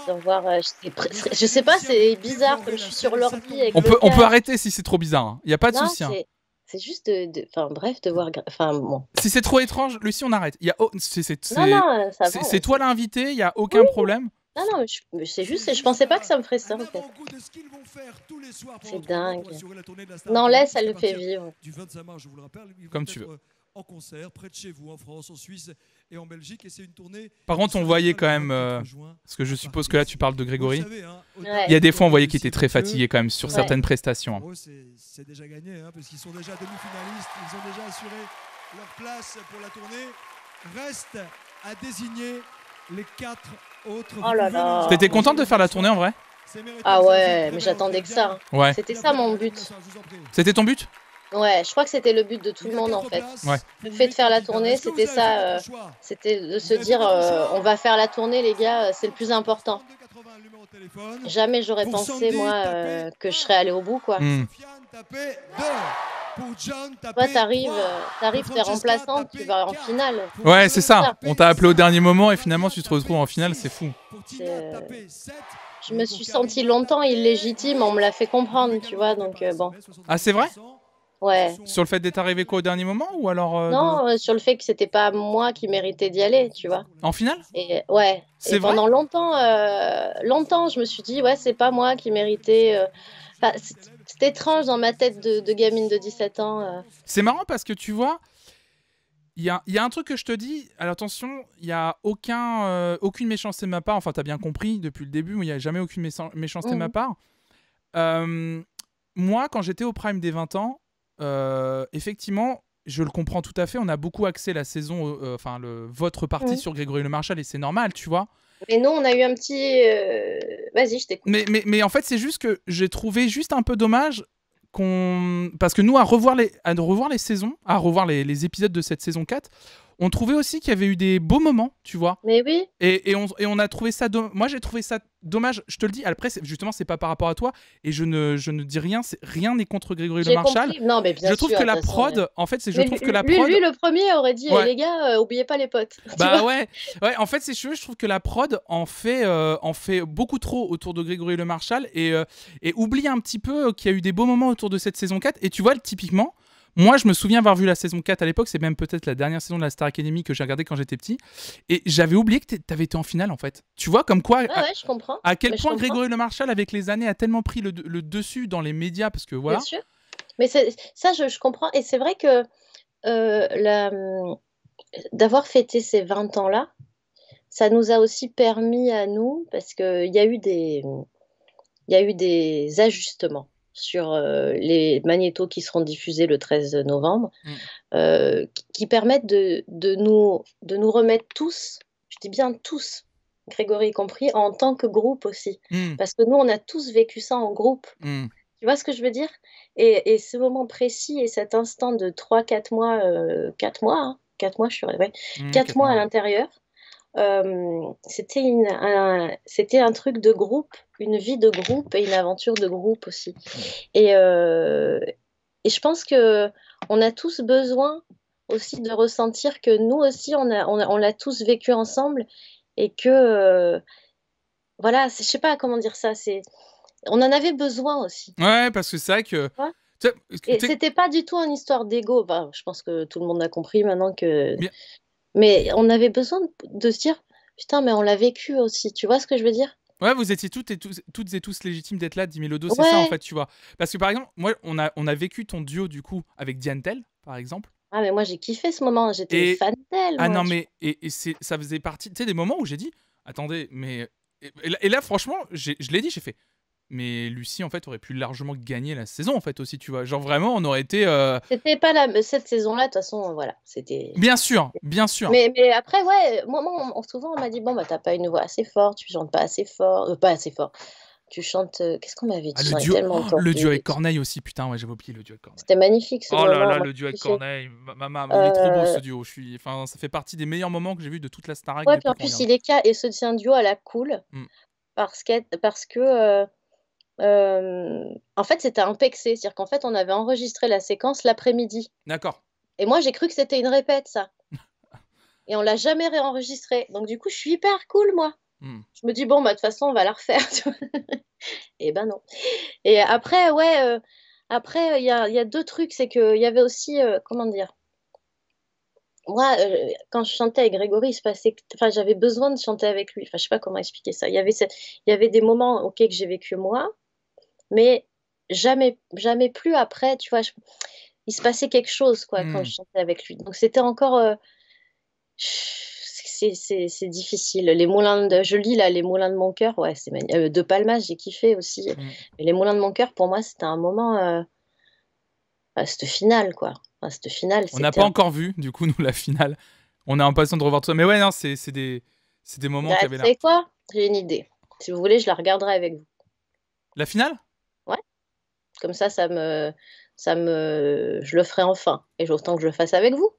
euh, je, sais pas, c'est bizarre comme je suis sur l'ordi. On peut, on peut arrêter si c'est trop bizarre, il hein. n'y a pas de souci. Hein. C'est juste de. Enfin bref, de voir. Enfin bon. Si c'est trop étrange, Lucie, on arrête. Y c'est toi l'invité, il n'y a aucun problème. Non, non, c'est juste, je pensais pas que ça me ferait ça. En fait. C'est dingue. Non, laisse, elle le fait vivre. Comme tu veux. Euh, en concert, près de chez vous, en France, en Suisse et en Belgique. Et une tournée. Par contre, on voyait quand même. Euh, parce que je suppose que là, tu parles de Grégory. Hein. Il y a des fois, on voyait qu'il était très fatigué quand même sur certaines prestations. Hein. C'est déjà gagné, hein, parce qu'ils sont déjà demi-finalistes. Ils ont déjà assuré leur place pour la tournée. Reste à désigner les quatre autres. Oh T'étais contente de faire la tournée en vrai Ah ouais, mais j'attendais que ça. Hein. C'était ça mon but. C'était ton but Ouais, je crois que c'était le but de tout le monde en fait. Le fait de faire la tournée, c'était ça. Euh, c'était de se dire euh, on va faire la tournée, les gars, euh, c'est le plus important. Jamais j'aurais pensé, moi, que je serais allé au bout, quoi. Hmm. Toi, t'arrives, euh, t'arrives, t'es remplaçante, tu vas en finale. Ouais, c'est ça. On t'a appelé au dernier moment et finalement, tu te retrouves en finale, c'est fou. Euh, je me suis senti longtemps illégitime, on me l'a fait comprendre, tu vois, donc euh, bon. Ah, c'est vrai Ouais. Sur le fait d'être arrivé quoi au dernier moment ou alors Non, sur le fait que c'était pas moi qui méritais d'y aller, tu vois. En finale Et ouais. C'est pendant longtemps, longtemps, je me suis dit ouais, c'est pas moi qui méritais. Enfin, c'est étrange dans ma tête de, gamine de 17 ans. Euh. C'est marrant parce que tu vois, il y a, un truc que je te dis. Alors attention, il n'y a aucun, euh, aucune méchanceté de ma part. Enfin, tu as bien compris depuis le début, mais il n'y a jamais aucune méchanceté de ma mmh. part. Euh, moi, quand j'étais au prime des 20 ans, effectivement, je le comprends tout à fait. On a beaucoup axé la saison, enfin, votre partie mmh. sur Grégory Le Marchal et c'est normal, tu vois. Mais non, on a eu un petit. Euh, vas-y, je t'écoute. Mais, en fait, c'est juste que j'ai trouvé juste un peu dommage qu'on. Parce que nous, à revoir les, à revoir les saisons, à revoir les, les épisodes de cette saison 4, on trouvait aussi qu'il y avait eu des beaux moments, tu vois. Mais oui. Et, on, a trouvé ça. Moi, j'ai trouvé ça dommage. Je te le dis. Après, justement, c'est pas par rapport à toi. Et je ne, ne dis rien. Rien n'est contre Grégory Le Marchal. Non, mais bien je trouve que la prod, en fait, c'est je trouve que la prod. Lui, le premier aurait dit les gars, oubliez pas les potes. Bah ouais. Ouais. En fait, c'est je trouve que la prod en fait, en fait beaucoup trop autour de Grégory Le Marchal et, euh, et oublie un petit peu qu'il y a eu des beaux moments autour de cette saison 4. Et tu vois, typiquement. Moi, je me souviens avoir vu la saison 4 à l'époque, c'est même peut-être la dernière saison de la Star Academy que j'ai regardée quand j'étais petit. Et j'avais oublié que tu avais été en finale, en fait. Tu vois, comme quoi. Ah ouais, je comprends. À quel bah, point Grégory Le Marchal, avec les années, a tellement pris le, dessus dans les médias, parce que voilà. Bien sûr. Mais ça, je, comprends. Et c'est vrai que euh, euh, d'avoir fêté ces 20 ans-là, ça nous a aussi permis à nous, parce qu'il y eu des. Il y a eu des ajustements sur euh, les magnétos qui seront diffusés le 13 novembre, mm. euh, qui permettent de, nous, de nous remettre tous, je dis bien tous, Grégory y compris, en tant que groupe aussi. Mm. Parce que nous, on a tous vécu ça en groupe. Mm. Tu vois ce que je veux dire et, ce moment précis et cet instant de 3-4 mois, euh, mois, hein, mois, je suis 4, mois à l'intérieur, euh, c'était un, un, truc de groupe, une vie de groupe et une aventure de groupe aussi. Et, euh, et je pense que on a tous besoin aussi de ressentir que nous aussi, on l'a on tous vécu ensemble et que, euh, voilà, je sais pas comment dire ça, c'est on en avait besoin aussi. Ouais, parce que c'est vrai que. C'était pas du tout une histoire d'ego. je pense que tout le monde a compris maintenant que mais on avait besoin de, se dire, putain, mais on l'a vécu aussi. Tu vois ce que je veux dire Ouais, vous étiez toutes et tous, toutes et tous légitimes d'être là, Dimi Lodo, c'est ça en fait, tu vois. Parce que par exemple, moi, on a, on a vécu ton duo du coup avec Diantel par exemple. Ah, mais moi j'ai kiffé ce moment, j'étais fan d'elle. Ah non, mais et, ça faisait partie, tu sais, des moments où j'ai dit, attendez, mais. Et, là, franchement, je l'ai dit, j'ai fait, mais Lucie en fait aurait pu largement gagner la saison en fait aussi tu vois genre vraiment on aurait été euh, c'était pas la... cette saison là de toute façon euh, voilà c'était bien sûr bien sûr mais, après ouais souvent on m'a dit bon bah t'as pas une voix assez forte tu chantes pas assez fort euh, pas assez fort tu chantes qu'est-ce qu'on m'avait dit ah, oh, le, duo... le duo avec Corneille aussi putain ouais j'avais oublié le duo avec Corneille c'était magnifique ce oh là là le duo avec Corneille maman il est trop beau ce duo je suis enfin ça fait partie des meilleurs moments que j'ai vu de toute la Starac ouais puis en plus il est cas et se tient duo à la cool mm. parce que parce que euh, en fait, c'était un pexé C'est-à-dire qu'en fait, on avait enregistré la séquence l'après-midi. D'accord. Et moi, j'ai cru que c'était une répète, ça. et on l'a jamais réenregistré. Donc, du coup, je suis hyper cool, moi. Hmm. Je me dis, bon, bah, de toute façon, on va la refaire. et eh ben non. Et après, ouais, euh, après, il y a, deux trucs. C'est qu'il y avait aussi, euh, comment dire, moi, quand je chantais avec Grégory, se passait, enfin, j'avais besoin de chanter avec lui. Enfin, je sais pas comment expliquer ça. Il y avait, il y avait des moments, ok, que j'ai vécu moi, mais jamais, jamais plus après, tu vois, il se passait quelque chose, quoi, quand hmm. je chantais avec lui. Donc c'était encore... Euh, c'est difficile. Les moulins de... Je lis là, Les moulins de mon cœur, ouais, c'est magnifique. Euh, de Palmas, j'ai kiffé aussi. Hmm. Mais Les moulins de mon cœur, pour moi, c'était un moment... Euh... final, quoi. Enfin, final On n'a pas encore vu, du coup, nous, la finale. On est impatient de revoir tout ça. Mais ouais, non, c'est des... des moments bah, sais quoi J'ai une idée. Si vous voulez, je la regarderai avec vous. La finale comme ça, ça me, ça me, je le ferai enfin. Et autant que je le fasse avec vous.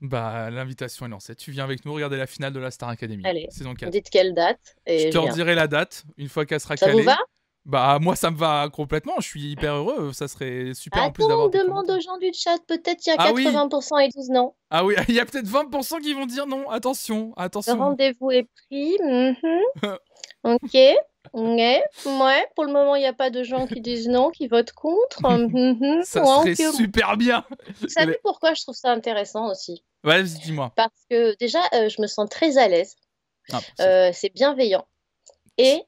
Bah, l'invitation est lancée. Tu viens avec nous regarder la finale de la Star Academy. Allez, saison Dites quelle date. Et je, te redirai la date une fois qu'elle sera calée. Ça vous va Bah, moi, ça me va complètement. Je suis hyper heureux. Ça serait super en ah plus d'avoir. demande aux gens du chat. Peut-être il y a 80% et 12 non. Ah oui, il y a peut-être 20% qui vont dire non. Attention, attention. Le rendez-vous est pris. Mhm. ok. Ouais, ouais, pour le moment, il n'y a pas de gens qui disent non, qui votent contre. Mhm, ça super bien. Vous savez pourquoi je trouve ça intéressant aussi dis-moi. Parce que déjà, euh, je me sens très à l'aise. Ah, euh, c'est bienveillant. Et,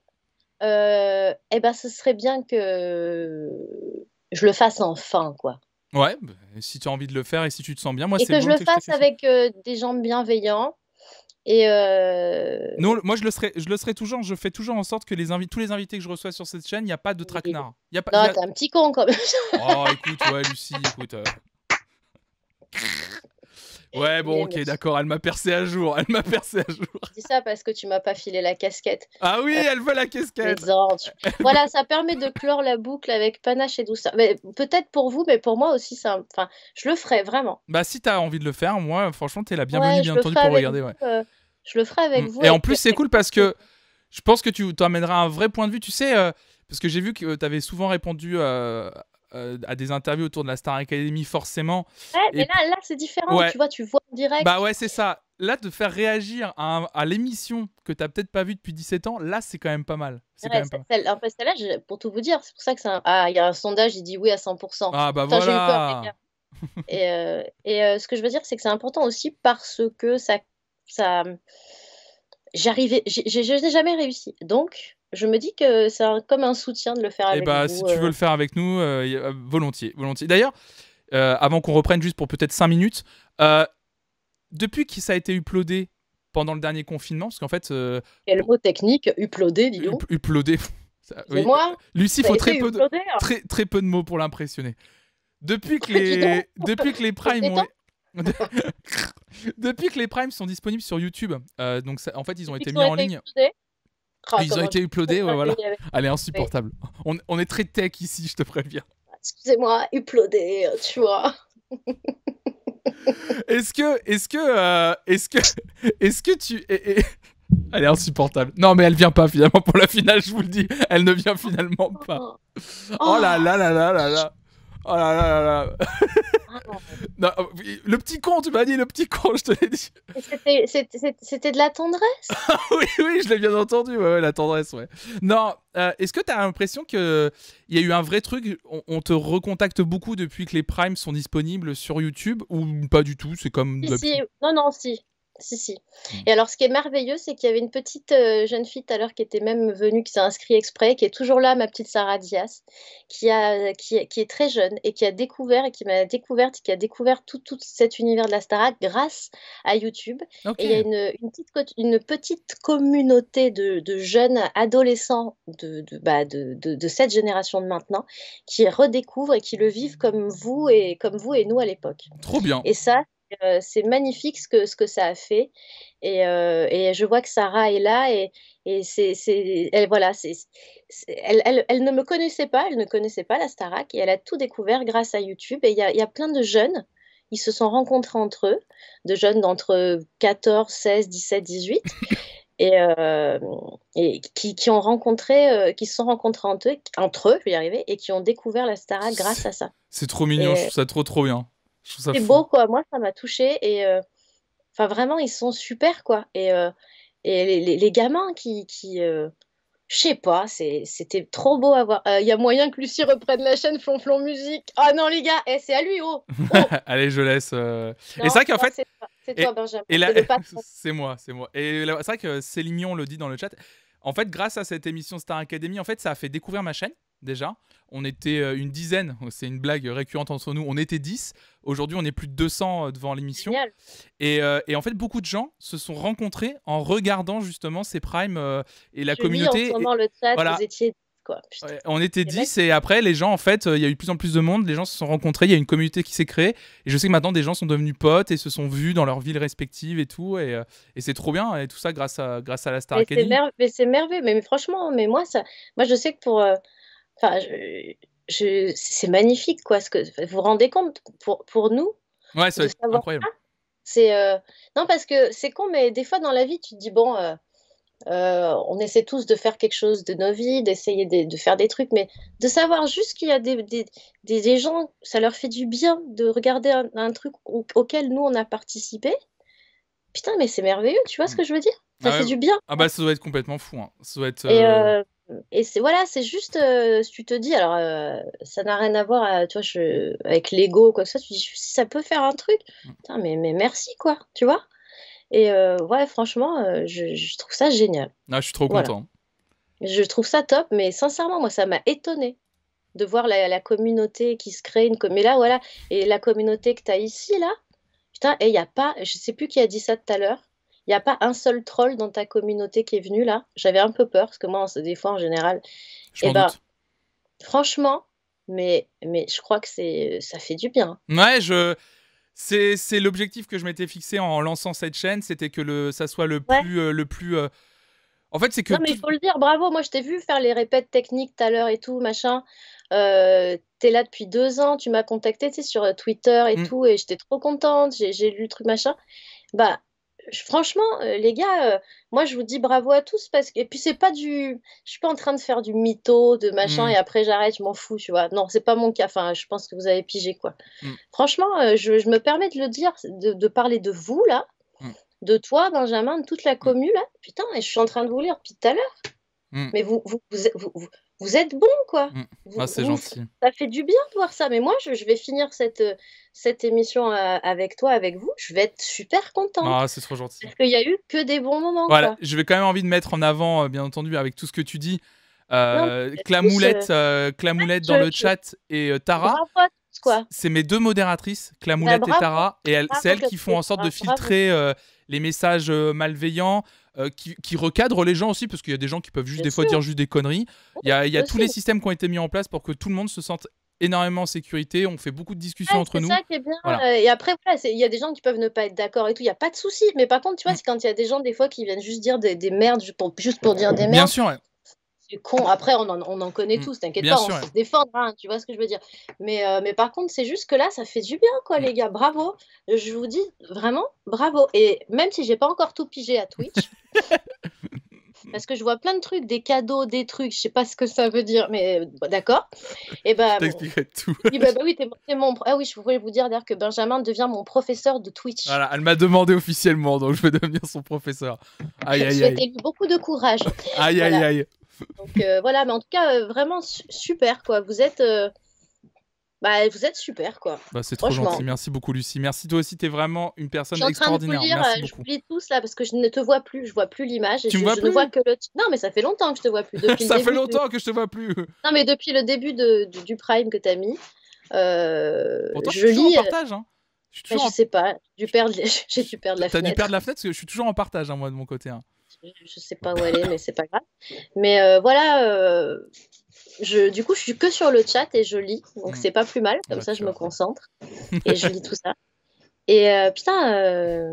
euh, eh ben, ce serait bien que je le fasse enfin, quoi. Ouais, bah, si tu as envie de le faire et si tu te sens bien, moi c'est Et que je le fasse avec des gens bienveillants et euh, Non, moi je le serai, je le serai toujours. Je fais toujours en sorte que les invités, tous les invités que je reçois sur cette chaîne, il n'y a pas de traquenard. non, t'es un petit con quand même. oh, écoute, ouais, Lucie, écoute. Euh. Ouais, bon, ok, d'accord, elle m'a percé à jour, elle m'a percé à jour. Je dis ça parce que tu m'as pas filé la casquette. Ah oui, euh, elle veut la casquette. voilà, ça permet de clore la boucle avec panache et douceur. Mais peut-être pour vous, mais pour moi aussi, ça, enfin, je le ferai vraiment. Bah, si t'as envie de le faire, moi, franchement, es la bienvenue, bien entendu, pour regarder. ouais. Euh, je le ferai avec mm. vous. Et en plus, c'est cool parce que je pense que tu t'amèneras un vrai point de vue, tu sais, euh, parce que j'ai vu que tu avais souvent répondu à euh, à des interviews autour de la Star Academy, forcément. mais là, là c'est différent, tu vois, tu vois en direct. Bah ouais, c'est ça. Là, de faire réagir à, l'émission que tu n'as peut-être pas vue depuis 17 ans, là, c'est quand même pas mal. C'est ouais, celle... En fait, celle-là, pour tout vous dire, c'est pour ça que c'est Ah, il y a un sondage, il dit oui à 100%. Ah bah voilà. et, euh, euh, ce que je veux dire, c'est que c'est important aussi parce que ça, ça, j'arrivais, n'ai jamais réussi. Donc, je me dis que c'est comme un soutien de le faire eh avec et bah, Si tu veux euh. le faire avec nous, euh, volontiers. volontiers. D'ailleurs, euh, avant qu'on reprenne juste pour peut-être 5 minutes, depuis que ça a été uploadé pendant le dernier confinement, parce qu'en fait... Quel mot technique, uploadé, dis donc. uploadé. moi Lucie, faut très peu, de, hein. très, très peu de mots pour l'impressionner. Depuis que les, depuis que les primes depuis que les primes sont disponibles sur YouTube, donc en fait ils ont été mis en ligne. Ah, ils ont été voilà. Elle est insupportable. On, est très tech ici, je te préviens. Excusez-moi, uploadé tu vois. est-ce que, est-ce que, euh, est-ce que, est-ce que tu, Elle est insupportable. Non, mais elle vient pas finalement pour la finale, je vous le dis. Elle ne vient finalement pas. Oh, oh là oh. là là là là là. Oh là là là là non, oh, le petit con, tu m'as dit, le petit con, je te l'ai dit. C'était de la tendresse ah Oui, oui, je l'ai bien entendu, la tendresse, ouais. Non, euh, est-ce que tu as l'impression qu'il y a eu un vrai truc on, te recontacte beaucoup depuis que les primes sont disponibles sur YouTube ou pas du tout C'est comme. Non, non, si. Si, si. Mm. Et alors, ce qui est merveilleux, c'est qu'il y avait une petite euh, jeune fille tout à l'heure qui était même venue, qui s'est inscrite exprès, qui est toujours là, ma petite Sarah Diaz, qui, a, qui, est très jeune et qui a découvert, et qui m'a découverte, qui a découvert tout, tout cet univers de la Starac grâce à YouTube. Et il y a une, une, petite, une petite communauté de, de jeunes adolescents bah, de, de, de, cette génération de maintenant qui redécouvrent et qui le vivent comme vous et, comme vous et nous à l'époque. Trop bien. Et ça, euh, c'est magnifique ce que, ce que ça a fait. Et, euh, je vois que Sarah est là et, c'est, elle, voilà, c'est, elle, ne me connaissait pas, elle ne connaissait pas la Starac et elle a tout découvert grâce à YouTube. Et il y a, plein de jeunes, ils se sont rencontrés entre eux, de jeunes d'entre 14, 16, 17, 18. et, euh, et qui, ont rencontré, qui se sont rencontrés entre eux, entre eux, je y arriver, et qui ont découvert la Starac grâce à ça. C'est trop mignon, je trouve ça trop trop bien. C'est beau, quoi. Moi, ça m'a touché Et euh, enfin, vraiment, ils sont super, quoi. Et, euh, et les, gamins qui. Euh, je sais pas, c'était trop beau à voir. Il y a moyen que Lucie reprenne la chaîne Flonflon Musique. Ah oh non, les gars, eh, c'est à lui, oh, Allez, je laisse. et c'est qu'en fait. C'est toi, Benjamin. C'est moi, c'est moi. Et c'est vrai que Célimion le dit dans le chat. En fait, grâce à cette émission Star Academy, en fait, ça a fait découvrir ma chaîne déjà. On était euh, une dizaine, oh, c'est une blague récurrente entre nous, on était 10. Aujourd'hui, on est plus de 200 euh, devant l'émission. Euh, et, en fait, beaucoup de gens se sont rencontrés en regardant justement ces primes et la communauté. En le chat, vous étiez Quoi, on était 10 et après, les gens, en fait, il y a eu de plus en plus de monde, les gens se sont rencontrés, il y a une communauté qui s'est créée. Et je sais que maintenant, des gens sont devenus potes et se sont vus dans leurs villes respectives et tout. Et, c'est trop bien, et tout ça grâce à, grâce à la Star Academy. c'est merveilleux, mais, franchement, mais moi, ça, moi je sais que pour. Enfin, je, c'est magnifique, quoi. que, vous vous rendez compte pour, pour nous Ouais, c'est incroyable. Euh, non parce que c'est con, mais des fois dans la vie, tu te dis bon, euh, euh, on essaie tous de faire quelque chose de nos vies, d'essayer de, faire des trucs, mais de savoir juste qu'il y a des, des, des, gens, ça leur fait du bien de regarder un, truc auquel nous on a participé. Putain, mais c'est merveilleux, tu vois ce mmh. que je veux dire Ça ah fait du bien. Ah bah ça doit être complètement fou. Hein. Ça doit être et voilà, c'est juste, euh, tu te dis, alors euh, ça n'a rien à voir, euh, avec l'ego quoi que ça. Tu dis, si ça peut faire un truc, mm. Putain, mais mais merci quoi, tu vois. Et ouais, franchement, je, trouve ça génial. Ah, je suis trop content. Je trouve ça top, mais sincèrement, moi, ça m'a étonné de voir la, communauté qui se crée. Une mais là, voilà, et la communauté que tu as ici, là, putain, et il n'y a pas, je sais plus qui a dit ça tout à l'heure, il n'y a pas un seul troll dans ta communauté qui est venu là. J'avais un peu peur, parce que moi, des fois, en général, je eh ben, franchement, mais, mais je crois que ça fait du bien. Ouais, je... c'est l'objectif que je m'étais fixé en lançant cette chaîne, c'était que le, ça soit le plus... Euh, le plus euh, En fait, c'est que. Non, mais il faut le dire, bravo. Moi, je t'ai vu faire les répètes techniques tout à l'heure et tout, machin. Euh, T'es là depuis deux ans, tu m'as contacté sur euh, Twitter et mm. tout, et j'étais trop contente. J'ai lu le truc, machin. Bah, franchement, euh, les gars, euh, moi je vous dis bravo à tous parce que. Et puis c'est pas du. Je suis pas en train de faire du mytho, de machin, mm. et après j'arrête, je m'en fous, tu vois. Non, c'est pas mon cas. Enfin, je pense que vous avez pigé quoi. Mm. Franchement, euh, je, me permets de le dire, de, parler de vous là, mm. de toi, Benjamin, de toute la commune là. Putain, et je suis en train de vous lire depuis tout à l'heure. Mais vous, vous vous êtes bon, quoi. Mm. Ah, c'est gentil. Ça fait du bien de voir ça. Mais moi, je, vais finir cette, euh, cette émission euh, avec toi, avec vous. Je vais être super contente. Ah, c'est trop gentil. Parce qu'il n'y a eu que des bons moments. Voilà, je vais quand même envie de mettre en avant, euh, bien entendu, avec tout ce que tu dis, Clamoulette, Clamoulette dans le chat et Tara. C'est mes deux modératrices, Clamoulette bah, et Tara, et c'est elles qui font en sorte de filtrer les messages euh, malveillants euh, qui, recadrent les gens aussi, parce qu'il y a des gens qui peuvent juste des fois dire juste des conneries. Il y a, tous les systèmes qui ont été mis en place pour que tout le monde se sente énormément en sécurité, on fait beaucoup de discussions entre nous. C'est ça qui est bien. Euh, et après, il y a des gens qui peuvent ne pas être d'accord et tout, il n'y a pas de souci. Mais par contre, tu vois, mm. c'est quand il y a des gens, des fois, qui viennent juste dire des, merdes, juste pour dire des merdes. Bien sûr c'est con. Après, on en, connaît mm. tous, t'inquiète pas, on se défendre, hein, tu vois ce que je veux dire. Euh, mais, par contre, c'est juste que là, ça fait du bien, quoi, mm. les gars. Bravo. Je vous dis vraiment bravo. Et même si j'ai pas encore tout pigé à Twitch. parce que je vois plein de trucs, des cadeaux, des trucs, je sais pas ce que ça veut dire, mais euh, d'accord. Et ben, bah, tout. oui, bah, bah oui mon... Ah oui, je voulais vous dire d'ailleurs que Benjamin devient mon professeur de Twitch. Voilà, elle m'a demandé officiellement, donc je vais devenir son professeur. Aïe, aïe, aïe. beaucoup de courage. Aïe, aïe, aïe. Euh, voilà, mais en tout cas, euh, vraiment super, quoi. Vous êtes. Euh, bah, vous êtes super, quoi. Bah, c'est trop gentil. Merci beaucoup, Lucie. Merci, toi aussi. T'es vraiment une personne extraordinaire. Je suis vous tous là parce que je ne te vois plus. Je vois plus l'image. Tu je, vois ne vois que le. Non, mais ça fait longtemps que je te vois plus. ça fait longtemps que je te vois plus. Non, mais depuis le début du, Prime que t'as mis. je, lis. partage, Je, suis toujours sais pas. J'ai dû perdre la fenêtre. T'as dû perdre la fenêtre parce que je suis toujours en partage, hein, moi, de mon côté. Hein je, sais pas où elle est, mais c'est pas grave. Mais euh, voilà, euh, je, du coup, je suis que sur le chat et je lis, donc hmm. c'est pas plus mal, comme ça je me concentre et je lis tout ça. Et euh, putain.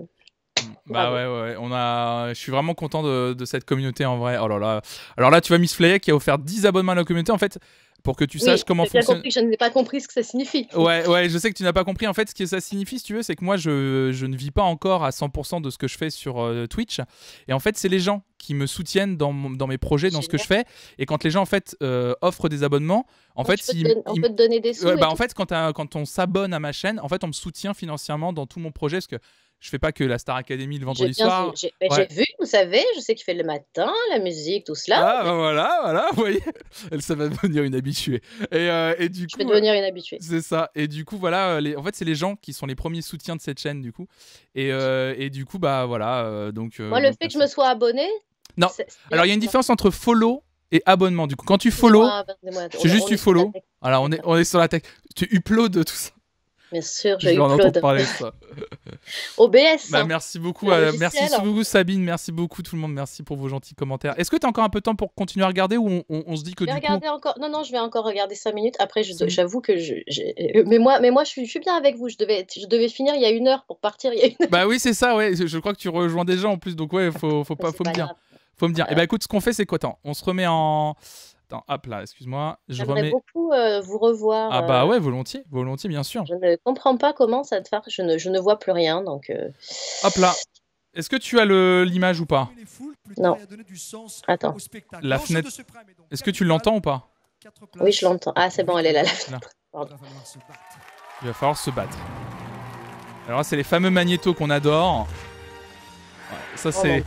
Bah ouais, ouais, on a... je suis vraiment content de, cette communauté en vrai. Oh là Alors là, tu vois Miss Flayek qui a offert 10 abonnements à la communauté. En fait, pour que tu saches comment fonctionne. Compris que je n'ai pas compris ce que ça signifie. Ouais, ouais, je sais que tu n'as pas compris. En fait, ce que ça signifie, si tu veux, c'est que moi, je, je, ne vis pas encore à 100% de ce que je fais sur euh, Twitch. Et en fait, c'est les gens qui me soutiennent dans, dans mes projets, dans ce que je fais. Et quand les gens, en fait, euh, offrent des abonnements, en fait, ils, on peut te donner des sous. Bah, en fait, quand, quand on s'abonne à ma chaîne, en fait, on me soutient financièrement dans tout mon projet. Parce que je fais pas que la Star Academy le vendredi soir. Ben, j'ai vu, vous savez, je sais qu'il fait le matin, la musique, tout cela. Ah, ben voilà, voilà, vous voyez, elle, ça va devenir une habituée. Et, euh, du je coup, devenir une habituée. Euh, c'est ça. Et du coup, voilà, les... en fait, c'est les gens qui sont les premiers soutiens de cette chaîne, du coup. Et, euh, du coup, bah voilà. donc, Moi, le fait bah, que je me sois abonné. Non, alors il y a une différence entre follow et abonnement. Du coup, quand tu follow, c'est juste tu follow. Alors, on est, on est sur la tech. Tu upload tout ça. Bien sûr, j'ai eu en parler OBS. Bah, hein. merci beaucoup, euh, merci hein. Sabine, merci beaucoup tout le monde, merci pour vos gentils commentaires. Est-ce que tu as encore un peu de temps pour continuer à regarder ou on, se dit que Non non, je vais encore regarder 5 minutes. Après, j'avoue que mais moi, mais moi, je suis, bien avec vous. Je devais, je devais finir il y a une heure pour partir. Il y a une Bah oui, c'est ça. Ouais, je, crois que tu rejoins des gens en plus, donc ouais, faut, faut, pas, faut me dire. Faut me dire. Et eh ben écoute, ce qu'on fait, c'est quoi on se remet en hop là, excuse-moi. Je beaucoup euh, vous revoir. Ah bah euh, ouais, volontiers, volontiers, bien sûr. Je ne comprends pas comment ça te fait. Je ne, vois plus rien, donc. Euh. Hop là. Est-ce que tu as l'image ou pas Non. Attends. La fenêtre. Est-ce que tu l'entends ou pas Oui, je l'entends. Ah, c'est bon, elle est là, la fenêtre. Il va falloir se battre. Alors, c'est les fameux magnétos qu'on adore. ça, oh c'est.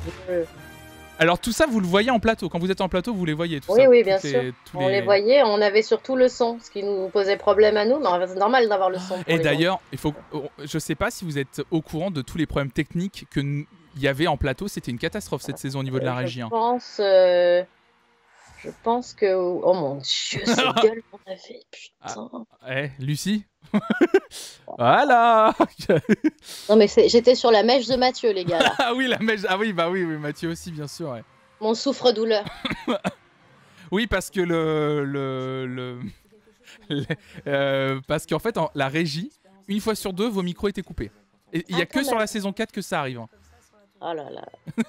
Alors tout ça, vous le voyez en plateau. Quand vous êtes en plateau, vous les voyez oui, Oui, bien sûr. on les... voyait. On avait surtout le son, ce qui nous posait problème à nous. Mais C'est normal d'avoir le son. Et d'ailleurs, il faut. Je sais pas si vous êtes au courant de tous les problèmes techniques que y avait en plateau. C'était une catastrophe cette saison au niveau de la euh, régie. Je hein. pense. Euh, je pense que. Oh mon dieu, cette gueule qu'on avait, putain. Ah, eh, Lucie Voilà Non, mais j'étais sur la mèche de Mathieu, les gars. ah oui, la mèche. Ah oui, bah oui, oui Mathieu aussi, bien sûr. Mon souffre-douleur. oui, parce que le. le, euh, parce qu'en fait, la régie, une fois sur deux, vos micros étaient coupés. Il n'y a ah, que sur la saison 4 que ça arrive. Hein. Oh là là.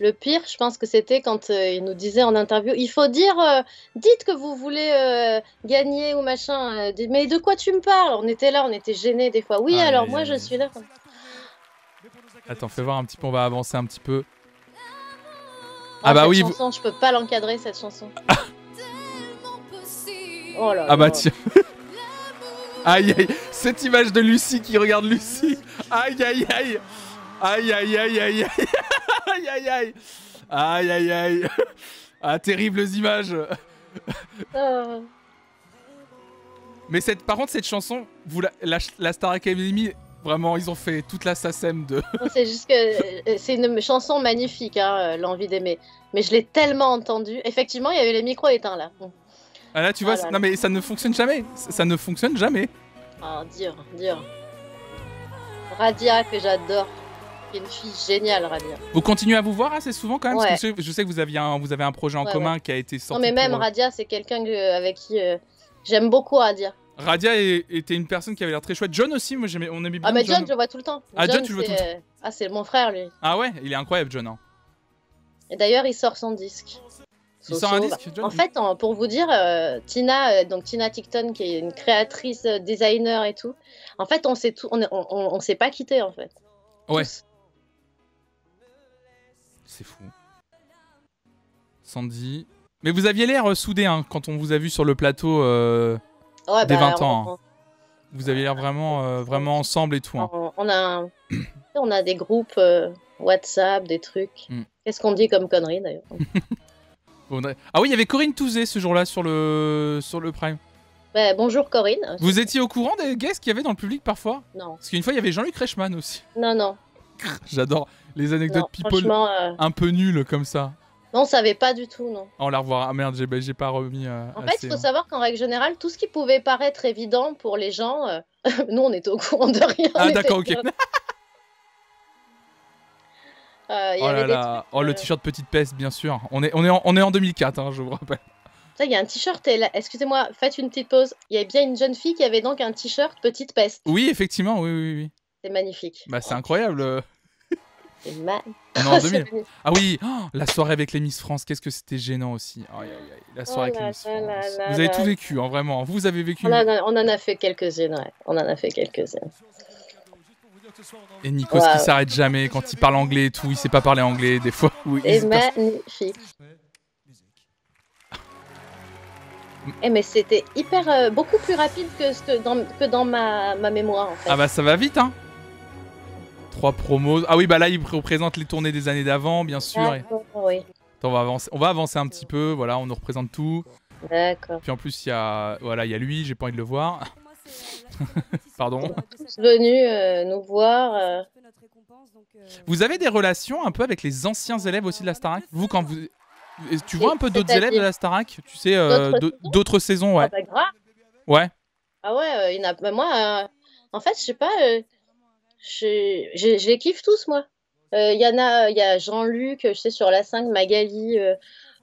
Le pire, je pense que c'était quand euh, il nous disait en interview, il faut dire, euh, dites que vous voulez euh, gagner ou machin. mais de quoi tu me parles On était là, on était gênés des fois. Oui, ah, alors moi je suis là. Attends, fais voir un petit peu, on va avancer un petit peu. ah bah oui. Je peux pas l'encadrer cette chanson. oh là ah bah tiens. aïe aïe, cette image de Lucie qui regarde Lucie. Aïe aïe aïe. Aïe aïe aïe aïe aïe. Aïe, aïe, aïe. Aïe, aïe, aïe. Ah, terribles images. Ah. Mais cette, par contre, cette chanson, vous la, la, Star Academy, vraiment, ils ont fait toute la SACEM de. c'est juste que euh, c'est une chanson magnifique, hein, euh, L'envie d'aimer. Mais je l'ai tellement entendue. Effectivement, il y avait les micros éteints là. Ah là, tu vois, ah, mais ça ne fonctionne jamais. Ça, ne fonctionne jamais. Ah, dur, Radia que j'adore une fille géniale, Radia. Vous continuez à vous voir assez souvent quand même Je sais que vous, aviez un, vous avez un projet en commun qui a été sorti. Non, mais même euh, Radia, c'est quelqu'un euh, avec qui euh, j'aime beaucoup Radia. Radia était une personne qui avait l'air très chouette. John aussi, moi on aimait bien. Ah, mais John, je le vois tout le temps. Ah, John, tu le vois tout le temps. Ah, c'est mon frère, lui. Ah ouais, il est incroyable, John. Hein. Et d'ailleurs, il sort son disque. Il sort un disque, en fait, pour vous dire, Tina, donc Tina Tickton, qui est une créatrice, designer et tout, en fait, on s'est on, on, on, pas quitté en fait. Ouais. C'est fou. Sandy. Mais vous aviez l'air euh, soudé hein, quand on vous a vu sur le plateau euh, des 20 bah, ans. Hein. Vous aviez l'air vraiment, euh, vraiment ensemble et tout. Hein. On, a on a des groupes WhatsApp, des trucs. Hmm. Qu'est-ce qu'on dit comme conneries d'ailleurs Ah oui, il y avait Corinne Touzé ce jour-là sur le, sur le Prime. Bah, bonjour Corinne. Vous étiez au courant des guests qu'il y avait dans le public parfois Non. Parce qu'une fois, il y avait Jean-Luc Reichmann aussi. Non, non. J'adore les anecdotes people euh, un peu nulles comme ça. Non, on savait pas du tout, non. on la revoit. Ah merde, j'ai pas remis. Euh, en fait, il faut hein. savoir qu'en règle générale, tout ce qui pouvait paraître évident pour les gens, euh, nous, on était au courant de rien. Ah d'accord, ok. oh, là là. oh le t-shirt Petite Peste, bien sûr. On est, on est, en, on est en 2004, hein, je vous rappelle. Il y a un t-shirt, excusez-moi, faites une petite pause. Il y avait bien une jeune fille qui avait donc un t-shirt Petite Peste. Oui, effectivement, oui, oui, oui. C'est magnifique. Bah, c'est incroyable. 2000. Ah, ah oui, oh, la soirée avec les Miss France, qu'est-ce que c'était gênant aussi. La oh soirée avec vous avez tout vécu, hein, vraiment. Vous avez vécu. On, en a fait quelques-unes, On en a fait quelques-unes. Et Nikos qui s'arrête jamais quand il parle anglais et tout, il sait pas parler anglais des fois. Oui, c'est magnifique. Eh, mais c'était hyper euh, beaucoup plus rapide que, dans, que dans ma, ma mémoire en fait. Ah bah ça va vite hein trois promos. Ah oui, bah là, il représente les tournées des années d'avant, bien sûr. on, va avancer. on va avancer un petit peu, voilà, on nous représente tout. D'accord. Puis en plus, il y a, voilà, il y a lui, j'ai pas envie de le voir. Pardon. Venu euh, nous voir. Euh. Vous avez des relations un peu avec les anciens élèves aussi de la Starac Vous, quand vous, tu vois un peu d'autres élèves de la Starac Tu sais, euh, d'autres saisons, ouais. Ah bah, Ouais. Ah ouais, il y pas bah, moi, en fait, je sais pas je, les kiffe tous, moi. Il euh, y en a, il euh, y a Jean-Luc, je sais, sur la 5, Magali, euh,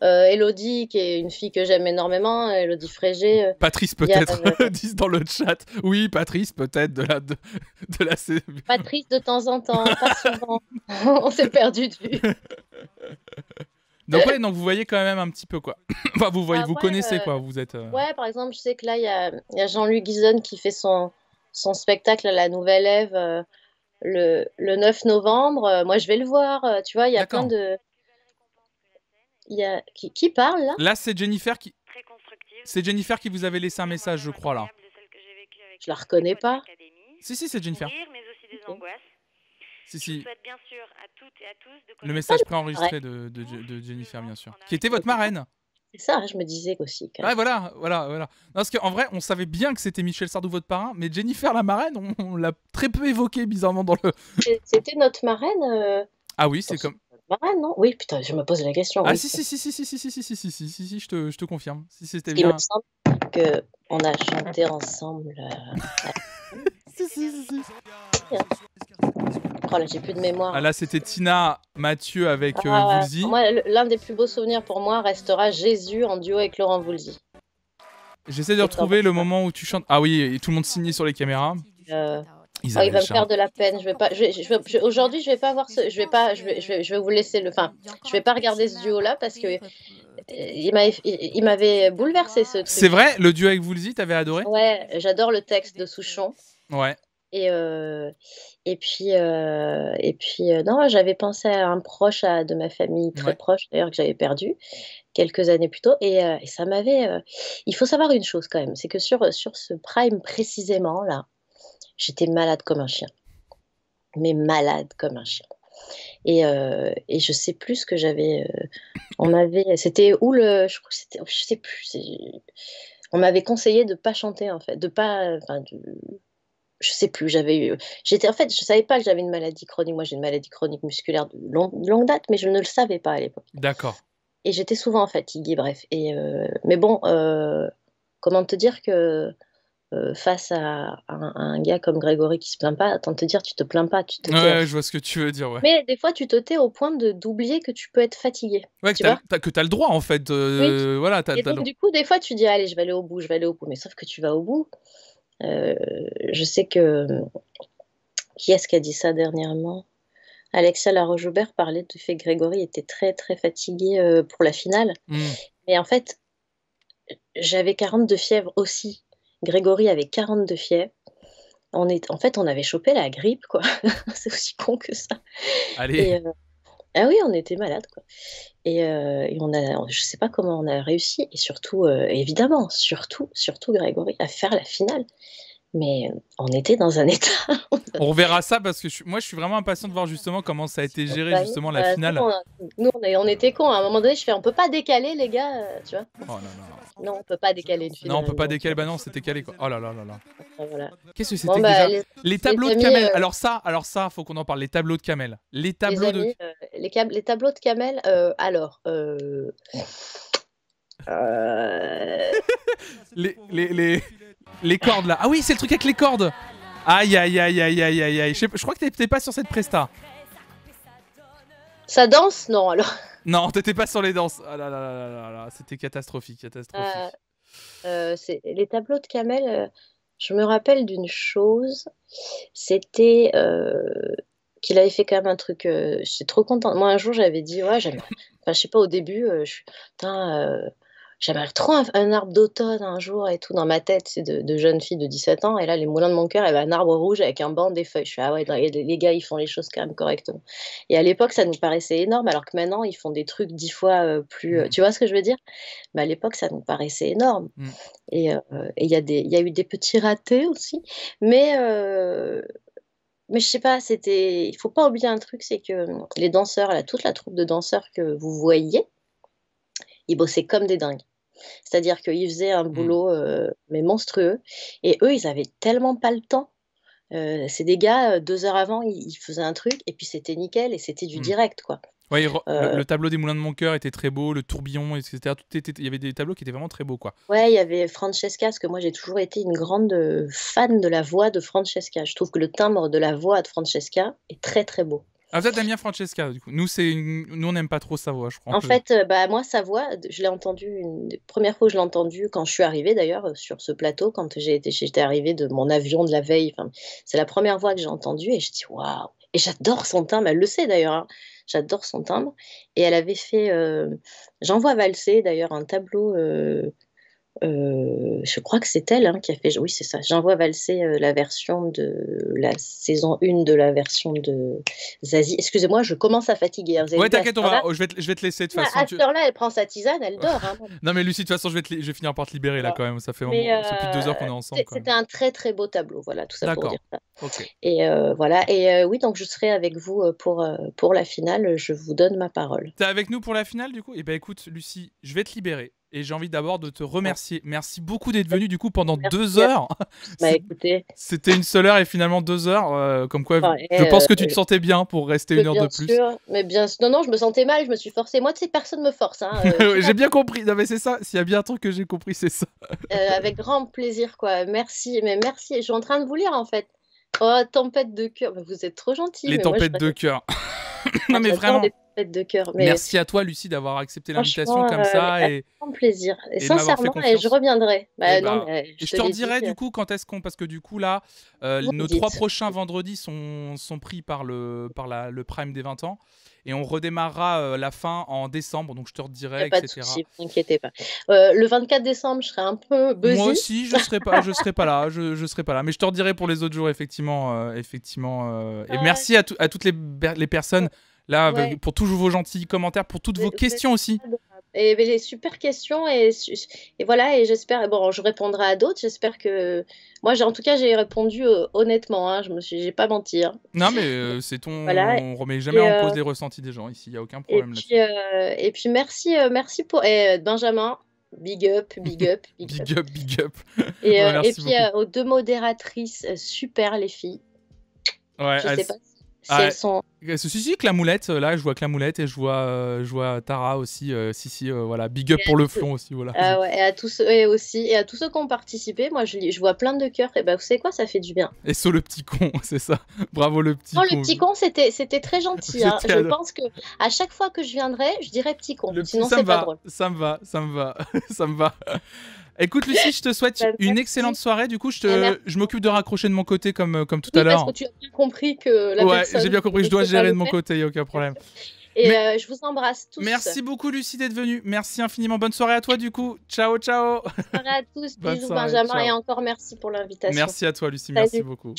euh, Elodie, qui est une fille que j'aime énormément, Elodie Frégé. Patrice, peut-être, disent dans le chat. Oui, Patrice, peut-être, de la, de, la... Patrice, de temps en temps, pas souvent. On s'est perdu de vue. Donc donc vous voyez quand même un petit peu quoi. enfin, vous voyez, ah vous connaissez quoi. Vous êtes. Ouais, par exemple, je sais que là, il y a, a Jean-Luc Guizon qui fait son, son spectacle à la Nouvelle Ève le, 9 novembre, euh, moi je vais le voir, euh, tu vois, il y a plein de... y qui, parle là Là, c'est Jennifer qui... C'est Jennifer qui vous avait laissé un message, je crois, là. Je la reconnais pas. Si, si, c'est Jennifer. Si, si. Le message préenregistré de Jennifer, bien sûr. Qui était votre marraine ça, je me disais aussi. Ouais, voilà, voilà, voilà. Parce qu'en vrai, on savait bien que c'était Michel Sardou, votre parrain, mais Jennifer la marraine, on, l'a très peu évoqué bizarrement dans le. C'était notre marraine. Ah oui, c'est comme. Marraine, non Oui, putain, je me pose la question. Ah si, si, si, si, si, si, si, si, si, si, si, si, je te, je te confirme. Si c'était bien. Il me semble que on a chanté ensemble. si, si, si, si. Oh là, j'ai plus de mémoire. Ah, là, c'était Tina, Mathieu avec euh, ah, Moi, l'un des plus beaux souvenirs pour moi restera Jésus en duo avec Laurent Voulzy. J'essaie de retrouver le moment où tu chantes. Ah oui, et tout le monde signait sur les caméras. Euh, oh, il va me faire de la peine. Je vais pas. Aujourd'hui, je vais pas voir ce. Je vais pas. Je vais, vous laisser le. Enfin, je vais pas regarder ce duo là parce que euh, il m'avait bouleversé ce. C'est vrai, le duo avec Woolsey, t'avais adoré. Ouais, j'adore le texte de Souchon. Ouais. Et, euh, et puis, euh, et puis euh, non, j'avais pensé à un proche de ma famille, très proche d'ailleurs, que j'avais perdu quelques années plus tôt. Et, ça m'avait. Il faut savoir une chose quand même c'est que sur, sur ce prime précisément, là, j'étais malade comme un chien. Mais malade comme un chien. Et, et je sais plus ce que j'avais. on m'avait… C'était où le. Je, crois que c'était, je sais plus. On m'avait conseillé de ne pas chanter en fait, de pas je sais plus, j'avais eu. J'étais en fait, je savais pas que j'avais une maladie chronique. Moi, j'ai une maladie chronique musculaire de longue date, mais je ne le savais pas à l'époque. D'accord. Et j'étais souvent fatiguée, bref. Et euh, mais bon, euh, comment te dire que euh, face à un, gars comme Grégory qui se plaint pas, attends te dire, tu te plains pas, tu te Ouais, je vois ce que tu veux dire, ouais. Mais des fois, tu te tais au point de d'oublier que tu peux être fatigué. Ouais, que tu as, le droit, en fait. Oui. Voilà, Et donc, du coup, des fois, tu dis, allez, je vais aller au bout, je vais aller au bout. Mais sauf que tu vas au bout euh, je sais que. Qui est-ce qui a dit ça dernièrement Alexia la parlait du fait que Grégory était très très fatigué euh, pour la finale. et mm. Mais en fait, j'avais 42 fièvres aussi. Grégory avait 42 fièvres. On est, en fait, on avait chopé la grippe, quoi. c'est aussi con que ça. Allez. Euh, ah oui, on était malade quoi. Euh, et, on a, je sais pas comment on a réussi, et surtout, euh, évidemment, surtout, surtout Grégory, à faire la finale mais euh, on était dans un état. on verra ça parce que moi, je suis vraiment impatient de voir justement comment ça a été géré bah justement la bah, finale. Euh, nous, on, était cons. Hein. À un moment donné, je fais, on peut pas décaler les gars, euh, tu vois. non, oh non. on peut pas décaler une finale. Non, on peut pas décaler. Bah non, c'était calé quoi. Oh là là là là. Qu'est-ce que c'était déjà bah, les, tableaux de Camel. Alors ça, alors ça, faut qu'on en parle. Les tableaux de Camel. Les tableaux de. les, tableaux de Camel. alors. Oh. les, les, les, les cordes là. Ah oui, c'est le truc avec les cordes. Aïe, aïe, aïe, aïe, aïe, aïe, aïe. Je, crois que t'étais pas sur cette presta. Ça danse Non, alors. Non, t'étais pas sur les danses. Ah là là là là là, c'était catastrophique, catastrophique. Euh, euh, les tableaux de Kamel, euh, je me rappelle d'une chose, c'était qu'il avait fait quand même un truc. J'étais trop contente. Moi, un jour, j'avais dit, ouais, j'aime. Enfin, je sais pas, au début, je suis. Putain j'aimerais trop un, un arbre d'automne un jour et tout dans ma tête c'est de, jeune fille de 17 ans et là les moulins de mon cœur avait un arbre rouge avec un banc des feuilles je suis ah ouais les, gars ils font les choses quand même correctement et à l'époque ça nous paraissait énorme alors que maintenant ils font des trucs dix fois euh, plus euh, mmh. tu vois ce que je veux dire mais à l'époque ça nous paraissait énorme mmh. euh, et il y a des eu des petits ratés aussi mais mais je sais pas, c'était. Il faut pas oublier un truc, c'est que hum, les danseurs, là, toute la troupe de danseurs que vous voyez, ils bossaient comme des dingues. C'est-à-dire qu'ils faisaient un hmm. boulot euh, mais monstrueux. Et eux, ils avaient tellement pas le temps. Ces euh, c'est gars, euh, deux heures avant, ils, faisaient un truc et puis c'était nickel et c'était du hmm. direct, quoi. Ouais, le, tableau des Moulins de mon cœur était très beau, le tourbillon, etc. Tout il y avait des tableaux qui étaient vraiment très beaux, quoi. Ouais, il y avait Francesca, parce que moi j'ai toujours été une grande fan de la voix de Francesca. Je trouve que le timbre de la voix de Francesca est très très beau. Ah, vous êtes Damien Francesca, du coup. Nous, Nous on n'aime pas trop sa voix, je crois. En fait, euh, bah, moi, sa voix, je l'ai entendue, une première fois je l'ai entendue, quand je suis arrivée d'ailleurs euh, sur ce plateau, quand j'étais arrivée de mon avion de la veille. C'est la première voix que j'ai entendue et je dis waouh! Et j'adore son timbre, elle le sait d'ailleurs, hein. j'adore son timbre. Et elle avait fait, euh, j'envoie valser d'ailleurs un tableau euh, je crois que c'est elle hein, qui a fait. Oui, c'est ça. J'envoie valser euh, la version de la saison 1 de la version de Zazie. Excusez-moi, je commence à fatiguer. Hein, ouais, t'inquiète, va... Oh, je, vais te, laisser de toute bah, façon. À cette heure-là, elle prend sa tisane, elle dort. Hein. non, mais Lucie, de toute façon, je vais, finir par te libérer là quand même. Ça fait plus de deux heures qu'on est euh, ensemble. C'était un très très beau tableau, voilà, tout ça pour dire ça. Okay. Et voilà. Et oui, donc je serai avec vous pour, pour la finale. Je vous donne ma parole. T'es avec nous pour la finale du coup Eh ben écoute, Lucie, je vais te libérer. Et j'ai envie d'abord de te remercier. Merci beaucoup d'être venu du coup pendant deux heures. Bah écoutez. C'était une seule heure et finalement deux heures. Euh, comme quoi, je pense euh, que tu te euh, sentais bien pour rester une heure de plus. Sûr, mais bien Non, non, je me sentais mal, je me suis forcée. Moi, tu sais, personne me force. Hein, j'ai bien compris. Non, mais c'est ça. S'il y a bien un truc que j'ai compris, c'est ça. avec grand plaisir, quoi. Merci. Mais merci. Je suis en train de vous lire, en fait. Oh, tempête de cœur. Vous êtes trop gentil. Les tempêtes de cœur. non, ah, mais vraiment de cœur. Mais Merci à toi, Lucie, d'avoir accepté l'invitation comme euh, ça. et... plaisir. Et, sincèrement, et je reviendrai. Eh bah, ben, euh, je, je te dirai du euh. coup quand est-ce qu'on. Parce que du coup, là, nos trois prochains vendredis sont, sont pris par, le, par la, le Prime des 20 ans. Et on redémarrera la fin en décembre, donc je te redirai, pas etc. De inquiétez pas. le 24 décembre, je serai un peu busy. Moi aussi, je serai pas, je serai pas là, je, serai pas là. Mais je te redirai pour les autres jours, effectivement, effectivement. et ah merci à, toutes les, les personnes. Là, euh, pour tous vos gentils commentaires, pour toutes vos questions aussi. Et les ben, super questions et, voilà et j'espère bon je répondrai à d'autres j'espère que moi en tout cas j'ai répondu euh, honnêtement hein, je me suis j'ai pas menti hein. non mais euh, c'est ton on remet jamais en cause des ressentis des gens ici il y a aucun problème et puis, et puis merci merci pour et eh, Benjamin Big up, big up, big, up. big up. Et, puis aux deux modératrices, super les filles. Ouais, je sais pas ah, Ceci que la moulette, là je vois que la moulette et je vois, euh, je vois Tara aussi, euh, si si, euh, voilà, big up pour le flon aussi, voilà. Ah et à tous et aussi et à tous ceux qui ont participé, moi je, je vois plein de cœurs et ben vous savez quoi, ça fait du bien. Et sur le petit con, c'est ça. Bravo le petit. con. le petit con c'était c'était très gentil. Hein. Je pense que à chaque fois que je viendrai, je dirais petit con. Sinon c'est pas drôle. Ça me va, ça me va, ça me va. Écoute, Lucie, je te souhaite bah, une excellente soirée. Du coup, je, bah, je m'occupe de raccrocher de mon côté comme, euh, comme tout à l'heure. Parce que tu as bien compris que Ouais, j'ai bien compris, je dois gérer de mon côté, il n'y a aucun problème. Et euh, je vous embrasse tous. Merci beaucoup, Lucie, d'être venue. Merci infiniment. Bonne soirée à toi, du coup. Ciao, ciao. Bonne soirée à tous. Bisous, Benjamin. Et encore merci pour l'invitation. Merci à toi, Lucie. Merci beaucoup.